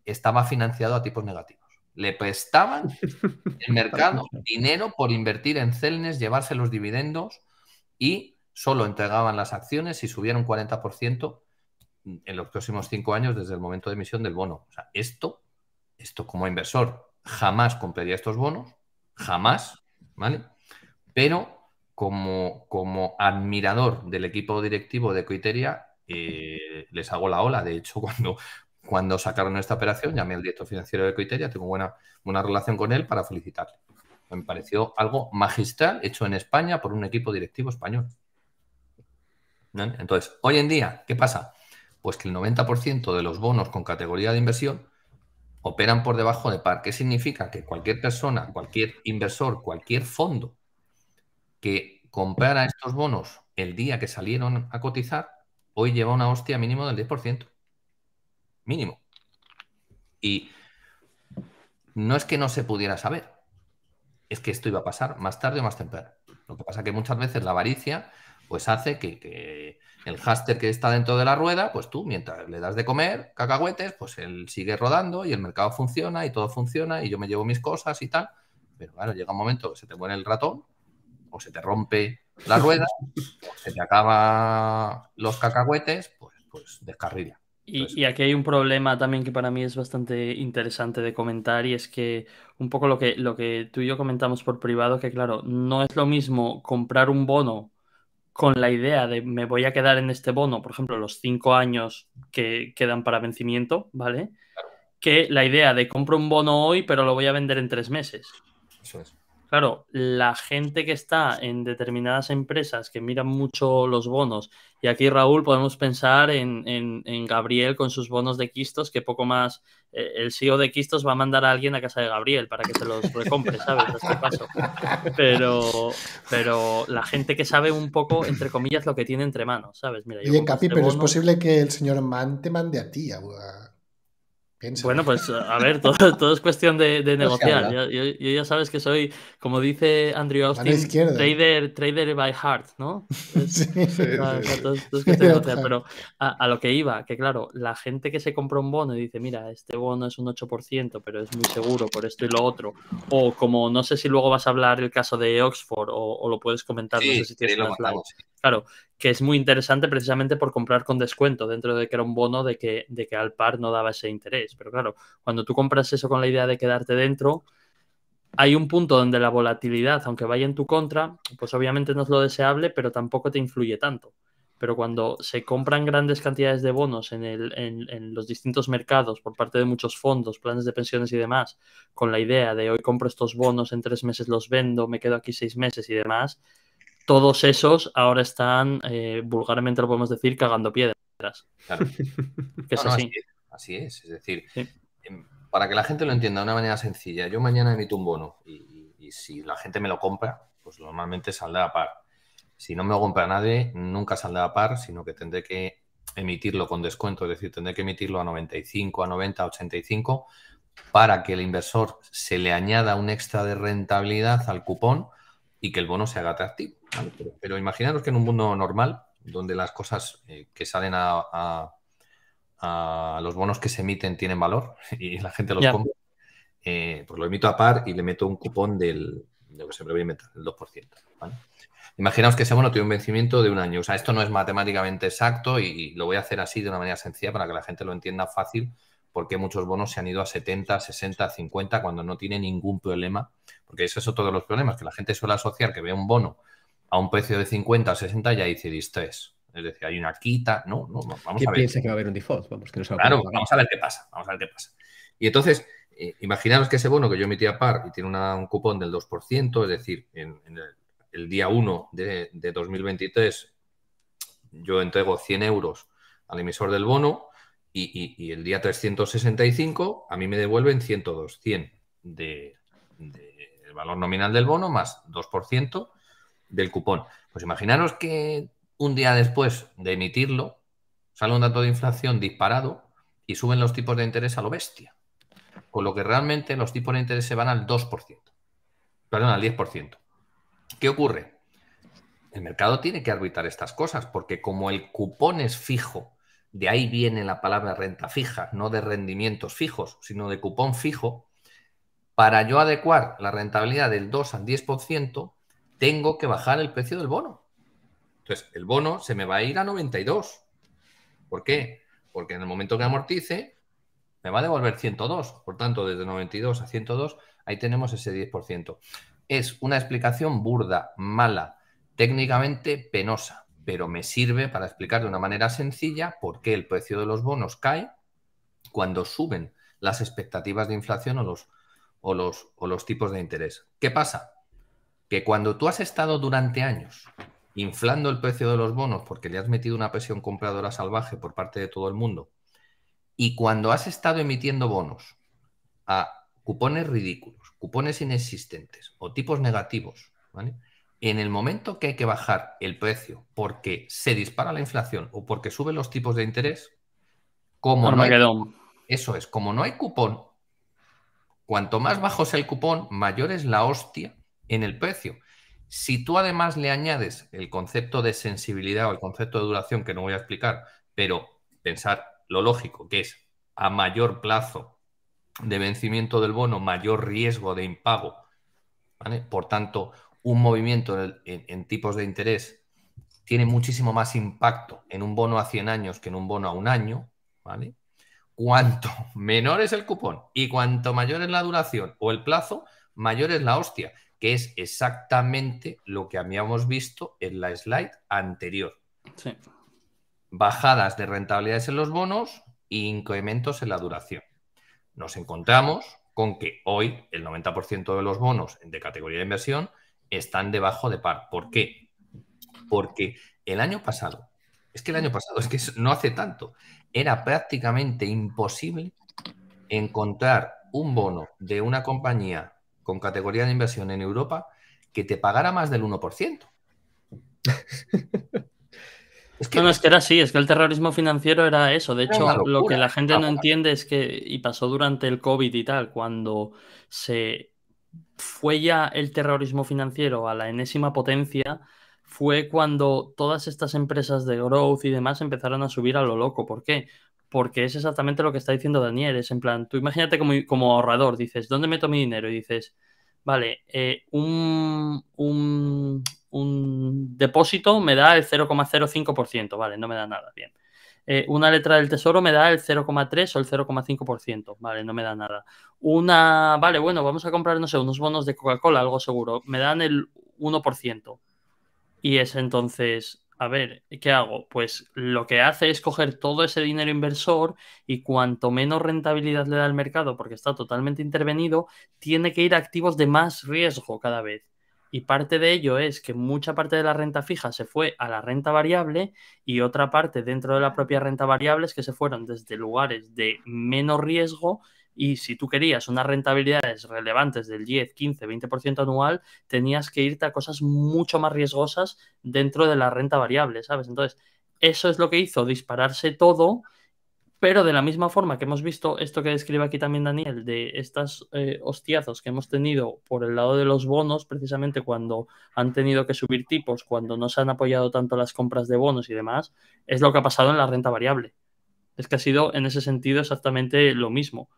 estaba financiado a tipos negativos. Le prestaban el mercado dinero por invertir en Celnes, llevarse los dividendos y solo entregaban las acciones si subieron 40% en los próximos cinco años desde el momento de emisión del bono. O sea, esto, esto como inversor, jamás compraría estos bonos, jamás, ¿vale? Pero como, como admirador del equipo directivo de coiteria eh, les hago la ola. De hecho, cuando, cuando sacaron esta operación, llamé al director financiero de Criteria... tengo buena, una relación con él para felicitarle. Me pareció algo magistral hecho en España por un equipo directivo español. Entonces, hoy en día, ¿qué pasa? Pues que el 90% de los bonos con categoría de inversión operan por debajo de par. ¿Qué significa? Que cualquier persona, cualquier inversor, cualquier fondo que comprara estos bonos el día que salieron a cotizar, hoy lleva una hostia mínimo del 10%. Mínimo. Y no es que no se pudiera saber, es que esto iba a pasar más tarde o más temprano. Lo que pasa es que muchas veces la avaricia pues hace que, el haster que está dentro de la rueda, pues tú mientras le das de comer cacahuetes, pues él sigue rodando y el mercado funciona y todo funciona y yo me llevo mis cosas y tal. Pero claro, llega un momento que se te muere el ratón o se te rompe la rueda, pues, se te acaban los cacahuetes, pues, pues Y,
aquí hay un problema también que para mí es bastante interesante de comentar y es que un poco lo que, lo que tú y yo comentamos por privado, que claro, no es lo mismo comprar un bono con la idea de me voy a quedar en este bono, por ejemplo, los cinco años que quedan para vencimiento, ¿vale? Que la idea de compro un bono hoy pero lo voy a vender en tres meses. Eso es. Claro, la gente que está en determinadas empresas que miran mucho los bonos, y aquí Raúl podemos pensar en, Gabriel con sus bonos de Quistos, que poco más eh, el CEO de Quistos va a mandar a alguien a casa de Gabriel para que se los recompre, ¿sabes? Pero, pero la gente que sabe un poco, entre comillas, lo que tiene entre manos, ¿sabes? Mira, yo este pero es
posible que el señor Mann te mande a ti a,
bueno, pues a ver, todo, es cuestión de, negociar. Yo, ya sabes que soy, como dice Andrew Austin, trader, trader by heart, ¿no? Pero a, lo que iba, que claro, la gente que se compra un bono y dice, mira, este bono es un 8%, pero es muy seguro por esto y lo otro. O como no sé si luego vas a hablar el caso de Oxford o, lo puedes comentar, no sé si tienes Claro, que es muy interesante precisamente por comprar con descuento, dentro de que era un bono de que, de que al par no daba ese interés. Pero claro, cuando tú compras eso con la idea de quedarte dentro, hay un punto donde la volatilidad, aunque vaya en tu contra, pues obviamente no es lo deseable, pero tampoco te influye tanto. Pero cuando se compran grandes cantidades de bonos en, el, en los distintos mercados por parte de muchos fondos, planes de pensiones y demás, con la idea de hoy compro estos bonos, en tres meses los vendo, me quedo aquí seis meses y demás, todos esos
ahora están, eh, vulgarmente lo podemos decir, cagando piedras. Claro. que es así. así. es, es decir, em, para que la gente lo entienda de una manera sencilla, yo mañana emito un bono y, y si la gente me lo compra, pues normalmente saldrá a par. Si no me lo compra nadie, nunca saldrá a par, sino que tendré que emitirlo con descuento, es decir, tendré que emitirlo a 95, a 90, a 85, para que el inversor se le añada un extra de rentabilidad al cupón y que el bono se haga atractivo. Pero, imaginaos que en un mundo normal, donde las cosas eh, que salen a, los bonos que se emiten tienen valor y la gente los compra, eh, pues lo emito a par y le meto un cupón del, que el 2%. Imaginaos que ese bono tiene un vencimiento de un año. O sea, esto no es matemáticamente exacto y lo voy a hacer así de una manera sencilla para que la gente lo entienda fácil porque muchos bonos se han ido a 70, 60, 50 cuando no tiene ningún problema, porque ese es otro de los problemas, que la gente suele asociar que ve un bono a un precio de 50 o 60 y ya dice distrés. Es decir, hay una quita, no, no, vamos a ver. piensa
que va a haber un default? Vamos, que a claro, vamos a ver qué
pasa, vamos a ver qué pasa. Y entonces, eh, imaginaros que ese bono que yo emití a par y tiene un cupón del 2%, es decir, en, el, día 1 de 2023 yo entrego 100 euros al emisor del bono, y, el día 365 a mí me devuelven 102, 100 del de, valor nominal del bono más 2% del cupón. Pues imaginaros que un día después de emitirlo sale un dato de inflación disparado y suben los tipos de interés a lo bestia. Con lo que realmente los tipos de interés se van al 2%, perdón, al 10%. ¿Qué ocurre? El mercado tiene que arbitrar estas cosas porque como el cupón es fijo, de ahí viene la palabra renta fija, no de rendimientos fijos, sino de cupón fijo. Para yo adecuar la rentabilidad del 2 al 10%, tengo que bajar el precio del bono. Entonces, el bono se me va a ir a 92. ¿Por qué? Porque en el momento que amortice, me va a devolver 102. Por tanto, desde 92 a 102, ahí tenemos ese 10%. Es una explicación burda, mala, técnicamente penosa pero me sirve para explicar de una manera sencilla por qué el precio de los bonos cae cuando suben las expectativas de inflación o los, los, o los tipos de interés. ¿Qué pasa? Que cuando tú has estado durante años inflando el precio de los bonos porque le has metido una presión compradora salvaje por parte de todo el mundo, y cuando has estado emitiendo bonos a cupones ridículos, cupones inexistentes o tipos negativos, ¿vale? En el momento que hay que bajar el precio porque se dispara la inflación o porque suben los tipos de interés, como no hay, eso es, como no hay cupón, cuanto más bajo sea el cupón, mayor es la hostia en el precio. Si tú además le añades el concepto de sensibilidad o el concepto de duración, que no voy a explicar, pero pensar lo lógico, que es a mayor plazo de vencimiento del bono, mayor riesgo de impago. Por tanto, un movimiento en, tipos de interés tiene muchísimo más impacto en un bono a 100 años que en un bono a un año, ¿vale? Cuanto menor es el cupón y cuanto mayor es la duración o el plazo, mayor es la hostia, que es exactamente lo que habíamos visto en la slide anterior. Bajadas de rentabilidades en los bonos e incrementos en la duración. Nos encontramos con que hoy el 90% de los bonos de categoría de inversión están debajo de par. ¿Por qué? Porque el año pasado, es que el año pasado, es que no hace tanto, era prácticamente imposible encontrar un bono de una compañía con categoría de inversión en Europa que te pagara más del 1%. es que... No, es que era así, es que el terrorismo financiero era eso. De hecho, lo que la
gente no entiende es que, y pasó durante el COVID y tal, cuando se fue ya el terrorismo financiero a la enésima potencia fue cuando todas estas empresas de growth y demás empezaron a subir a lo loco. ¿Por qué? Porque es exactamente lo que está diciendo Daniel. Es en plan, tú imagínate como, ahorrador, dices, ¿dónde meto mi dinero? Y dices, vale, eh, un, un, depósito me da el 0,05%, vale, no me da nada, bien. Eh, una letra del tesoro me da el 0,3 o el 0,5%, ¿vale? No me da nada. Una, vale, bueno, vamos a comprar, no sé, unos bonos de Coca-Cola, algo seguro, me dan el 1%. Y es entonces, a ver, ¿qué hago? Pues lo que hace es coger todo ese dinero inversor y cuanto menos rentabilidad le da al mercado, porque está totalmente intervenido, tiene que ir a activos de más riesgo cada vez. Y parte de ello es que mucha parte de la renta fija se fue a la renta variable y otra parte dentro de la propia renta variable es que se fueron desde lugares de menos riesgo y si tú querías unas rentabilidades relevantes del 10, 15, 20% anual, tenías que irte a cosas mucho más riesgosas dentro de la renta variable, ¿sabes? Entonces, eso es lo que hizo dispararse todo pero de la misma forma que hemos visto esto que describe aquí también Daniel, de estas eh, hostiazos que hemos tenido por el lado de los bonos, precisamente cuando han tenido que subir tipos, cuando no se han apoyado tanto las compras de bonos y demás, es lo que ha pasado en la renta variable. Es que ha sido en ese sentido exactamente lo mismo.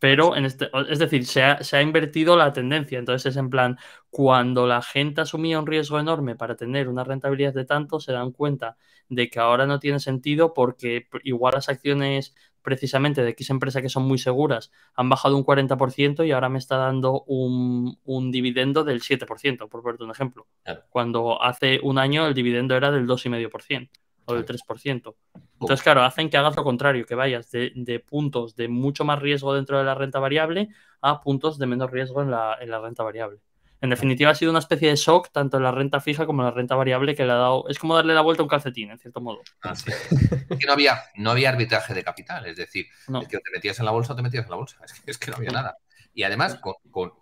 Pero, en este, es decir, se ha, invertido la tendencia. Entonces es en plan, cuando la gente asumía un riesgo enorme para tener una rentabilidad de tanto, se dan cuenta de que ahora no tiene sentido porque igual las acciones precisamente de X empresa que son muy seguras han bajado un 40% y ahora me está dando un, dividendo del 7%, por ponerte un ejemplo. Cuando hace un año el dividendo era del 2,5% o del 3%. Entonces, claro, hacen que hagas lo contrario, que vayas de, puntos de mucho más riesgo dentro de la renta variable a puntos de menos riesgo en la, renta variable. En definitiva, ha sido una especie de shock tanto en la renta fija como en la renta variable que le ha dado. Es como
darle la vuelta a un calcetín, en cierto modo. Ah, que no había, no había arbitraje de capital, es decir, es que te metías en la bolsa o te metías en la bolsa. Es que, no había nada. Y además,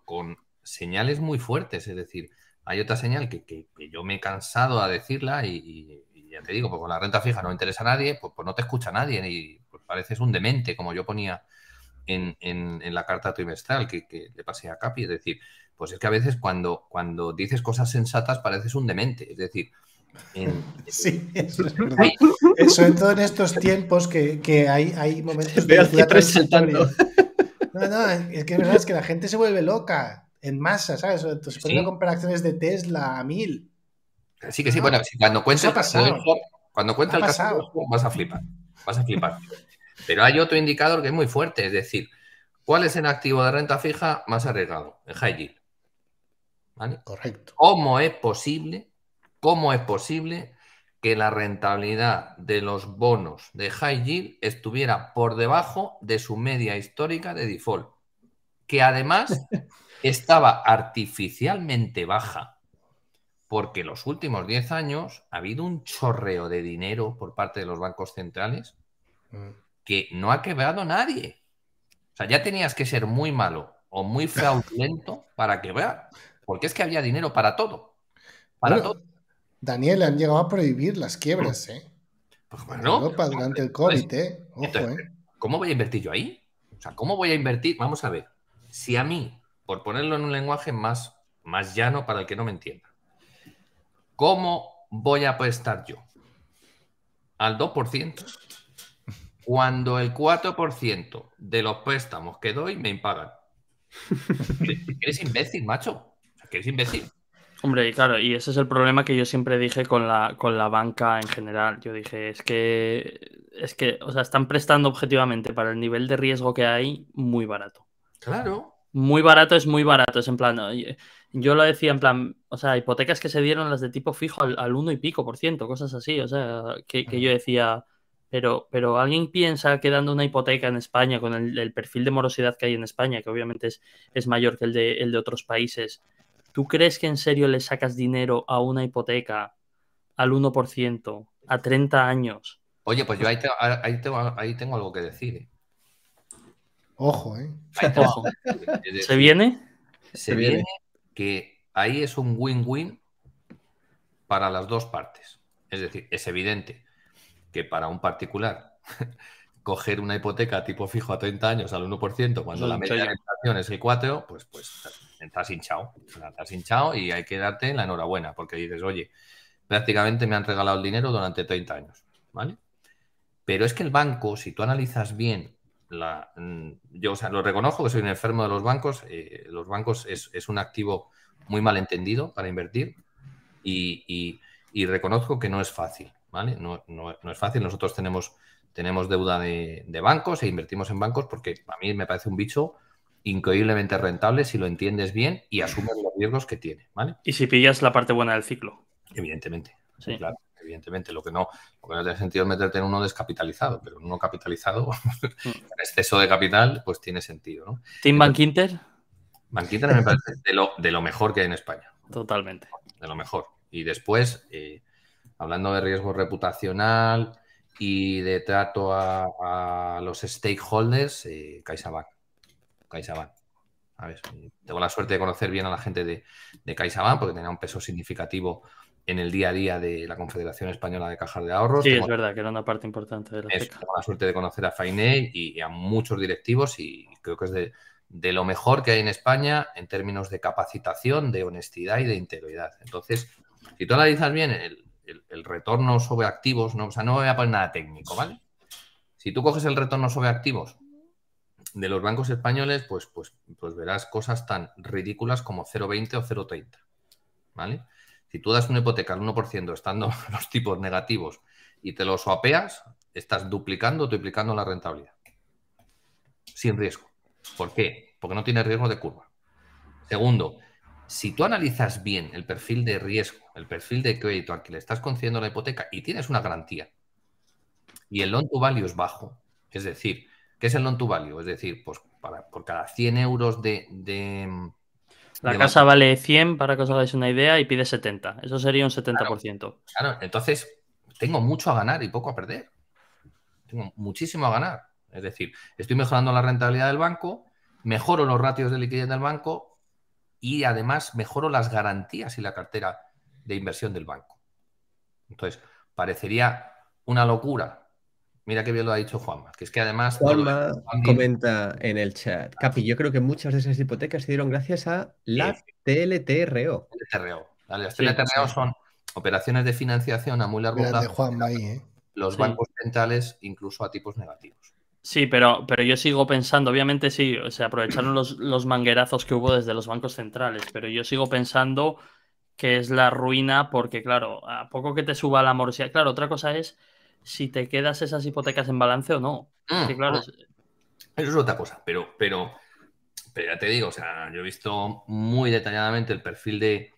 con, señales muy fuertes, es decir, hay otra señal que, yo me he cansado a decirla y te digo, pues con la renta fija no interesa a nadie, pues, pues no te escucha nadie y pues, pareces un demente, como yo ponía en, la carta trimestral que, le pasé a Capi. Es decir, pues es que a veces cuando, cuando dices cosas sensatas pareces un demente. Es decir,
eso eh, Sobre todo en estos tiempos que, hay, hay, momentos de No, no, es que la gente se vuelve loca en masa, ¿sabes? Entonces, comprar acciones de Tesla a mil.
Sí, que sí, bueno, cuando cuenta el pasado. vas a flipar, vas a flipar. Pero hay otro indicador que es muy fuerte, es decir, ¿cuál es el activo de renta fija más arriesgado? El high yield. ¿Vale? Correcto. ¿Cómo es posible? ¿Cómo es posible que la rentabilidad de los bonos de high yield estuviera por debajo de su media histórica de default? Que además estaba artificialmente baja porque los últimos 10 años ha habido un chorreo de dinero por parte de los bancos centrales mm. que no ha quebrado nadie. O sea, ya tenías que ser muy malo o muy fraudulento para quebrar, porque es que había dinero para todo.
Daniel, han llegado a prohibir las quiebras, mm. ¿eh? Pues bueno, pues durante el COVID, ¿eh? ¿eh? ¿Cómo voy a
invertir yo ahí? O sea, ¿cómo voy a invertir? Vamos a ver, si a mí, por ponerlo en un lenguaje más, más llano para el que no me entienda, ¿Cómo voy a prestar yo? Al 2%. Cuando el 4% de los préstamos que doy me impagan. Eres imbécil, macho. Que eres imbécil.
Hombre, claro, y ese es el problema que yo siempre dije con la, con la banca en general. Yo dije, es que, es que, o sea, están prestando objetivamente para el nivel de riesgo que hay muy barato. Claro. Muy barato es muy barato, es en plan, yo lo decía en plan, o sea, hipotecas que se dieron las de tipo fijo al, al uno y pico por ciento, cosas así, o sea, que, yo decía, pero, pero alguien piensa que dando una hipoteca en España, con el, perfil de morosidad que hay en España, que obviamente es, es mayor que el de, el de otros países, ¿tú crees que en serio le sacas dinero a una hipoteca al 1% a 30 años?
Oye, pues yo ahí, ahí, tengo, algo que decir. ¿eh?
Ojo, ¿eh? Ojo. ¿Se
viene? Se, viene que ahí es un win-win para las dos partes. Es decir, es evidente que para un particular coger una hipoteca tipo fijo a 30 años al 1% cuando la media de inflación es el 4, pues, pues estás hinchado. Estás hinchado y hay que darte la enhorabuena porque dices, oye, prácticamente me han regalado el dinero durante 30 años, ¿vale? Pero es que el banco, si tú analizas bien la, mm, yo lo reconozco que soy un enfermo de los bancos. Eh, los bancos es, un activo muy malentendido para invertir y, reconozco que no es fácil, ¿vale? No, es fácil. Nosotros tenemos, tenemos deuda de, bancos e invertimos en bancos porque a mí me parece un bicho increíblemente rentable si lo entiendes bien y asumes los riesgos que tiene, ¿vale? Y si pillas la parte buena del ciclo. Evidentemente. Sí. Claro evidentemente lo que no, lo no tiene sentido es meterte en uno descapitalizado, pero en uno capitalizado, en exceso de capital, pues tiene sentido. ¿no? Inter? Bank Bankinter me parece de lo, mejor que hay en España. Totalmente. De lo mejor. Y después, eh, hablando de riesgo reputacional y de trato a, los stakeholders, eh, CaixaBank. CaixaBank. tengo la suerte de conocer bien a la gente de, de CaixaBank porque tenía un peso significativo en el día a día de la Confederación Española de Cajas de Ahorros. Sí, es verdad que era una parte importante de la es, Tengo la suerte de conocer a Fainé y, a muchos directivos y creo que es de, lo mejor que hay en España en términos de capacitación, de honestidad y de integridad. Entonces, si tú analizas bien el, retorno sobre activos, no, o sea, no voy a poner nada técnico, ¿vale? Si tú coges el retorno sobre activos de los bancos españoles, pues, pues, pues verás cosas tan ridículas como 0,20 o 0,30, ¿vale? Si tú das una hipoteca al 1% estando los tipos negativos y te los swapeas, estás duplicando, triplicando la rentabilidad. Sin riesgo. ¿Por qué? Porque no tienes riesgo de curva. Segundo, si tú analizas bien el perfil de riesgo, el perfil de crédito al que le estás concediendo la hipoteca y tienes una garantía y el loan to value es bajo, es decir, ¿qué es el loan to value? Es decir, pues por cada 100 euros de la casa
vale 100 para que os hagáis una idea y pide 70. Eso sería un 70%.
claro, entonces tengo mucho a ganar y poco a perder. Tengo muchísimo a ganar. Es decir, estoy mejorando la rentabilidad del banco, mejoro los ratios de liquidez del banco y además mejoro las garantías y la cartera de inversión del banco. Entonces, parecería una locura Mira qué bien lo ha dicho Juanma, que es que además... Juanma comenta en el chat. Capi, yo creo que muchas de esas hipotecas se dieron gracias a las TLTRO. las TLTRO son operaciones de financiación a muy largo plazo. Juanma ahí, ¿eh? Los bancos centrales incluso a tipos negativos. Sí, pero,
pero yo sigo pensando, obviamente sí, se aprovecharon los, los manguerazos que hubo desde los bancos centrales, pero yo sigo pensando que es la ruina porque, claro, a poco que te suba la morosidad, claro, otra cosa es si te quedas esas hipotecas en balance o no. Mm, ah.
Eso es otra cosa, pero, pero, pero ya te digo, o sea, yo he visto muy detalladamente el perfil de,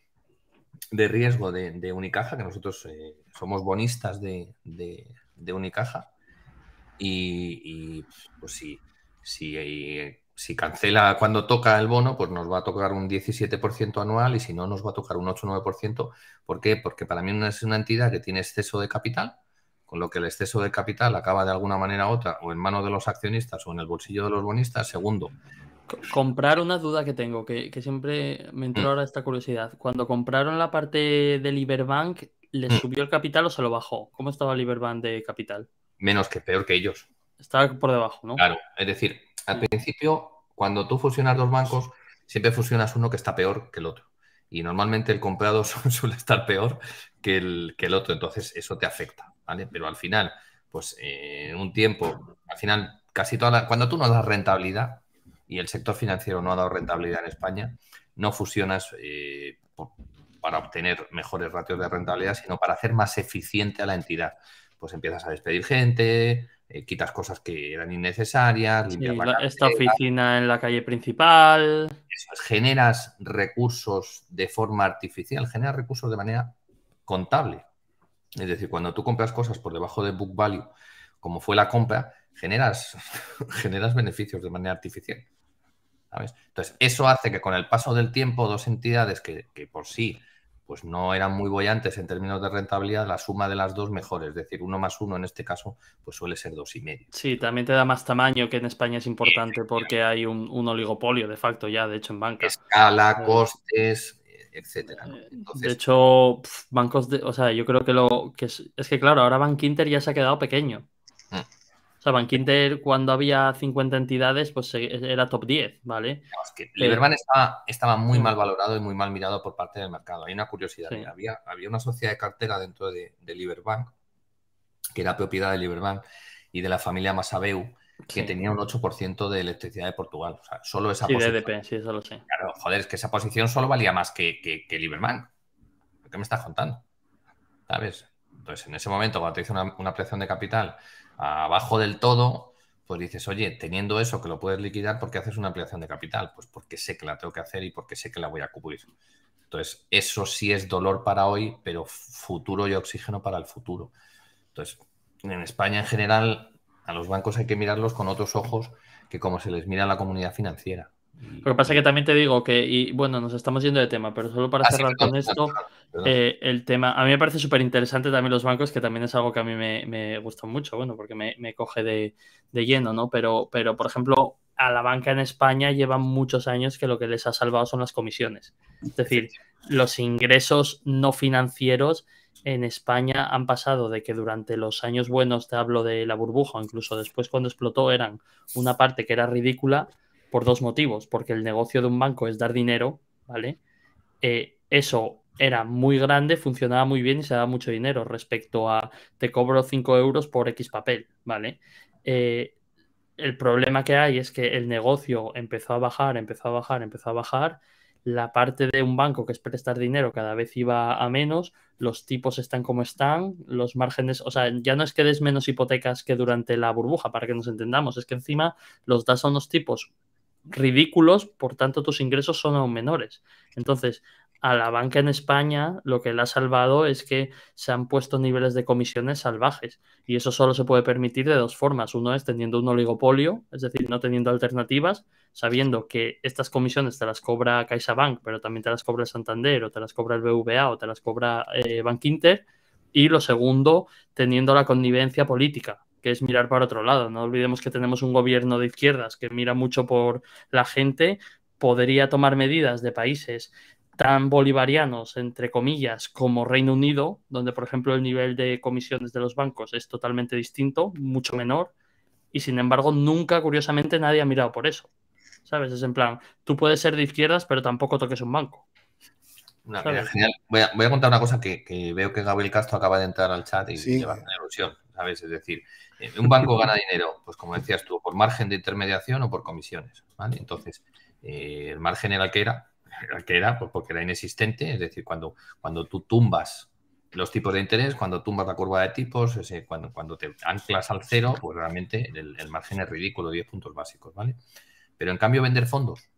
riesgo de, Unicaja, que nosotros eh, somos bonistas de, de Unicaja, y, pues si, si, si cancela cuando toca el bono, pues nos va a tocar un 17% anual y si no, nos va a tocar un 8-9%. ¿Por qué? Porque para mí es una entidad que tiene exceso de capital con lo que el exceso de capital acaba de alguna manera u otra o en manos de los accionistas o en el bolsillo de los bonistas. Segundo, comprar una duda que tengo, que, siempre me
entró ahora esta curiosidad. Cuando compraron la parte de Liberbank, ¿les mm. subió el capital o se lo bajó? ¿Cómo estaba el de capital?
Menos que peor que ellos.
Estaba por debajo, ¿no? Claro,
es decir, al mm. principio, cuando tú fusionas dos bancos, siempre fusionas uno que está peor que el otro. Y normalmente el comprado suele estar peor que el, que el otro, entonces eso te afecta. ¿vale? Pero al final, pues eh, en un tiempo, al final, casi toda cuando tú no das rentabilidad y el sector financiero no ha dado rentabilidad en España, no fusionas eh, para obtener mejores ratios de rentabilidad, sino para hacer más eficiente a la entidad. Pues empiezas a despedir gente, eh, quitas cosas que eran innecesarias. Sí, esta oficina en la calle principal. generas recursos de forma artificial, generas recursos de manera contable. Es decir, cuando tú compras cosas por debajo de book value, como fue la compra, generas, generas beneficios de manera artificial. ¿sabes? Entonces, eso hace que con el paso del tiempo, dos entidades que, por sí pues no eran muy bollantes en términos de rentabilidad, la suma de las dos mejores, es decir, uno más uno en este caso, pues suele ser dos y medio. Sí, también te da más tamaño, que en
España es importante porque hay un, oligopolio de facto ya, de hecho, en banca. Escala,
costes, etcétera. Eh, de
hecho, bancos de, o sea, yo creo que lo que es, que claro, ahora Bank Inter ya se ha quedado pequeño.
Mm. O
sea, Bank cuando había 50 entidades, pues era top 10, ¿vale? es que eh, Liberman
estaba, muy mal valorado y muy mal mirado por parte del mercado. Hay una curiosidad, ¿eh? había, había una sociedad de cartera dentro de, de Liberbank, que era propiedad de Liberbank y de la familia Masabeu, que tenía un 8% de electricidad de Portugal. O sea, solo esa posición. sí, eso lo sé. Claro, joder, es que esa posición solo valía más que, que, que ¿Qué me estás contando? ¿Sabes? Entonces, en ese momento, cuando te hice una, una de capital abajo del todo, pues dices, oye, teniendo eso que lo puedes liquidar, ¿por qué haces una ampliación de capital? Pues porque sé que la tengo que hacer y porque sé que la voy a cubrir. Entonces, eso sí es dolor para hoy, pero futuro y oxígeno para el futuro. Entonces, en España en general, a los bancos hay que mirarlos con otros ojos que como se les mira a la comunidad financiera.
Lo que pasa es que también te digo que, y bueno, nos estamos yendo de tema, pero solo para ah, cerrar con esto, eh, el tema, a mí me parece súper interesante también los bancos, que también es algo que a mí me, gusta mucho, bueno, porque me, coge de, lleno, ¿no? Pero, pero, por ejemplo, a la banca en España llevan muchos años que lo que les ha salvado son las comisiones. Es decir, los ingresos no financieros en España han pasado de que durante los años buenos, te hablo de la burbuja, o incluso después cuando explotó, eran una parte que era ridícula por dos motivos, porque el negocio de un banco es dar dinero, ¿vale? Eh, eso era muy grande, funcionaba muy bien y se daba mucho dinero respecto a te cobro 5 euros por X papel, ¿vale? Eh, el problema que hay es que el negocio empezó a bajar, empezó a bajar, empezó a bajar la parte de un banco que es prestar dinero cada vez iba a menos, los tipos están como están, los márgenes, o sea, ya no es que des menos hipotecas que durante la burbuja, para que nos entendamos, es que encima los das a unos tipos ridículos, por tanto tus ingresos son aún menores. Entonces, a la banca en España lo que la ha salvado es que se han puesto niveles de comisiones salvajes y eso solo se puede permitir de dos formas. Uno es teniendo un oligopolio, es decir, no teniendo alternativas, sabiendo que estas comisiones te las cobra CaixaBank, pero también te las cobra Santander o te las cobra el BVA o te las cobra eh, Bank Inter. Y lo segundo, teniendo la connivencia política, que es mirar para otro lado. No olvidemos que tenemos un gobierno de izquierdas que mira mucho por la gente, podría tomar medidas de países tan bolivarianos, entre comillas, como Reino Unido, donde por ejemplo el nivel de comisiones de los bancos es totalmente distinto, mucho menor, y sin embargo nunca, curiosamente, nadie ha mirado por eso. ¿Sabes? Es en plan, tú puedes ser de izquierdas, pero tampoco toques un banco.
Voy, a, contar una cosa que, veo que Gabriel Castro acaba de entrar al chat y lleva una ilusión, ¿sabes? Es decir, eh, un banco gana dinero, pues como decías tú, por margen de intermediación o por comisiones, Entonces, eh, el margen era el que era, que era pues, porque era inexistente, es decir, cuando, cuando tú tumbas los tipos de interés, cuando tumbas la curva de tipos, cuando, cuando te anclas al cero, pues realmente el, margen es ridículo, 10 puntos básicos, ¿vale? Pero en cambio vender fondos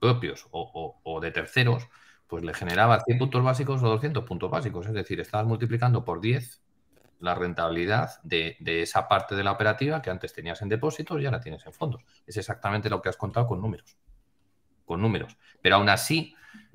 propios o, de terceros, pues le generaba 100 puntos básicos o 200 puntos básicos, es decir, estabas multiplicando por 10 la rentabilidad de, de, esa parte de la operativa que antes tenías en depósitos y ahora tienes en fondos. Es exactamente lo que has contado con números números. Pero aún así,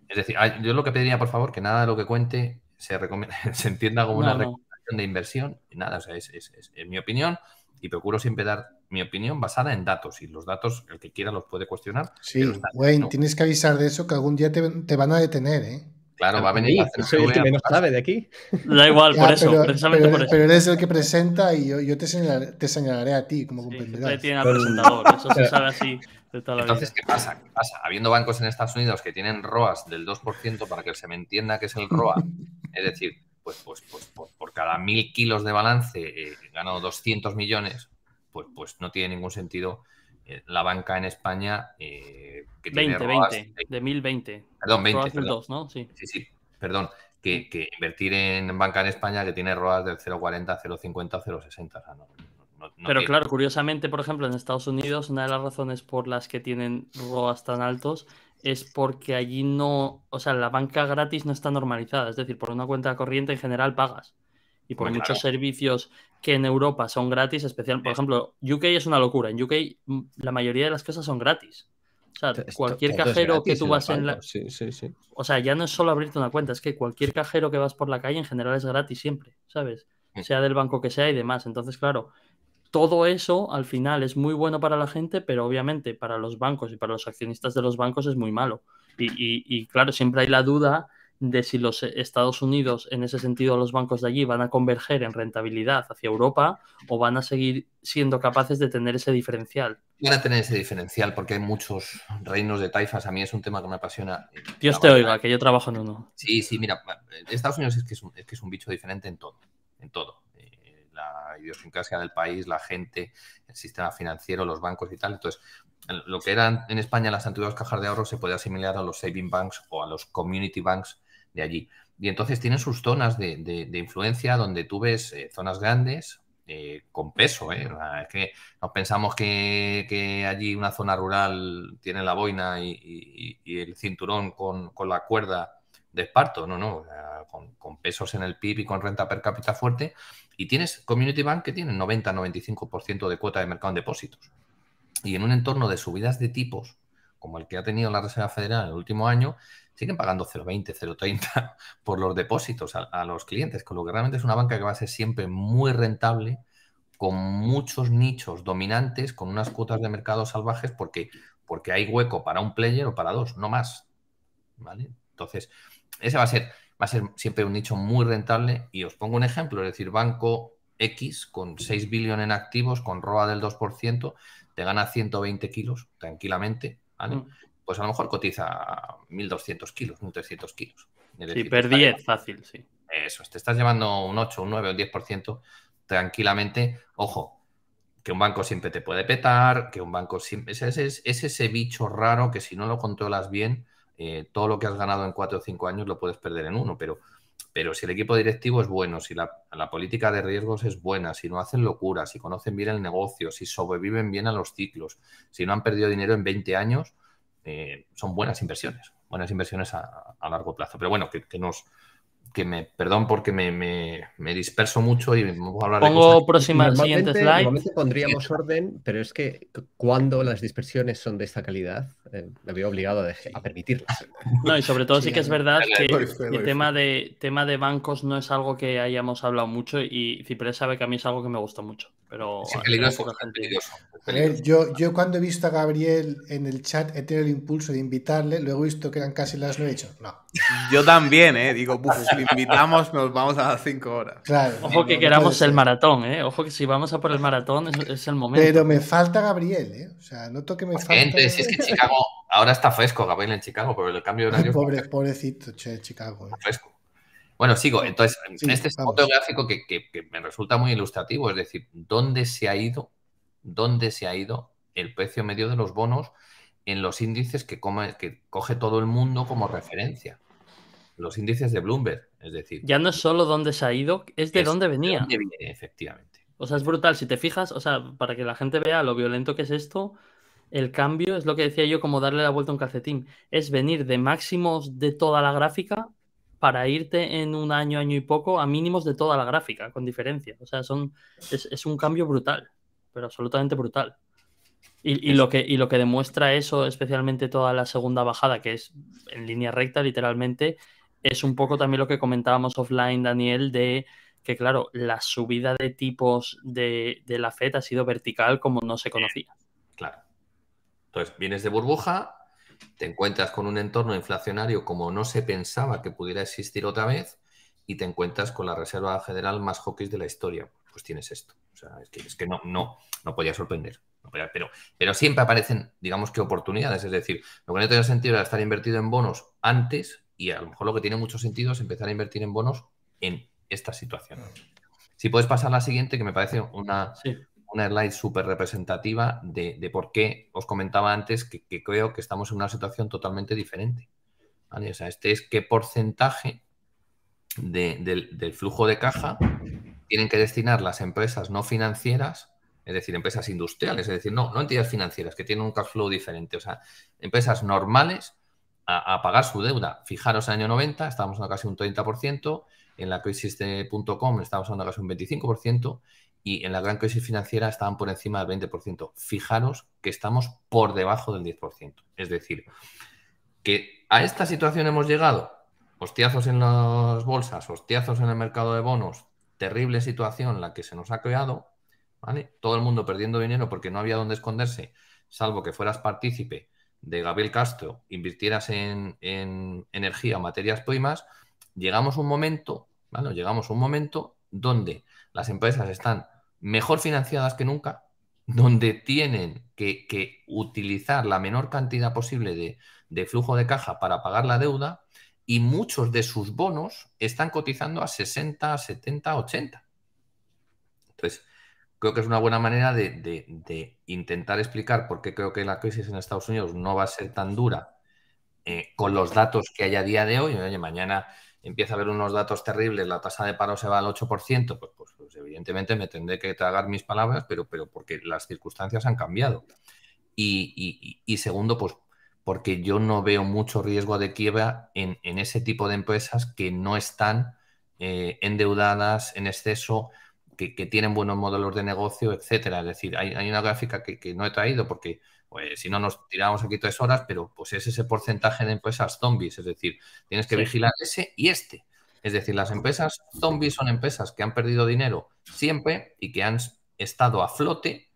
es decir, ah, yo lo que pediría, por favor, que nada de lo que cuente se, se entienda como una recomendación de inversión. Nada, o sea, es, es, mi opinión y procuro siempre dar mi opinión basada en datos. Y los datos, el que quiera los puede cuestionar.
Sí, Wayne, tienes que avisar de eso que algún día te, te van a detener, ¿eh? Claro, va a venir. soy el menos sabe de aquí.
Da igual, por, eso, pero, por eso. Pero
eres el que presenta y yo, yo te, señalaré, te, señalaré, a ti, como presentador, eso se sabe
así. Entonces, ¿qué pasa? ¿qué pasa? Habiendo bancos en Estados Unidos que tienen ROAS del 2%, para que se me entienda que es el ROA, es decir, pues, pues, pues, pues, por cada mil kilos de balance eh, gano 200 millones, pues, pues no tiene ningún sentido eh, la banca en España eh, que 20, tiene ROAS, 20,
de 1020. Perdón, 20. ROAS perdón. ¿no? Sí, sí, sí
perdón. Que, que, invertir en banca en España que tiene ROAS del 0,40, 0,50, 0,60. O sea, no,
pero claro, curiosamente, por ejemplo, en Estados Unidos, una de las razones por las que tienen ROAS tan altos es porque allí no, o sea, la banca gratis no está normalizada, es decir, por una cuenta corriente en general pagas. Y por muchos servicios que en Europa son gratis, especial, por ejemplo, UK es una locura, en UK mm, la mayoría de las cosas son gratis. O sea, cualquier cajero que tú vas en la... O sea, ya no es solo abrirte una cuenta, es que cualquier cajero que vas por la calle en general es gratis siempre, ¿sabes? Sea del banco que sea y demás. Entonces, claro, todo eso al final es muy bueno para la gente, pero obviamente para los bancos y para los accionistas de los bancos es muy malo. Y, claro, siempre hay la duda de si los Estados Unidos, en ese sentido, los bancos de allí van a converger en
rentabilidad hacia Europa o van a seguir siendo capaces de tener ese diferencial. Van a tener ese diferencial porque hay muchos reinos de taifas. A mí es un tema que me apasiona. Dios te oiga, que yo trabajo en uno. Sí, sí, mira, eh, Estados Unidos es que es un, es que es un bicho diferente en todo, en todo la idiosincrasia del país, la gente, el sistema financiero, los bancos y tal. Entonces, lo que eran en España las antiguas cajas de ahorro se puede asimilar a los saving banks o a los community banks de allí. Y entonces tienen sus zonas de, de, influencia donde tú ves eh, zonas grandes eh, con peso. Eh. Es que nos pensamos que, que, allí una zona rural tiene la boina y, el cinturón con, la cuerda de esparto. No, no, con, con pesos en el PIB y con renta per cápita fuerte. Y tienes Community Bank que tiene 90-95% de cuota de mercado en depósitos. Y en un entorno de subidas de tipos, como el que ha tenido la Reserva Federal en el último año, siguen pagando 0,20, 0,30 por los depósitos a, los clientes, con lo que realmente es una banca que va a ser siempre muy rentable, con muchos nichos dominantes, con unas cuotas de mercado salvajes, porque, porque hay hueco para un player o para dos, no más. ¿Vale? Entonces, ese va a ser va a ser siempre un nicho muy rentable. Y os pongo un ejemplo, es decir, Banco X con 6 billones en activos, con ROA del 2%, te gana 120 kilos tranquilamente, ¿vale? Mm. Pues a lo mejor cotiza 1.200 kilos, 1.300 kilos. Es decir, sí, 10, fácil, sí. Eso, te estás llevando un 8, un 9, un 10% tranquilamente. Ojo, que un banco siempre te puede petar, que un banco siempre... ese, es ese bicho raro que si no lo controlas bien eh, todo lo que has ganado en cuatro o cinco años lo puedes perder en uno, pero, pero si el equipo directivo es bueno, si la, política de riesgos es buena, si no hacen locuras, si conocen bien el negocio, si sobreviven bien a los ciclos, si no han perdido dinero en 20 años, eh, son buenas inversiones, buenas inversiones a, largo plazo. Pero bueno, que nos, que me, perdón porque me, me, disperso mucho y voy a hablar de cosas. próxima,
pondríamos orden, pero es que cuando las dispersiones son de esta calidad, eh, me veo obligado a, permitirlas. No, y
sobre todo sí, que es eh, verdad que el tema de, tema de bancos no es algo que hayamos hablado mucho y Ciprés sabe que a mí es algo que me gusta mucho. Pero
Yo, yo cuando he visto a Gabriel en el chat he tenido el impulso de invitarle, luego he visto que eran casi las nueve
Yo también, ¿eh? Digo, buf, si invitamos nos vamos a las cinco horas. Ojo que queramos
el
maratón, ¿eh? Ojo que si vamos a por el maratón es, el momento. Pero
me falta Gabriel, ¿eh? O sea, noto que me pues falta... si es que Chicago,
ahora está fresco Gabriel en Chicago, pero el cambio de horario...
Pobre, pobrecito, che, Chicago. ¿eh? fresco.
Bueno, sigo. Entonces, en este es un gráfico que, me resulta muy ilustrativo, es decir, ¿dónde se ha ido? ¿Dónde se ha ido el precio medio de los bonos en los índices que, que coge todo el mundo como referencia? Los índices de Bloomberg, es decir. Ya no es solo dónde se ha ido, es de dónde venía. De dónde
efectivamente. O sea, es brutal. Si te fijas, o sea, para que la gente vea lo violento que es esto, el cambio es lo que decía yo, como darle la vuelta a un calcetín. Es venir de máximos de toda la gráfica para irte en un año, año y poco a mínimos de toda la gráfica, con diferencia. O sea, son, es, un cambio brutal, pero absolutamente brutal. Y, lo que, lo que demuestra eso, especialmente toda la segunda bajada, que es en línea recta literalmente, es un poco también lo que comentábamos offline, Daniel, de que claro, la subida de tipos de, de la FED ha sido vertical como no se conocía. Claro.
Entonces, vienes de burbuja, te encuentras con un entorno inflacionario como no se pensaba que pudiera existir otra vez y te encuentras con la Reserva Federal más hockey de la historia. Pues tienes esto. es que, no, no, no podía sorprender. pero, pero siempre aparecen, digamos que oportunidades. Es decir, lo que no tiene sentido era estar invertido en bonos antes y a lo mejor lo que tiene mucho sentido es empezar a invertir en bonos en esta situación. Si puedes pasar a la siguiente, que me parece una, una slide súper representativa de, por qué os comentaba antes que, creo que estamos en una situación totalmente diferente. O sea, este es qué porcentaje del, flujo de caja tienen que destinar las empresas no financieras es decir, empresas industriales, es decir, no, entidades financieras que tienen un cash flow diferente, o sea, empresas normales a, pagar su deuda. Fijaros, en el año 90 estábamos en casi un 30%, en la crisis de .com estábamos en casi un 25%, y en la gran crisis financiera estaban por encima del 20%. Fijaros que estamos por debajo del 10%. Es decir, que a esta situación hemos llegado. Hostiazos en las bolsas, hostiazos en el mercado de bonos, terrible situación la que se nos ha creado, ¿vale? Todo el mundo perdiendo dinero porque no había dónde esconderse, salvo que fueras partícipe de Gabriel Castro, invirtieras en, energía o materias primas, llegamos a un momento, ¿vale? Llegamos a un momento donde las empresas están mejor financiadas que nunca, donde tienen que, utilizar la menor cantidad posible de, flujo de caja para pagar la deuda y muchos de sus bonos están cotizando a 60, 70, 80. Entonces, creo que es una buena manera de, intentar explicar por qué creo que la crisis en Estados Unidos no va a ser tan dura eh, con los datos que hay a día de hoy. Oye, mañana empieza a haber unos datos terribles, la tasa de paro se va al 8%, pues, pues pues evidentemente me tendré que tragar mis palabras, pero, pero porque las circunstancias han cambiado. Y, segundo, pues porque yo no veo mucho riesgo de quiebra en, ese tipo de empresas que no están eh, endeudadas en exceso, que, tienen buenos modelos de negocio, etcétera. Es decir, hay, una gráfica que, no he traído porque pues, si no nos tiramos aquí tres horas, pero pues es ese porcentaje de empresas zombies, es decir, tienes que vigilar ese y este. Es decir, las empresas zombies son empresas que han perdido dinero siempre y que han estado a flote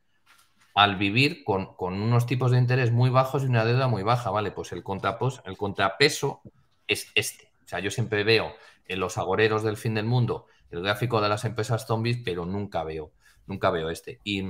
al vivir con, unos tipos de interés muy bajos y una deuda muy baja, ¿vale? Pues el, el contrapeso es este. O sea, yo siempre veo en los agoreros del fin del mundo el gráfico de las empresas zombies, pero nunca veo nunca veo este. Y,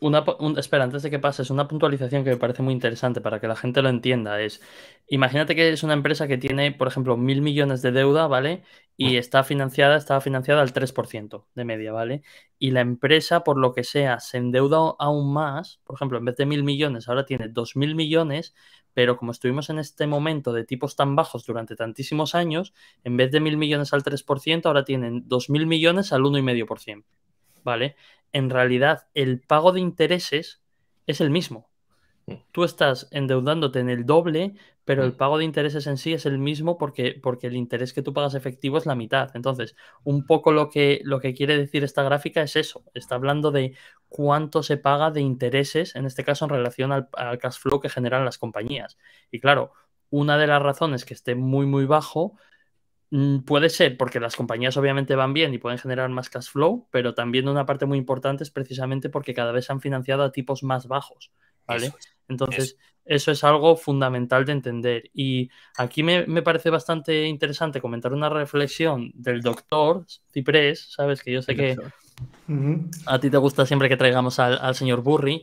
una, espera, antes de que pases, una puntualización
que me parece muy interesante para que la gente lo entienda es, imagínate que es una empresa que tiene, por ejemplo, mil millones de deuda, ¿vale? Y mm. está financiada, estaba financiada al 3% de media, ¿vale? Y la empresa, por lo que sea, se endeuda aún más, por ejemplo, en vez de mil millones, ahora tiene dos mil millones, pero como estuvimos en este momento de tipos tan bajos durante tantísimos años, en vez de mil millones al 3%, ahora tienen dos mil millones al 1,5%. ¿vale? En realidad, el pago de intereses es el mismo. Mm. Tú estás endeudándote en el doble, pero el mm. pago de intereses en sí es el mismo porque, el interés que tú pagas efectivo es la mitad. Entonces, un poco lo que, lo que quiere decir esta gráfica es eso. Está hablando de cuánto se paga de intereses, en este caso en relación al, al cash flow que generan las compañías. Y claro, una de las razones que esté muy, muy bajo Mm, puede ser, porque las compañías obviamente van bien y pueden generar más cash flow, pero también una parte muy importante es precisamente porque cada vez se han financiado a tipos más bajos. ¿vale? Entonces, eso. es algo fundamental de entender. Y aquí me, parece bastante interesante comentar una reflexión del doctor Ciprés, ¿sabes? Que yo sé que a ti te gusta siempre que traigamos al, al señor Burry,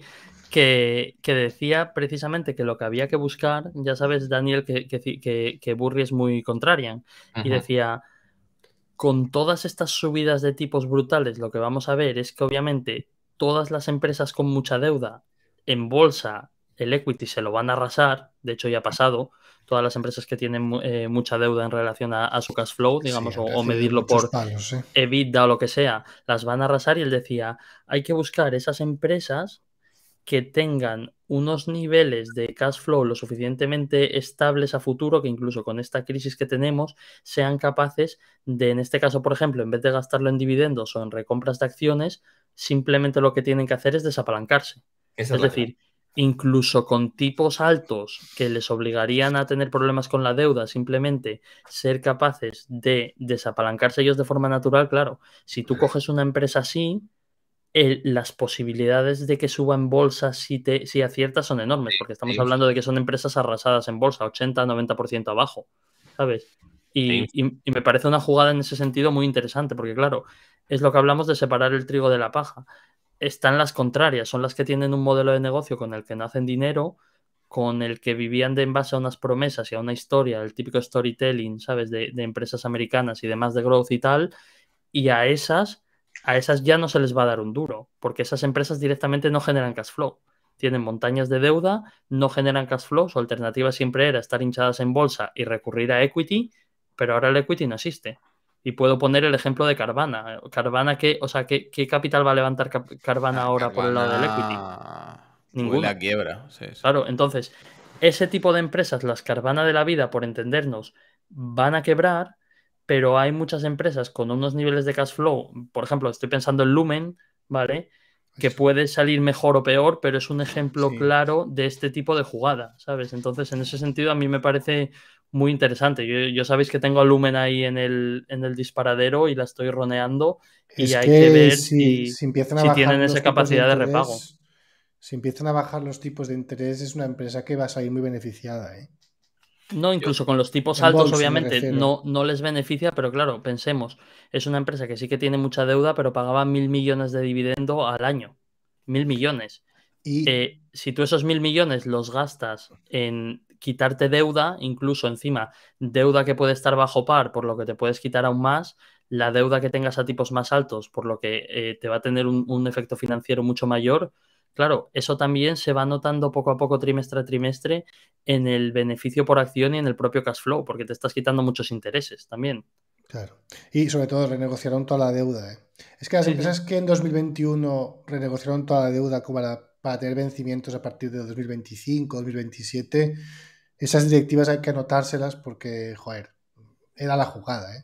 que, decía precisamente que lo que había que buscar, ya sabes, Daniel, que, Burry es muy contrarian, y decía, con todas estas subidas de tipos brutales, lo que vamos a ver es que obviamente todas las empresas con mucha deuda en bolsa, el equity se lo van a arrasar, de hecho ya ha pasado, todas las empresas que tienen eh, mucha deuda en relación a, su cash flow, digamos, o, medirlo por ¿eh? EBITDA o lo que sea, las van a arrasar y él decía, hay que buscar esas empresas que tengan unos niveles de cash flow lo suficientemente estables a futuro que incluso con esta crisis que tenemos sean capaces de, en este caso, por ejemplo, en vez de gastarlo en dividendos o en recompras de acciones, simplemente lo que tienen que hacer es desapalancarse. es decir, incluso con tipos altos que les obligarían a tener problemas con la deuda, simplemente ser capaces de desapalancarse ellos de forma natural, claro, si tú coges una empresa así, las posibilidades de que suban bolsas si, te, si aciertas son enormes, porque estamos hablando de que son empresas arrasadas en bolsa, 80-90% abajo, ¿sabes? Y, y, me parece una jugada en ese sentido muy interesante, porque claro, es lo que hablamos de separar el trigo de la paja. Están las contrarias, son las que tienen un modelo de negocio con el que no hacen dinero, con el que vivían de en base a unas promesas y a una historia, el típico storytelling, ¿sabes? De, de empresas americanas y demás de growth y tal, y a esas a esas ya no se les va a dar un duro, porque esas empresas directamente no generan cash flow. Tienen montañas de deuda, no generan cash flow, su alternativa siempre era estar hinchadas en bolsa y recurrir a equity, pero ahora el equity no existe. Y puedo poner el ejemplo de Carvana. Carvana, que, o sea, ¿qué, capital va a levantar Carvana ah, ahora por el lado del equity? Ninguna. La quiebra. Claro, entonces, ese tipo de empresas, las Carvana de la vida, por entendernos, van a quebrar pero hay muchas empresas con unos niveles de cash flow, por ejemplo, estoy pensando en Lumen, ¿vale? Que puede salir mejor o peor, pero es un ejemplo claro de este tipo de jugada, ¿sabes? Entonces, en ese sentido, a mí me parece muy interesante. Yo, sabéis que tengo a Lumen ahí en el, disparadero y la estoy roneando y hay que, ver si, empiezan tienen esa capacidad de, de, repago.
Si empiezan a bajar los tipos de interés, es una empresa que va a salir muy beneficiada, ¿eh?
No, incluso con los tipos altos, obviamente, no, no les beneficia, pero claro, pensemos, es una empresa que sí que tiene mucha deuda, pero pagaba mil millones de dividendo al año. Mil millones. Y... Eh, si tú esos mil millones los gastas en quitarte deuda, incluso encima deuda que puede estar bajo par, por lo que te puedes quitar aún más, la deuda que tengas a tipos más altos, por lo que eh, te va a tener un efecto financiero mucho mayor, Claro, eso también se va notando poco a poco, trimestre a trimestre, en el beneficio por acción y en el propio cash flow, porque te estás quitando muchos intereses también.
Claro. Y sobre todo renegociaron toda la deuda. ¿eh? Es que las empresas que en 2021 renegociaron toda la deuda para, para tener vencimientos a partir de 2025, 2027, esas directivas hay que anotárselas porque, joder, era la jugada. ¿eh?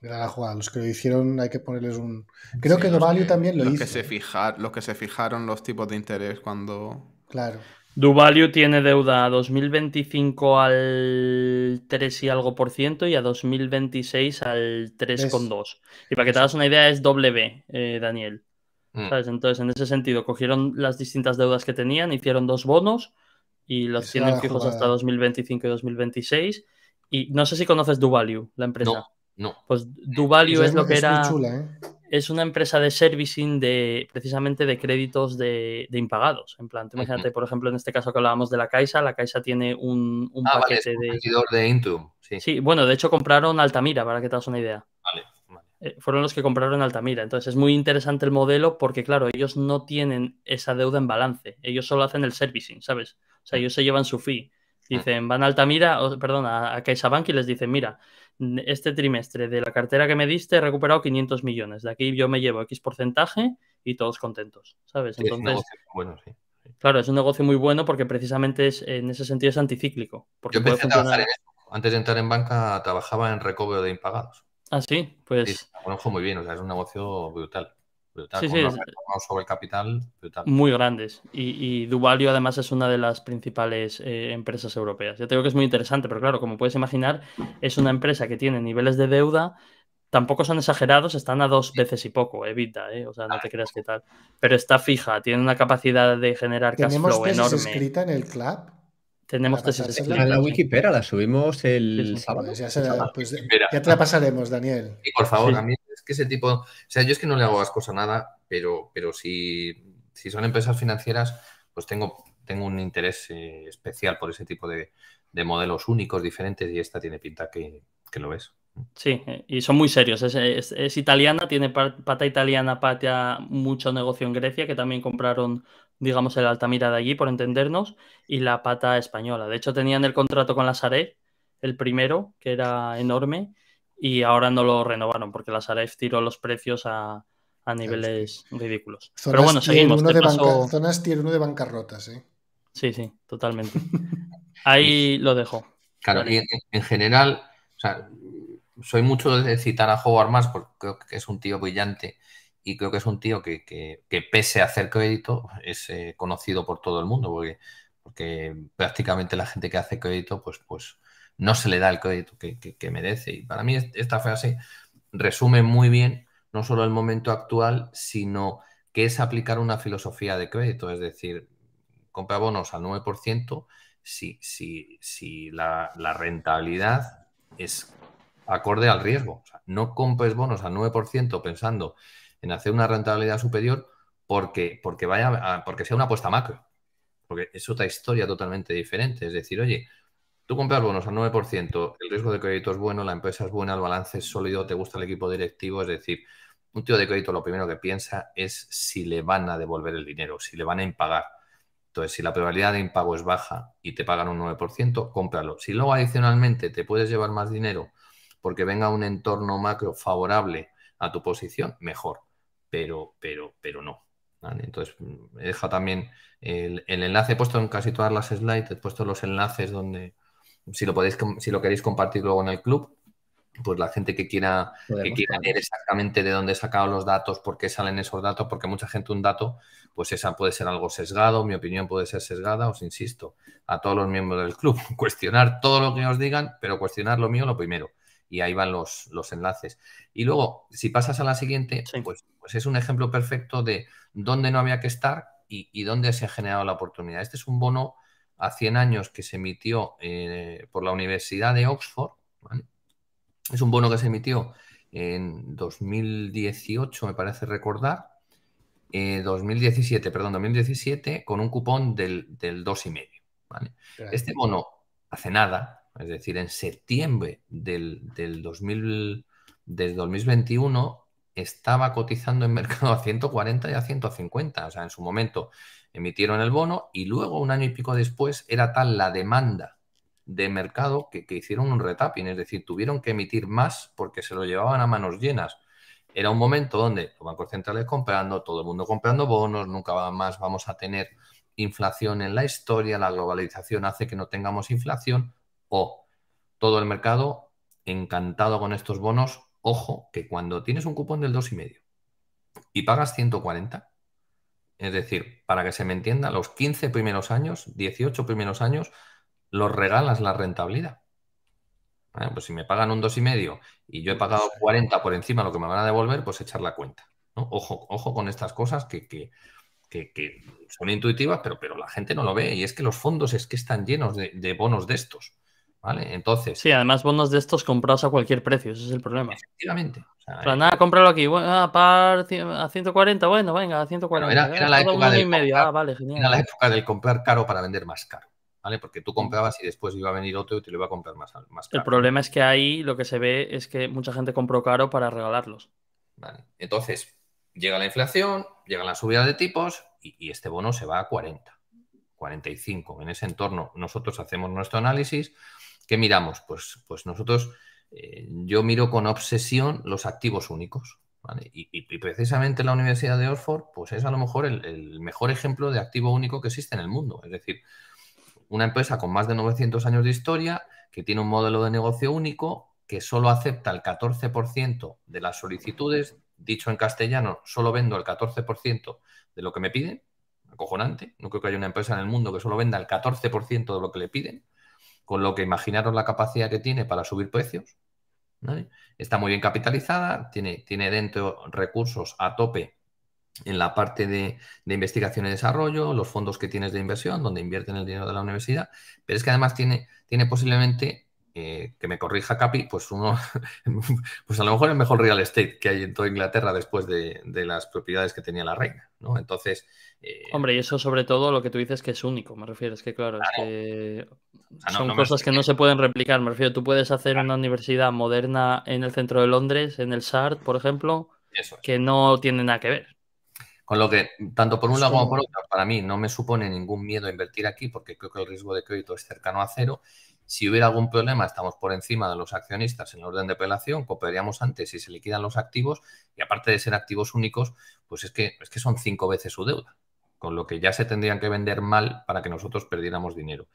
Gran la jugada. Los que lo hicieron hay que ponerles un. Creo que Duvalio también lo hizo.
Que fijar, los que se fijaron los tipos de interés cuando.
Claro.
Duvalio tiene deuda a 2025 al 3 y algo por ciento y a 2026 al 3,2. Y para que te hagas una idea, es W, eh, Daniel. Mm. ¿Sabes? Entonces, en ese sentido, cogieron las distintas deudas que tenían, hicieron dos bonos y los tienen fijos hasta 2025 y 2026. Y no sé si conoces Duvalio, la empresa. No. Pues Duvalio es, lo que era. ¿eh? Es una empresa de servicing de precisamente de créditos de, impagados. En plan, imagínate, por ejemplo, en este caso que hablábamos de la Caixa, la Caixa tiene un, ah, paquete de. de Intu. Sí. bueno, de hecho compraron Altamira, para que te hagas una idea. Eh, fueron los que compraron Altamira. Entonces es muy interesante el modelo porque, claro, ellos no tienen esa deuda en balance. Ellos solo hacen el servicing, ¿sabes? O sea, mm. ellos se llevan su fee. Mm. Dicen, van a Altamira, o, perdón, a, a CaixaBank y les dicen, mira, este trimestre de la cartera que me diste he recuperado 500 millones. De aquí yo me llevo X porcentaje
y todos contentos, ¿sabes? Entonces,
Claro, es un negocio muy bueno porque precisamente es, en ese sentido es anticíclico. Porque yo empecé a trabajar en
esto. Antes de entrar en banca trabajaba en recobro de impagados. Ah, sí, pues. Sí, conozco muy bien, o sea, es un negocio brutal capital Muy
grandes. Y, Duvalio además es una de las principales eh, empresas europeas. Yo te que es muy interesante, pero claro, como puedes imaginar, es una empresa que tiene niveles de deuda. Tampoco son exagerados, están a dos veces y poco, evita, eh, eh, o sea, no te creas que tal. Pero está fija, tiene una capacidad de generar cash flow enorme. ¿Tenemos
escrita en el club?
Tenemos tesis
escritas. En la Wikipedia la subimos el sábado.
Pues, ya, te la
pasaremos, Daniel. Y por favor, también
es que ese tipo, o sea, yo es que no le hago cosas a nada, pero, pero si, son empresas financieras, pues tengo, tengo un interés eh, especial por ese tipo de, modelos únicos, diferentes, y esta tiene pinta que, lo ves.
Sí, eh, y son muy serios. Es, italiana, tiene pata italiana, pata mucho negocio en Grecia, que también compraron, digamos, el Altamira de allí, por entendernos, y la pata española. De hecho, tenían el contrato con la Sare, el primero, que era enorme, y ahora no lo renovaron porque la Saref tiró los precios a, niveles ridículos. Pero bueno, seguimos.
Zonas tier de bancarrotas, sí ¿eh? Sí, sí,
totalmente. Ahí lo dejo. Claro, en, general, soy mucho de citar a Howard más porque creo que es un tío brillante y creo que es un tío que, pese a hacer crédito, es eh, conocido por todo el mundo porque, porque prácticamente la gente que hace crédito, pues, pues no se le da el crédito que, merece. Y para mí esta frase resume muy bien no solo el momento actual, sino que es aplicar una filosofía de crédito, es decir, compra bonos al 9% si, si la, rentabilidad es acorde al riesgo. no compres bonos al 9% pensando en hacer una rentabilidad superior porque, porque, vaya porque sea una apuesta macro, porque es otra historia totalmente diferente. Es decir, oye, Tú compras bonos al 9%, el riesgo de crédito es bueno, la empresa es buena, el balance es sólido, te gusta el equipo directivo, es decir, un tío de crédito lo primero que piensa es si le van a devolver el dinero, si le van a impagar. Entonces, si la probabilidad de impago es baja y te pagan un 9%, cómpralo. Si luego adicionalmente te puedes llevar más dinero porque venga un entorno macro favorable a tu posición, mejor. Pero, pero, pero no. Entonces, mm, deja también el enlace, he puesto en casi todas las slides, he puesto los enlaces donde, si lo podéis, si lo queréis compartir luego en el club, pues la gente que quiera, que quiera ver exactamente de dónde he sacado los datos, por qué salen esos datos, porque mucha gente un dato, pues esa puede ser algo sesgado, mi opinión puede ser sesgada, os insisto, a todos los miembros del club, cuestionar todo lo que os digan, pero cuestionar lo mío lo primero. Y ahí van los, los enlaces. Y luego, si pasas a la siguiente, pues, pues, es un ejemplo perfecto de dónde no había que estar y, y dónde se ha generado la oportunidad. Este es un bono a 100 años que se emitió eh, por la Universidad de Oxford. ¿vale? Es un bono que se emitió en 2018, me parece recordar. 2017, eh, perdón, 2017, con un cupón del, 2,5. ¿vale? Este bono, hace nada, es decir, en septiembre del, del, 2000, del 2021, estaba cotizando en mercado a 140 y a 150. O sea, en su momento emitieron el bono y luego, un año y pico después, era tal la demanda de mercado que, hicieron un retapping, es decir, tuvieron que emitir más porque se lo llevaban a manos llenas. Era un momento donde los bancos centrales comprando, todo el mundo comprando bonos, nunca más vamos a tener inflación en la historia, la globalización hace que no tengamos inflación o todo el mercado encantado con estos bonos. Ojo, que cuando tienes un cupón del 2,5 y pagas 140, es decir, para que se me entienda, los 15 primeros años, 18 primeros años, los regalas la rentabilidad. Pues si me pagan un 2,5 y yo he pagado 40 por encima lo que me van a devolver, pues echar la cuenta. Ojo, ojo con estas cosas que, son intuitivas, pero, pero la gente no lo ve. Y es que los fondos es que están llenos de, de bonos de estos. Entonces. Sí, además bonos de estos comprados a cualquier precio, ese es el problema.
Efectivamente. Eh. nada, cómpralo aquí, bueno, ah, a, 140, bueno, venga, a 140. Eh, ah, era, la
época del comprar, caro para vender más caro. ¿Vale? Porque tú comprabas y después iba a venir otro y te lo iba a comprar más, más caro. El
problema es que ahí lo que se ve es que mucha gente compró caro para regalarlos.
Vale. Entonces, llega la inflación, llega la subida de tipos y, y este bono se va a 40, 45. En ese entorno nosotros hacemos nuestro análisis ¿Qué miramos? Pues, pues nosotros, eh, yo miro con obsesión los activos únicos. Y, precisamente la Universidad de Oxford, pues es a lo mejor el, el, mejor ejemplo de activo único que existe en el mundo. Es decir, una empresa con más de 900 años de historia, que tiene un modelo de negocio único, que solo acepta el 14% de las solicitudes, dicho en castellano, solo vendo el 14% de lo que me piden, acojonante, no creo que haya una empresa en el mundo que solo venda el 14% de lo que le piden, con lo que imaginaron la capacidad que tiene para subir precios. Está muy bien capitalizada, tiene, tiene dentro recursos a tope en la parte de, investigación y desarrollo, los fondos que tienes de inversión, donde invierten el dinero de la universidad, pero es que además tiene, tiene posiblemente que me corrija Capi, pues uno, pues a lo mejor el mejor real estate que hay en toda Inglaterra después de, las propiedades que tenía la reina, ¿no? Entonces... Eh, Hombre, y eso sobre todo lo que tú dices que es único, me refiero, es que claro,
es que son cosas que no se pueden replicar, me refiero, tú puedes hacer una universidad moderna en el centro de Londres, en el SART, por ejemplo, que no tiene nada que ver.
Con lo que, tanto por un lado como por otro, para mí no me supone ningún miedo invertir aquí porque creo que el riesgo de crédito es cercano a cero si hubiera algún problema, estamos por encima de los accionistas en el orden de apelación, cooperaríamos antes y se liquidan los activos, y aparte de ser activos únicos, pues es que, es que son cinco veces su deuda, con lo que ya se tendrían que vender mal para que nosotros perdiéramos dinero.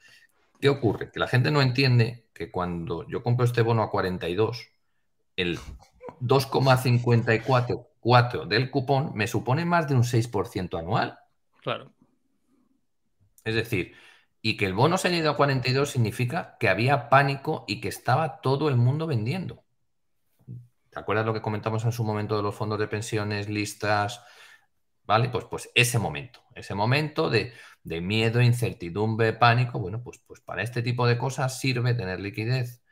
¿Qué ocurre? Que la gente no entiende que cuando yo compro este bono a 42, el 2,54 del cupón me supone más de un 6% anual. Claro. Es decir, y que el bono se haya ido a 42 significa que había pánico y que estaba todo el mundo vendiendo. ¿Te acuerdas lo que comentamos en su momento de los fondos de pensiones, listas? ¿Vale? Pues, pues ese momento, ese momento de, de miedo, incertidumbre, pánico, bueno, pues, pues para este tipo de cosas sirve tener liquidez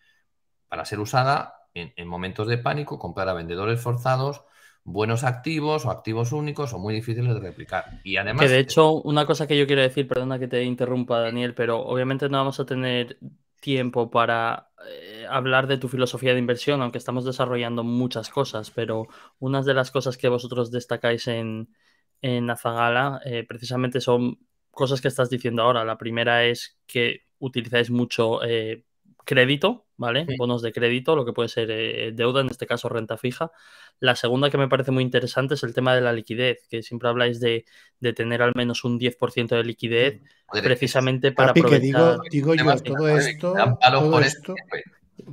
para ser usada en momentos de pánico, comprar a vendedores forzados, buenos activos o activos únicos o muy difíciles de replicar. Y además... Que de
hecho, una cosa que yo quiero decir, perdona que te interrumpa Daniel, pero obviamente no vamos a tener tiempo para eh, hablar de tu filosofía de inversión, aunque estamos desarrollando muchas cosas, pero unas de las cosas que vosotros destacáis en, en Azagala eh, precisamente son cosas que estás diciendo ahora. La primera es que utilizáis mucho eh, crédito, ¿vale? Bonos de crédito, lo que puede ser eh, deuda, en este caso renta fija. La segunda que me parece muy interesante es el tema de la liquidez, que siempre habláis de, tener al menos un 10% de liquidez, mm, precisamente para aprovechar...
Que digo, yo, todo esto... Este, pues.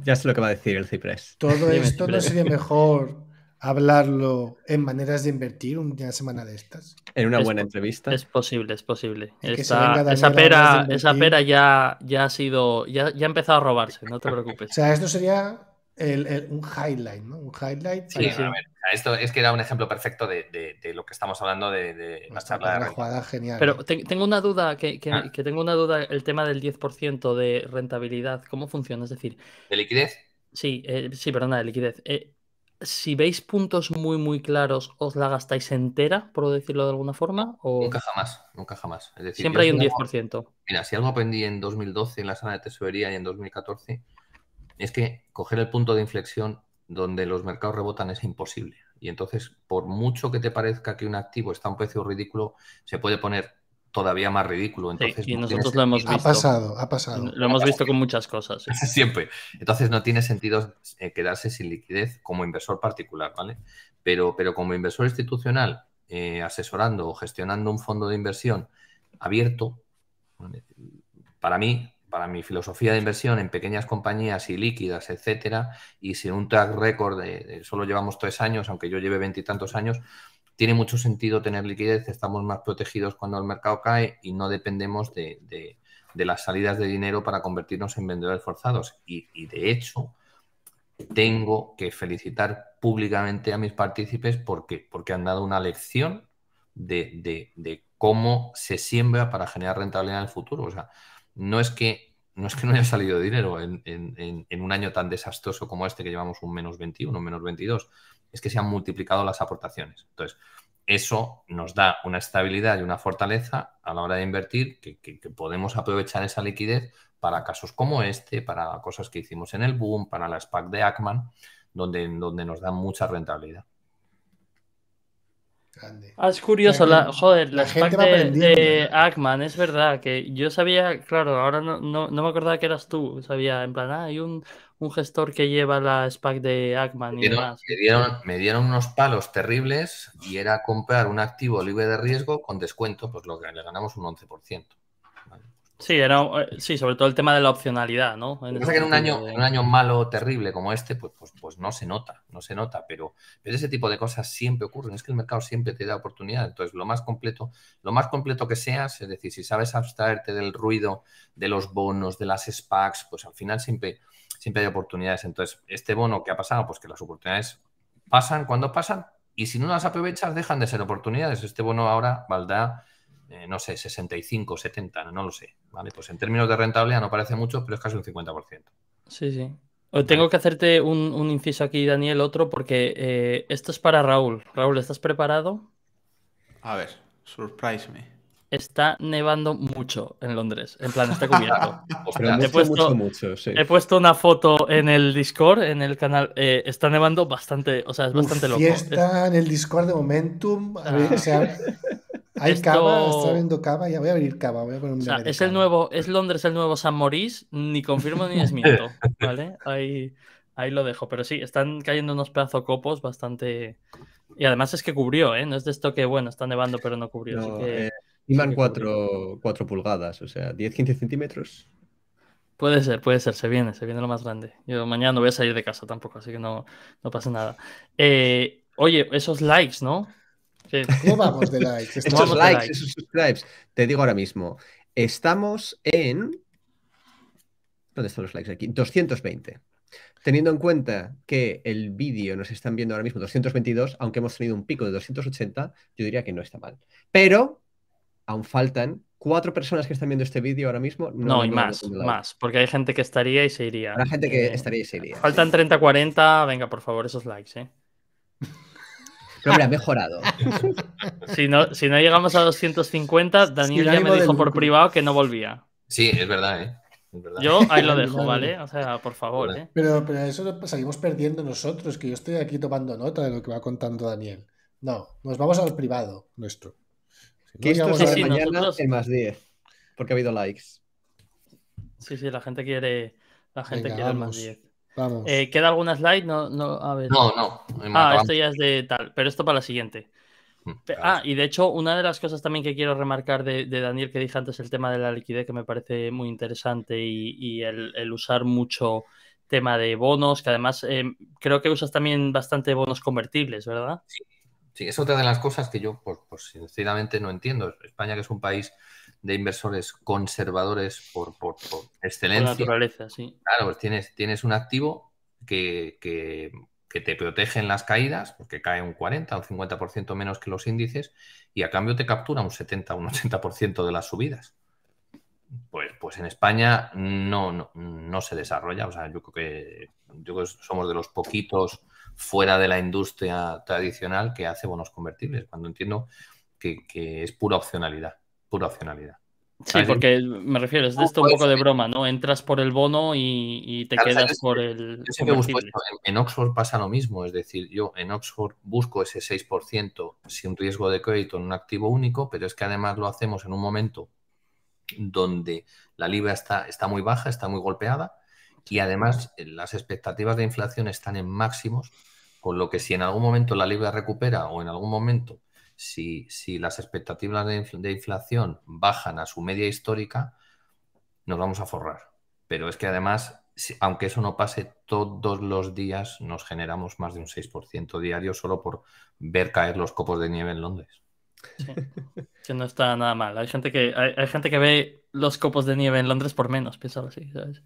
ya sé lo que va a decir el Ciprés. Todo esto no sería
mejor hablarlo en maneras de invertir una semana de estas? En una buena entrevista. Es
posible, es posible. esa, pera, esa pera ya, ya ha sido, ya, ya, ha empezado a robarse, no te preocupes. o sea, esto
sería un highlight, ¿no? Un highlight. Sí, A ver,
esto es que era un ejemplo perfecto de, lo que estamos hablando de, de genial. Pero
tengo una duda, ah. que, tengo una duda, el tema del 10% de rentabilidad, ¿cómo funciona? Es decir... ¿De liquidez? Sí, eh, sí, perdona, de liquidez. Eh, si veis puntos muy, muy claros, ¿os la gastáis entera,
por decirlo de alguna forma? O... Nunca jamás, nunca jamás. Es decir, Siempre hay un 10%. mira, si algo aprendí en 2012 en la sala de tesorería y en 2014, es que coger el punto de inflexión donde los mercados rebotan es imposible. Y entonces, por mucho que te parezca que un activo está a un precio ridículo, se puede poner todavía más ridículo. Entonces, y nosotros lo hemos visto. Ha pasado,
ha pasado. Lo hemos
visto con muchas cosas. Siempre. Entonces no tiene sentido eh, quedarse sin liquidez como inversor particular, ¿vale? Pero, pero como inversor institucional, eh, asesorando o gestionando un fondo de inversión abierto, para mí, para mi filosofía de inversión en pequeñas compañías y líquidas, etcétera, y sin un track record solo llevamos tres años, aunque yo lleve veintitantos años, tiene mucho sentido tener liquidez, estamos más protegidos cuando el mercado cae y no dependemos de, las salidas de dinero para convertirnos en vendedores forzados. Y, de hecho, tengo que felicitar públicamente a mis partícipes porque, porque han dado una lección de, cómo se siembra para generar rentabilidad en el futuro. O sea, no es que no es que no haya salido dinero en, un año tan desastroso como este que llevamos un menos 21, un menos 22, es que se han multiplicado las aportaciones. Entonces, eso nos da una estabilidad y una fortaleza a la hora de invertir, que, podemos aprovechar esa liquidez para casos como este, para cosas que hicimos en el boom, para la SPAC de Ackman, donde, donde nos da mucha rentabilidad.
Ah,
es curioso, joder, la, SPAC de, Ackman, es verdad que yo sabía, claro, ahora no, me acordaba que eras tú, sabía, en plan, ah, hay un un gestor que lleva la SPAC
de Ackman y demás. Me dieron, unos palos terribles y era comprar un activo libre de riesgo con descuento, pues lo que le ganamos un 11%. Sí, era, eh, sí, sobre todo el tema de la opcionalidad, ¿no? Lo que en un año, un año malo, terrible como este, pues, pues, pues no se nota, no se nota, pero, pero ese tipo de cosas siempre ocurren, es que el mercado siempre te da oportunidad, entonces lo más completo, lo más completo que seas, es decir, si sabes abstraerte del ruido de los bonos, de las SPACs, pues al final siempre, siempre hay oportunidades. Entonces, este bono que ha pasado, pues que las oportunidades pasan cuando pasan y si no las aprovechas dejan de ser oportunidades. Este bono ahora valdrá, eh, no sé, 65, 70, no, no lo sé. ¿vale? Pues en términos de rentabilidad no parece mucho, pero es casi un 50%.
Sí, sí. Tengo que hacerte un, un inciso aquí, Daniel, otro, porque eh, esto es para Raúl. Raúl, ¿estás preparado?
A ver, surprise me
está nevando mucho en Londres. En plan, está cubierto. he, puesto, una foto en el Discord, en el canal. Eh, está nevando bastante, o sea, es bastante loco. está
en el Discord de Momentum. o sea, hay cava, está viendo cava, ya voy a abrir cava, voy a poner un o sea,
es el nuevo, es Londres el nuevo San Morís, ni confirmo ni desmiento, ¿vale? Ahí, lo dejo, pero sí, están cayendo unos pedazos copos bastante... Y además es que cubrió, ¿eh? No es de esto que, bueno, está nevando pero no cubrió. así que... Eh,
Iman 4, 4 pulgadas, o sea, 10-15
centímetros. Puede ser, puede ser, se viene, se viene lo más grande. Yo mañana no voy a salir de casa tampoco, así que no, pasa nada. Eh, oye, esos likes, ¿no? ¿Cómo vamos
de likes? esos likes, likes, esos
subscribes. Te digo ahora mismo, estamos en... ¿Dónde están los likes aquí? 220. Teniendo en cuenta que el vídeo nos están viendo ahora mismo 222, aunque hemos tenido un pico de 280, yo diría que no está mal. Pero aún faltan cuatro personas que están viendo este vídeo ahora mismo. No, y más, más,
porque hay gente que estaría y se iría. Hay gente que eh, estaría y se iría. Faltan
30, 40,
venga, por favor, esos likes, ¿eh?
hombre, ha mejorado.
si, no, si no llegamos a 250, Daniel ya me dijo por privado que no volvía. Sí, es verdad, ¿eh? Yo ahí lo dejo, ¿vale? O sea, por favor, ¿eh?
Pero, pero eso seguimos perdiendo nosotros, que yo estoy aquí tomando nota de lo que va contando Daniel. No, nos vamos al privado nuestro. Que sí, mañana
más 10, porque ha habido likes.
Sí, sí, la gente quiere, la gente quiere más 10. Eh, ¿Queda alguna slide? No, no, Ah, esto ya es de tal, pero esto para la siguiente. Mm, ah, y de hecho, una de las cosas también que quiero remarcar de, Daniel que dije antes, el tema de la liquidez, que me parece muy interesante y, el, usar mucho tema de bonos, que además eh, creo que usas también bastante bonos convertibles, ¿verdad? Sí,
Sí, es otra de las cosas que yo, pues, sinceramente, no entiendo. España, que es un país de inversores conservadores por, por, excelencia. naturaleza, sí. Claro, pues tienes, tienes un activo que, que, que te protege en las caídas, porque cae un 40 o un 50% menos que los índices, y a cambio te captura un 70 o un 80% de las subidas. Pues, pues en España no, no, se desarrolla. O sea, yo creo que yo creo que somos de los poquitos fuera de la industria tradicional que hace bonos convertibles, cuando entiendo que, es pura opcionalidad, pura opcionalidad. Sí, porque
me refiero, es de esto un pues, poco de broma, ¿no? Entras por el bono y, te quedas por el.
En, Oxford pasa lo mismo, es decir, yo en Oxford busco ese 6% sin riesgo de crédito en un activo único, pero es que además lo hacemos en un momento donde la libra está, está muy baja, está muy golpeada, y además eh, las expectativas de inflación están en máximos, con lo que si en algún momento la libra recupera o en algún momento si, las expectativas de, inflación bajan a su media histórica, nos vamos a forrar. Pero es que además, aunque eso no pase todos los días, nos generamos más de un 6% diario solo por ver caer los copos de nieve en Londres.
Sí.
que no está nada mal. Hay gente que, hay, gente que ve los copos de nieve en Londres por menos, piénsalo así, ¿sabes?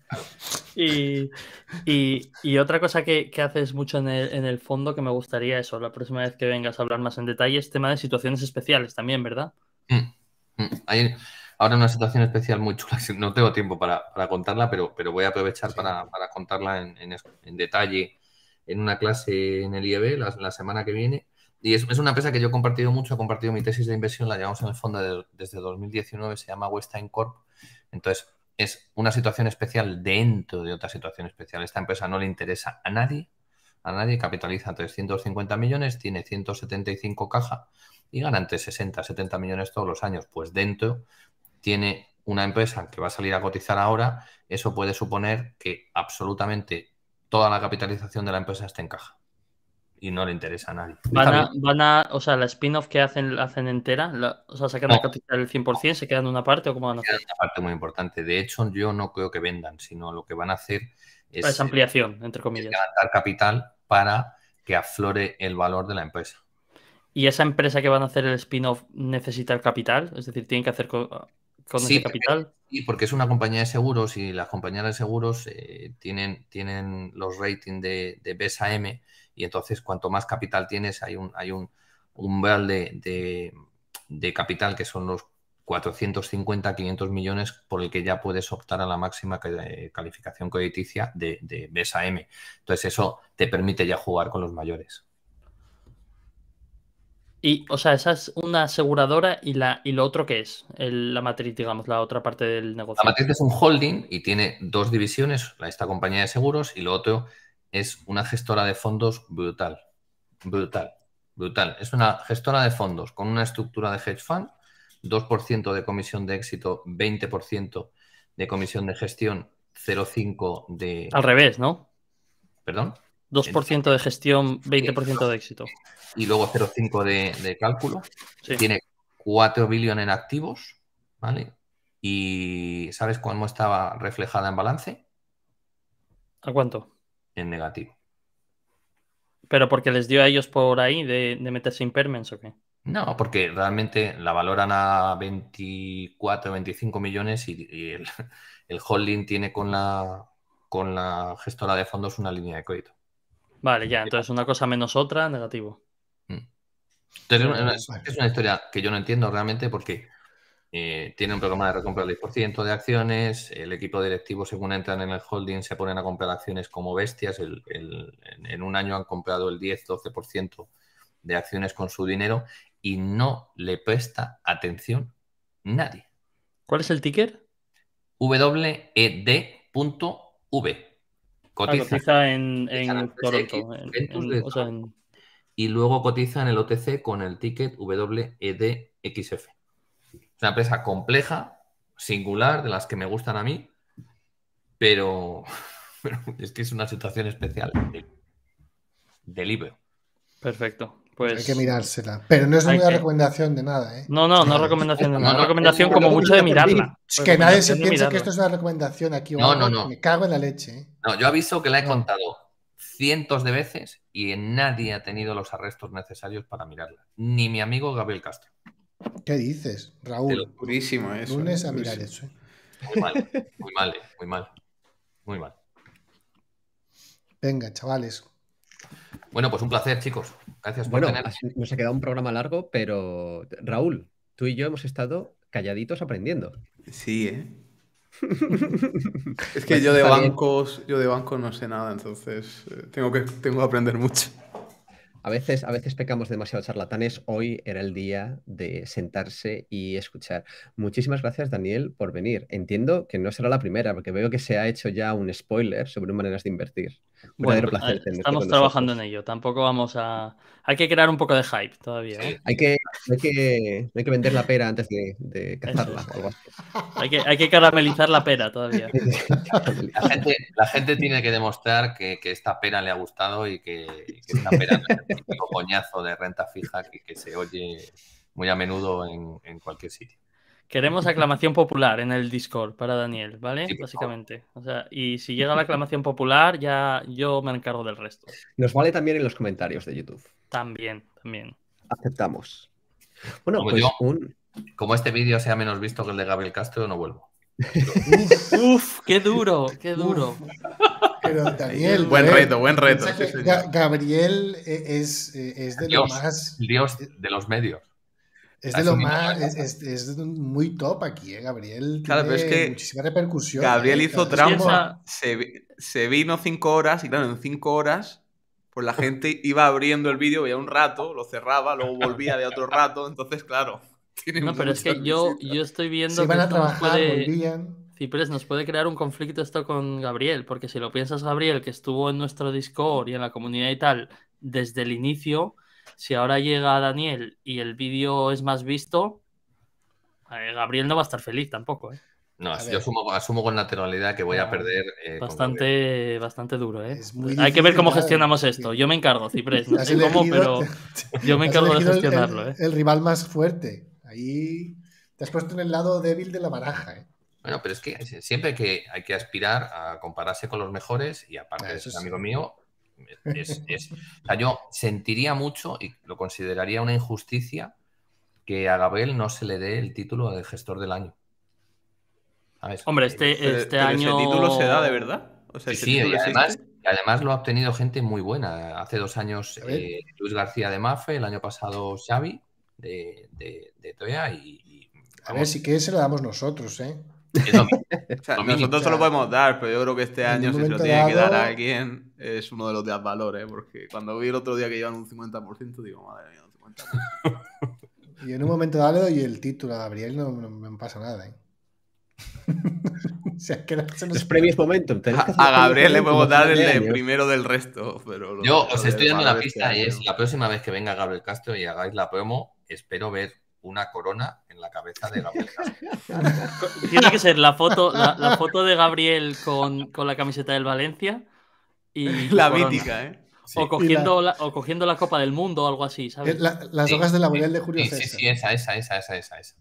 Y, otra cosa que, haces mucho en el, en el, fondo que me gustaría eso, la próxima vez que vengas a hablar más en detalle, es tema de situaciones especiales también, ¿verdad?
Mm, mm. hay ahora una situación especial muy chula, no tengo tiempo para, contarla, pero, pero voy a aprovechar para, contarla en, detalle en una clase en el IEB la semana que viene y es, una empresa que yo he compartido mucho, he compartido mi tesis de inversión, la llevamos en el fondo desde 2019, se llama western Corp. Entonces, es una situación especial dentro de otra situación especial. Esta empresa no le interesa a nadie, a nadie, capitaliza 350 millones, tiene 175 caja y gana entre 60 70 millones todos los años. Pues dentro tiene una empresa que va a salir a cotizar ahora, eso puede suponer que absolutamente toda la capitalización de la empresa está en caja y no le interesa a nadie. Van
a, o sea, la spin-off que hacen, hacen entera, o sea, sacan el capital del 100%, se quedan una parte o cómo van a hacer?
Una parte muy importante. De hecho, yo no creo que vendan, sino lo que van a hacer es. Esa ampliación, entre comillas. dar capital para que aflore el valor de la empresa.
¿Y esa empresa que van a hacer el spin-off necesita el capital? Es decir, tienen que hacer ah, con, ese capital.
sí, porque es una compañía de seguros y las compañías de seguros eh, tienen, tienen los ratings de, de BSAM y entonces cuanto más capital tienes, hay un, hay un umbral de, capital que son los 450, 500 millones por el que ya puedes optar a la máxima eh, calificación crediticia de, de BSAM. Entonces eso te permite ya jugar con los mayores.
Y, o sea, esa es una aseguradora y, la, y lo otro que es, la matriz, digamos, la otra parte del negocio. La matriz es un
holding y tiene dos divisiones, esta compañía de seguros y lo otro es una gestora de fondos brutal, brutal, brutal. Es una gestora de fondos con una estructura de hedge fund, 2% de comisión de éxito, 20% de comisión de gestión, 0,5% de... Al revés, ¿no? ¿Perdón?
2% de gestión, 20% de éxito.
Y luego 0,5% de, cálculo. Tiene 4 billones en activos, ¿vale? ¿Y sabes cómo estaba reflejada en balance? ¿A cuánto? en negativo.
¿Pero porque les dio a ellos por ahí de, de meterse impermens o qué?
No, porque realmente la valoran a 24, 25 millones y, el, holding tiene con la, con la gestora de fondos una línea de crédito. Vale, ya, entonces una cosa menos
otra, negativo. Mm.
es una, es una historia que yo no entiendo realmente porque eh, tiene un programa de recompra del 10% de acciones. El equipo directivo, según entran en el holding, se ponen a comprar acciones como bestias. en un año han comprado el 10-12% de acciones con su dinero y no le presta atención nadie. ¿Cuál es el ticket? WED.V. Cotiza, en, y luego cotiza en el OTC con el ticket WEDXF. Es una empresa compleja, singular, de las que me gustan a mí, pero, es que es una situación especial de, libro. Perfecto. Hay que pues mirársela. Pero no es
una recomendación de nada, ¿eh? No,
no, no es recomendación de nada. Una recomendación como mucho de mirarla. Es que nadie se piensa que esto
es una recomendación aquí. No, no, no. Me cago en la leche. ¿eh?
No, yo aviso que la he contado cientos de veces y nadie ha tenido los arrestos necesarios para mirarla. Ni mi amigo Gabriel Castro.
¿Qué dices, Raúl? Es durísimo eso. ¿eh? Lunes a mirar eso. Muy mal,
muy mal, muy mal. Muy mal.
Venga, chavales.
Bueno, pues un placer, chicos. Gracias por bueno, Nos ha quedado un programa largo, pero Raúl, tú y yo hemos estado calladitos aprendiendo. Sí, ¿eh? es que yo de bancos, yo de bancos no sé nada, entonces eh, tengo que, tengo que
aprender mucho.
A veces, a veces pecamos demasiado charlatanes. Hoy era el día de sentarse y escuchar. Muchísimas gracias, Daniel, por venir. Entiendo que no será la primera, porque veo que se ha hecho ya un spoiler sobre maneras de invertir. Estamos trabajando
en ello. Tampoco vamos a. Hay que crear un poco de hype todavía.
Hay que hay, que, hay que vender la pera antes de, cazarla.
Hay,
que, caramelizar la
pera
todavía.
La gente, tiene que demostrar que, esta pera le ha gustado y que, esta pera es el coñazo de renta fija que, se oye muy a menudo en, cualquier sitio.
Queremos aclamación popular en el Discord para Daniel, ¿vale? Básicamente. O sea, y si llega la aclamación popular, ya yo me encargo del resto.
Nos vale también en los comentarios de YouTube.
También, también.
Aceptamos.
Bueno, pues como, este vídeo sea menos visto que el de Gabriel Castro, no vuelvo.
uf, qué
duro, qué duro.
Pero Daniel. Buen eh, reto, buen reto. Gabriel eh, eh, es, de los más.
Dios de los medios. Es ah, de lo
más. Es, muy top aquí, Gabriel. Claro, pero es que. repercusión. Gabriel hizo trampa.
Se, se, vino cinco horas y, claro, en cinco horas pues la gente iba abriendo el vídeo, veía un rato, lo cerraba, luego volvía de otro rato, entonces claro.
No, pero es que yo, yo estoy viendo que Cipres, nos puede crear un conflicto esto con Gabriel, porque si lo piensas, Gabriel, que estuvo en nuestro Discord y en la comunidad y tal desde el inicio, si ahora llega Daniel y el vídeo es más visto, eh, Gabriel no va a estar feliz tampoco, ¿eh?
No, yo asumo, asumo, con naturalidad que voy a perder. Eh,
bastante, bastante duro, ¿eh? Hay que ver cómo gestionamos esto. Yo me encargo, Ciprés. No sé cómo, pero yo me encargo de gestionarlo. ¿eh?
El, rival más fuerte. Ahí te has puesto en el lado débil de la baraja, ¿eh?
Bueno, pero es que siempre que hay que aspirar a compararse con los mejores, y aparte ah, de ser amigo mío, es, es, yo sentiría mucho y lo consideraría una injusticia que a Gabriel no se le dé el título de gestor del año. Hombre, eh, este, este año. el título se da de verdad? sí, y además, lo ha obtenido gente muy buena. Hace dos años eh, Luis García de Mafe, el año pasado Xavi de,
Toya y, a ver, si que se lo damos nosotros, ¿eh?
nosotros
se lo podemos dar, pero yo creo que este año, si se lo tiene que dar a alguien, es uno de los de valor, ¿eh? Porque cuando vi el otro día que llevan un 50%, digo, madre mía, un
50%. y en un momento dado y el título a Gabriel, no, no me pasa nada, ¿eh? Es sea, que A, Gabriel le podemos dar el
primero del resto. Yo
os estoy dando la pista este y
es la próxima vez que venga Gabriel Castro y hagáis la promo, espero ver una corona en la cabeza de Gabriel Castro. Tiene que ser la foto, la, foto
de Gabriel con, la camiseta del Valencia y la mítica, ¿eh? O, cogiendo la... o cogiendo la Copa del Mundo o algo así, eh, las hojas de la de Julio César. Sí, sí, esa, esa,
esa, esa, esa.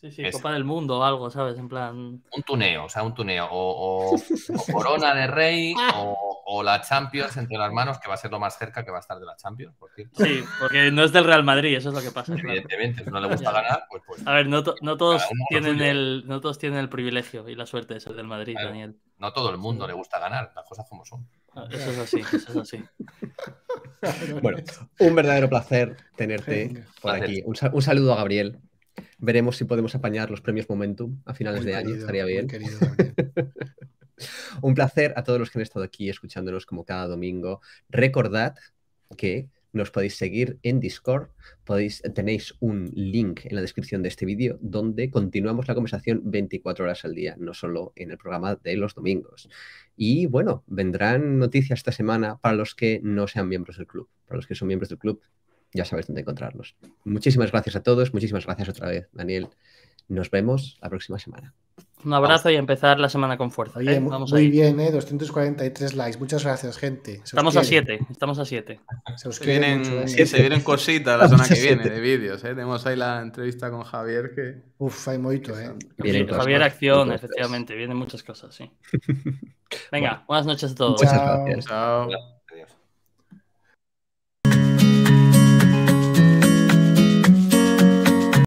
Sí, sí, Copa del Mundo o algo, ¿sabes? En plan. Un tuneo, o sea, un tuneo. O, Corona de Rey ah. o, la Champions entre las manos, que va a ser lo más cerca que va a estar de la Champions, por cierto. Sí,
porque no es del Real Madrid, eso es lo que pasa. Evidentemente, si no le gusta ganar, pues, pues, A ver, no, todos tienen el, no todos tienen el privilegio y la suerte de ser del
Madrid, Daniel. No todo el mundo le gusta ganar, las cosas como son. Ah, eso es así, eso es así.
Bueno, un verdadero placer tenerte por aquí. Un, saludo a Gabriel. Veremos si podemos apañar los premios Momentum a finales de año, estaría bien. Un placer a todos los que han estado aquí escuchándonos como cada domingo. Recordad que nos podéis seguir en Discord, podéis, tenéis un link en la descripción de este vídeo donde continuamos la conversación 24 horas al día, no solo en el programa de los domingos. Y bueno, vendrán noticias esta semana para los que no sean miembros del club. Para los que son miembros del club, ya sabes dónde encontrarlos. Muchísimas gracias a todos, muchísimas gracias otra vez, Daniel. Nos vemos la próxima semana.
Un abrazo y empezar la semana con fuerza. ¿eh? muy bien, 243 ¿eh? likes. Muchas gracias, gente. estamos a 7,
estamos
a 7. Se, vienen, ¿eh? se vienen cositas la semana que viene de vídeos. Tenemos ahí la entrevista con Javier que...
Uf, hay moito, ¿eh?
Javier Acción, efectivamente. Vienen muchas
cosas, sí.
Venga, buenas noches a todos. Muchas gracias. Chao.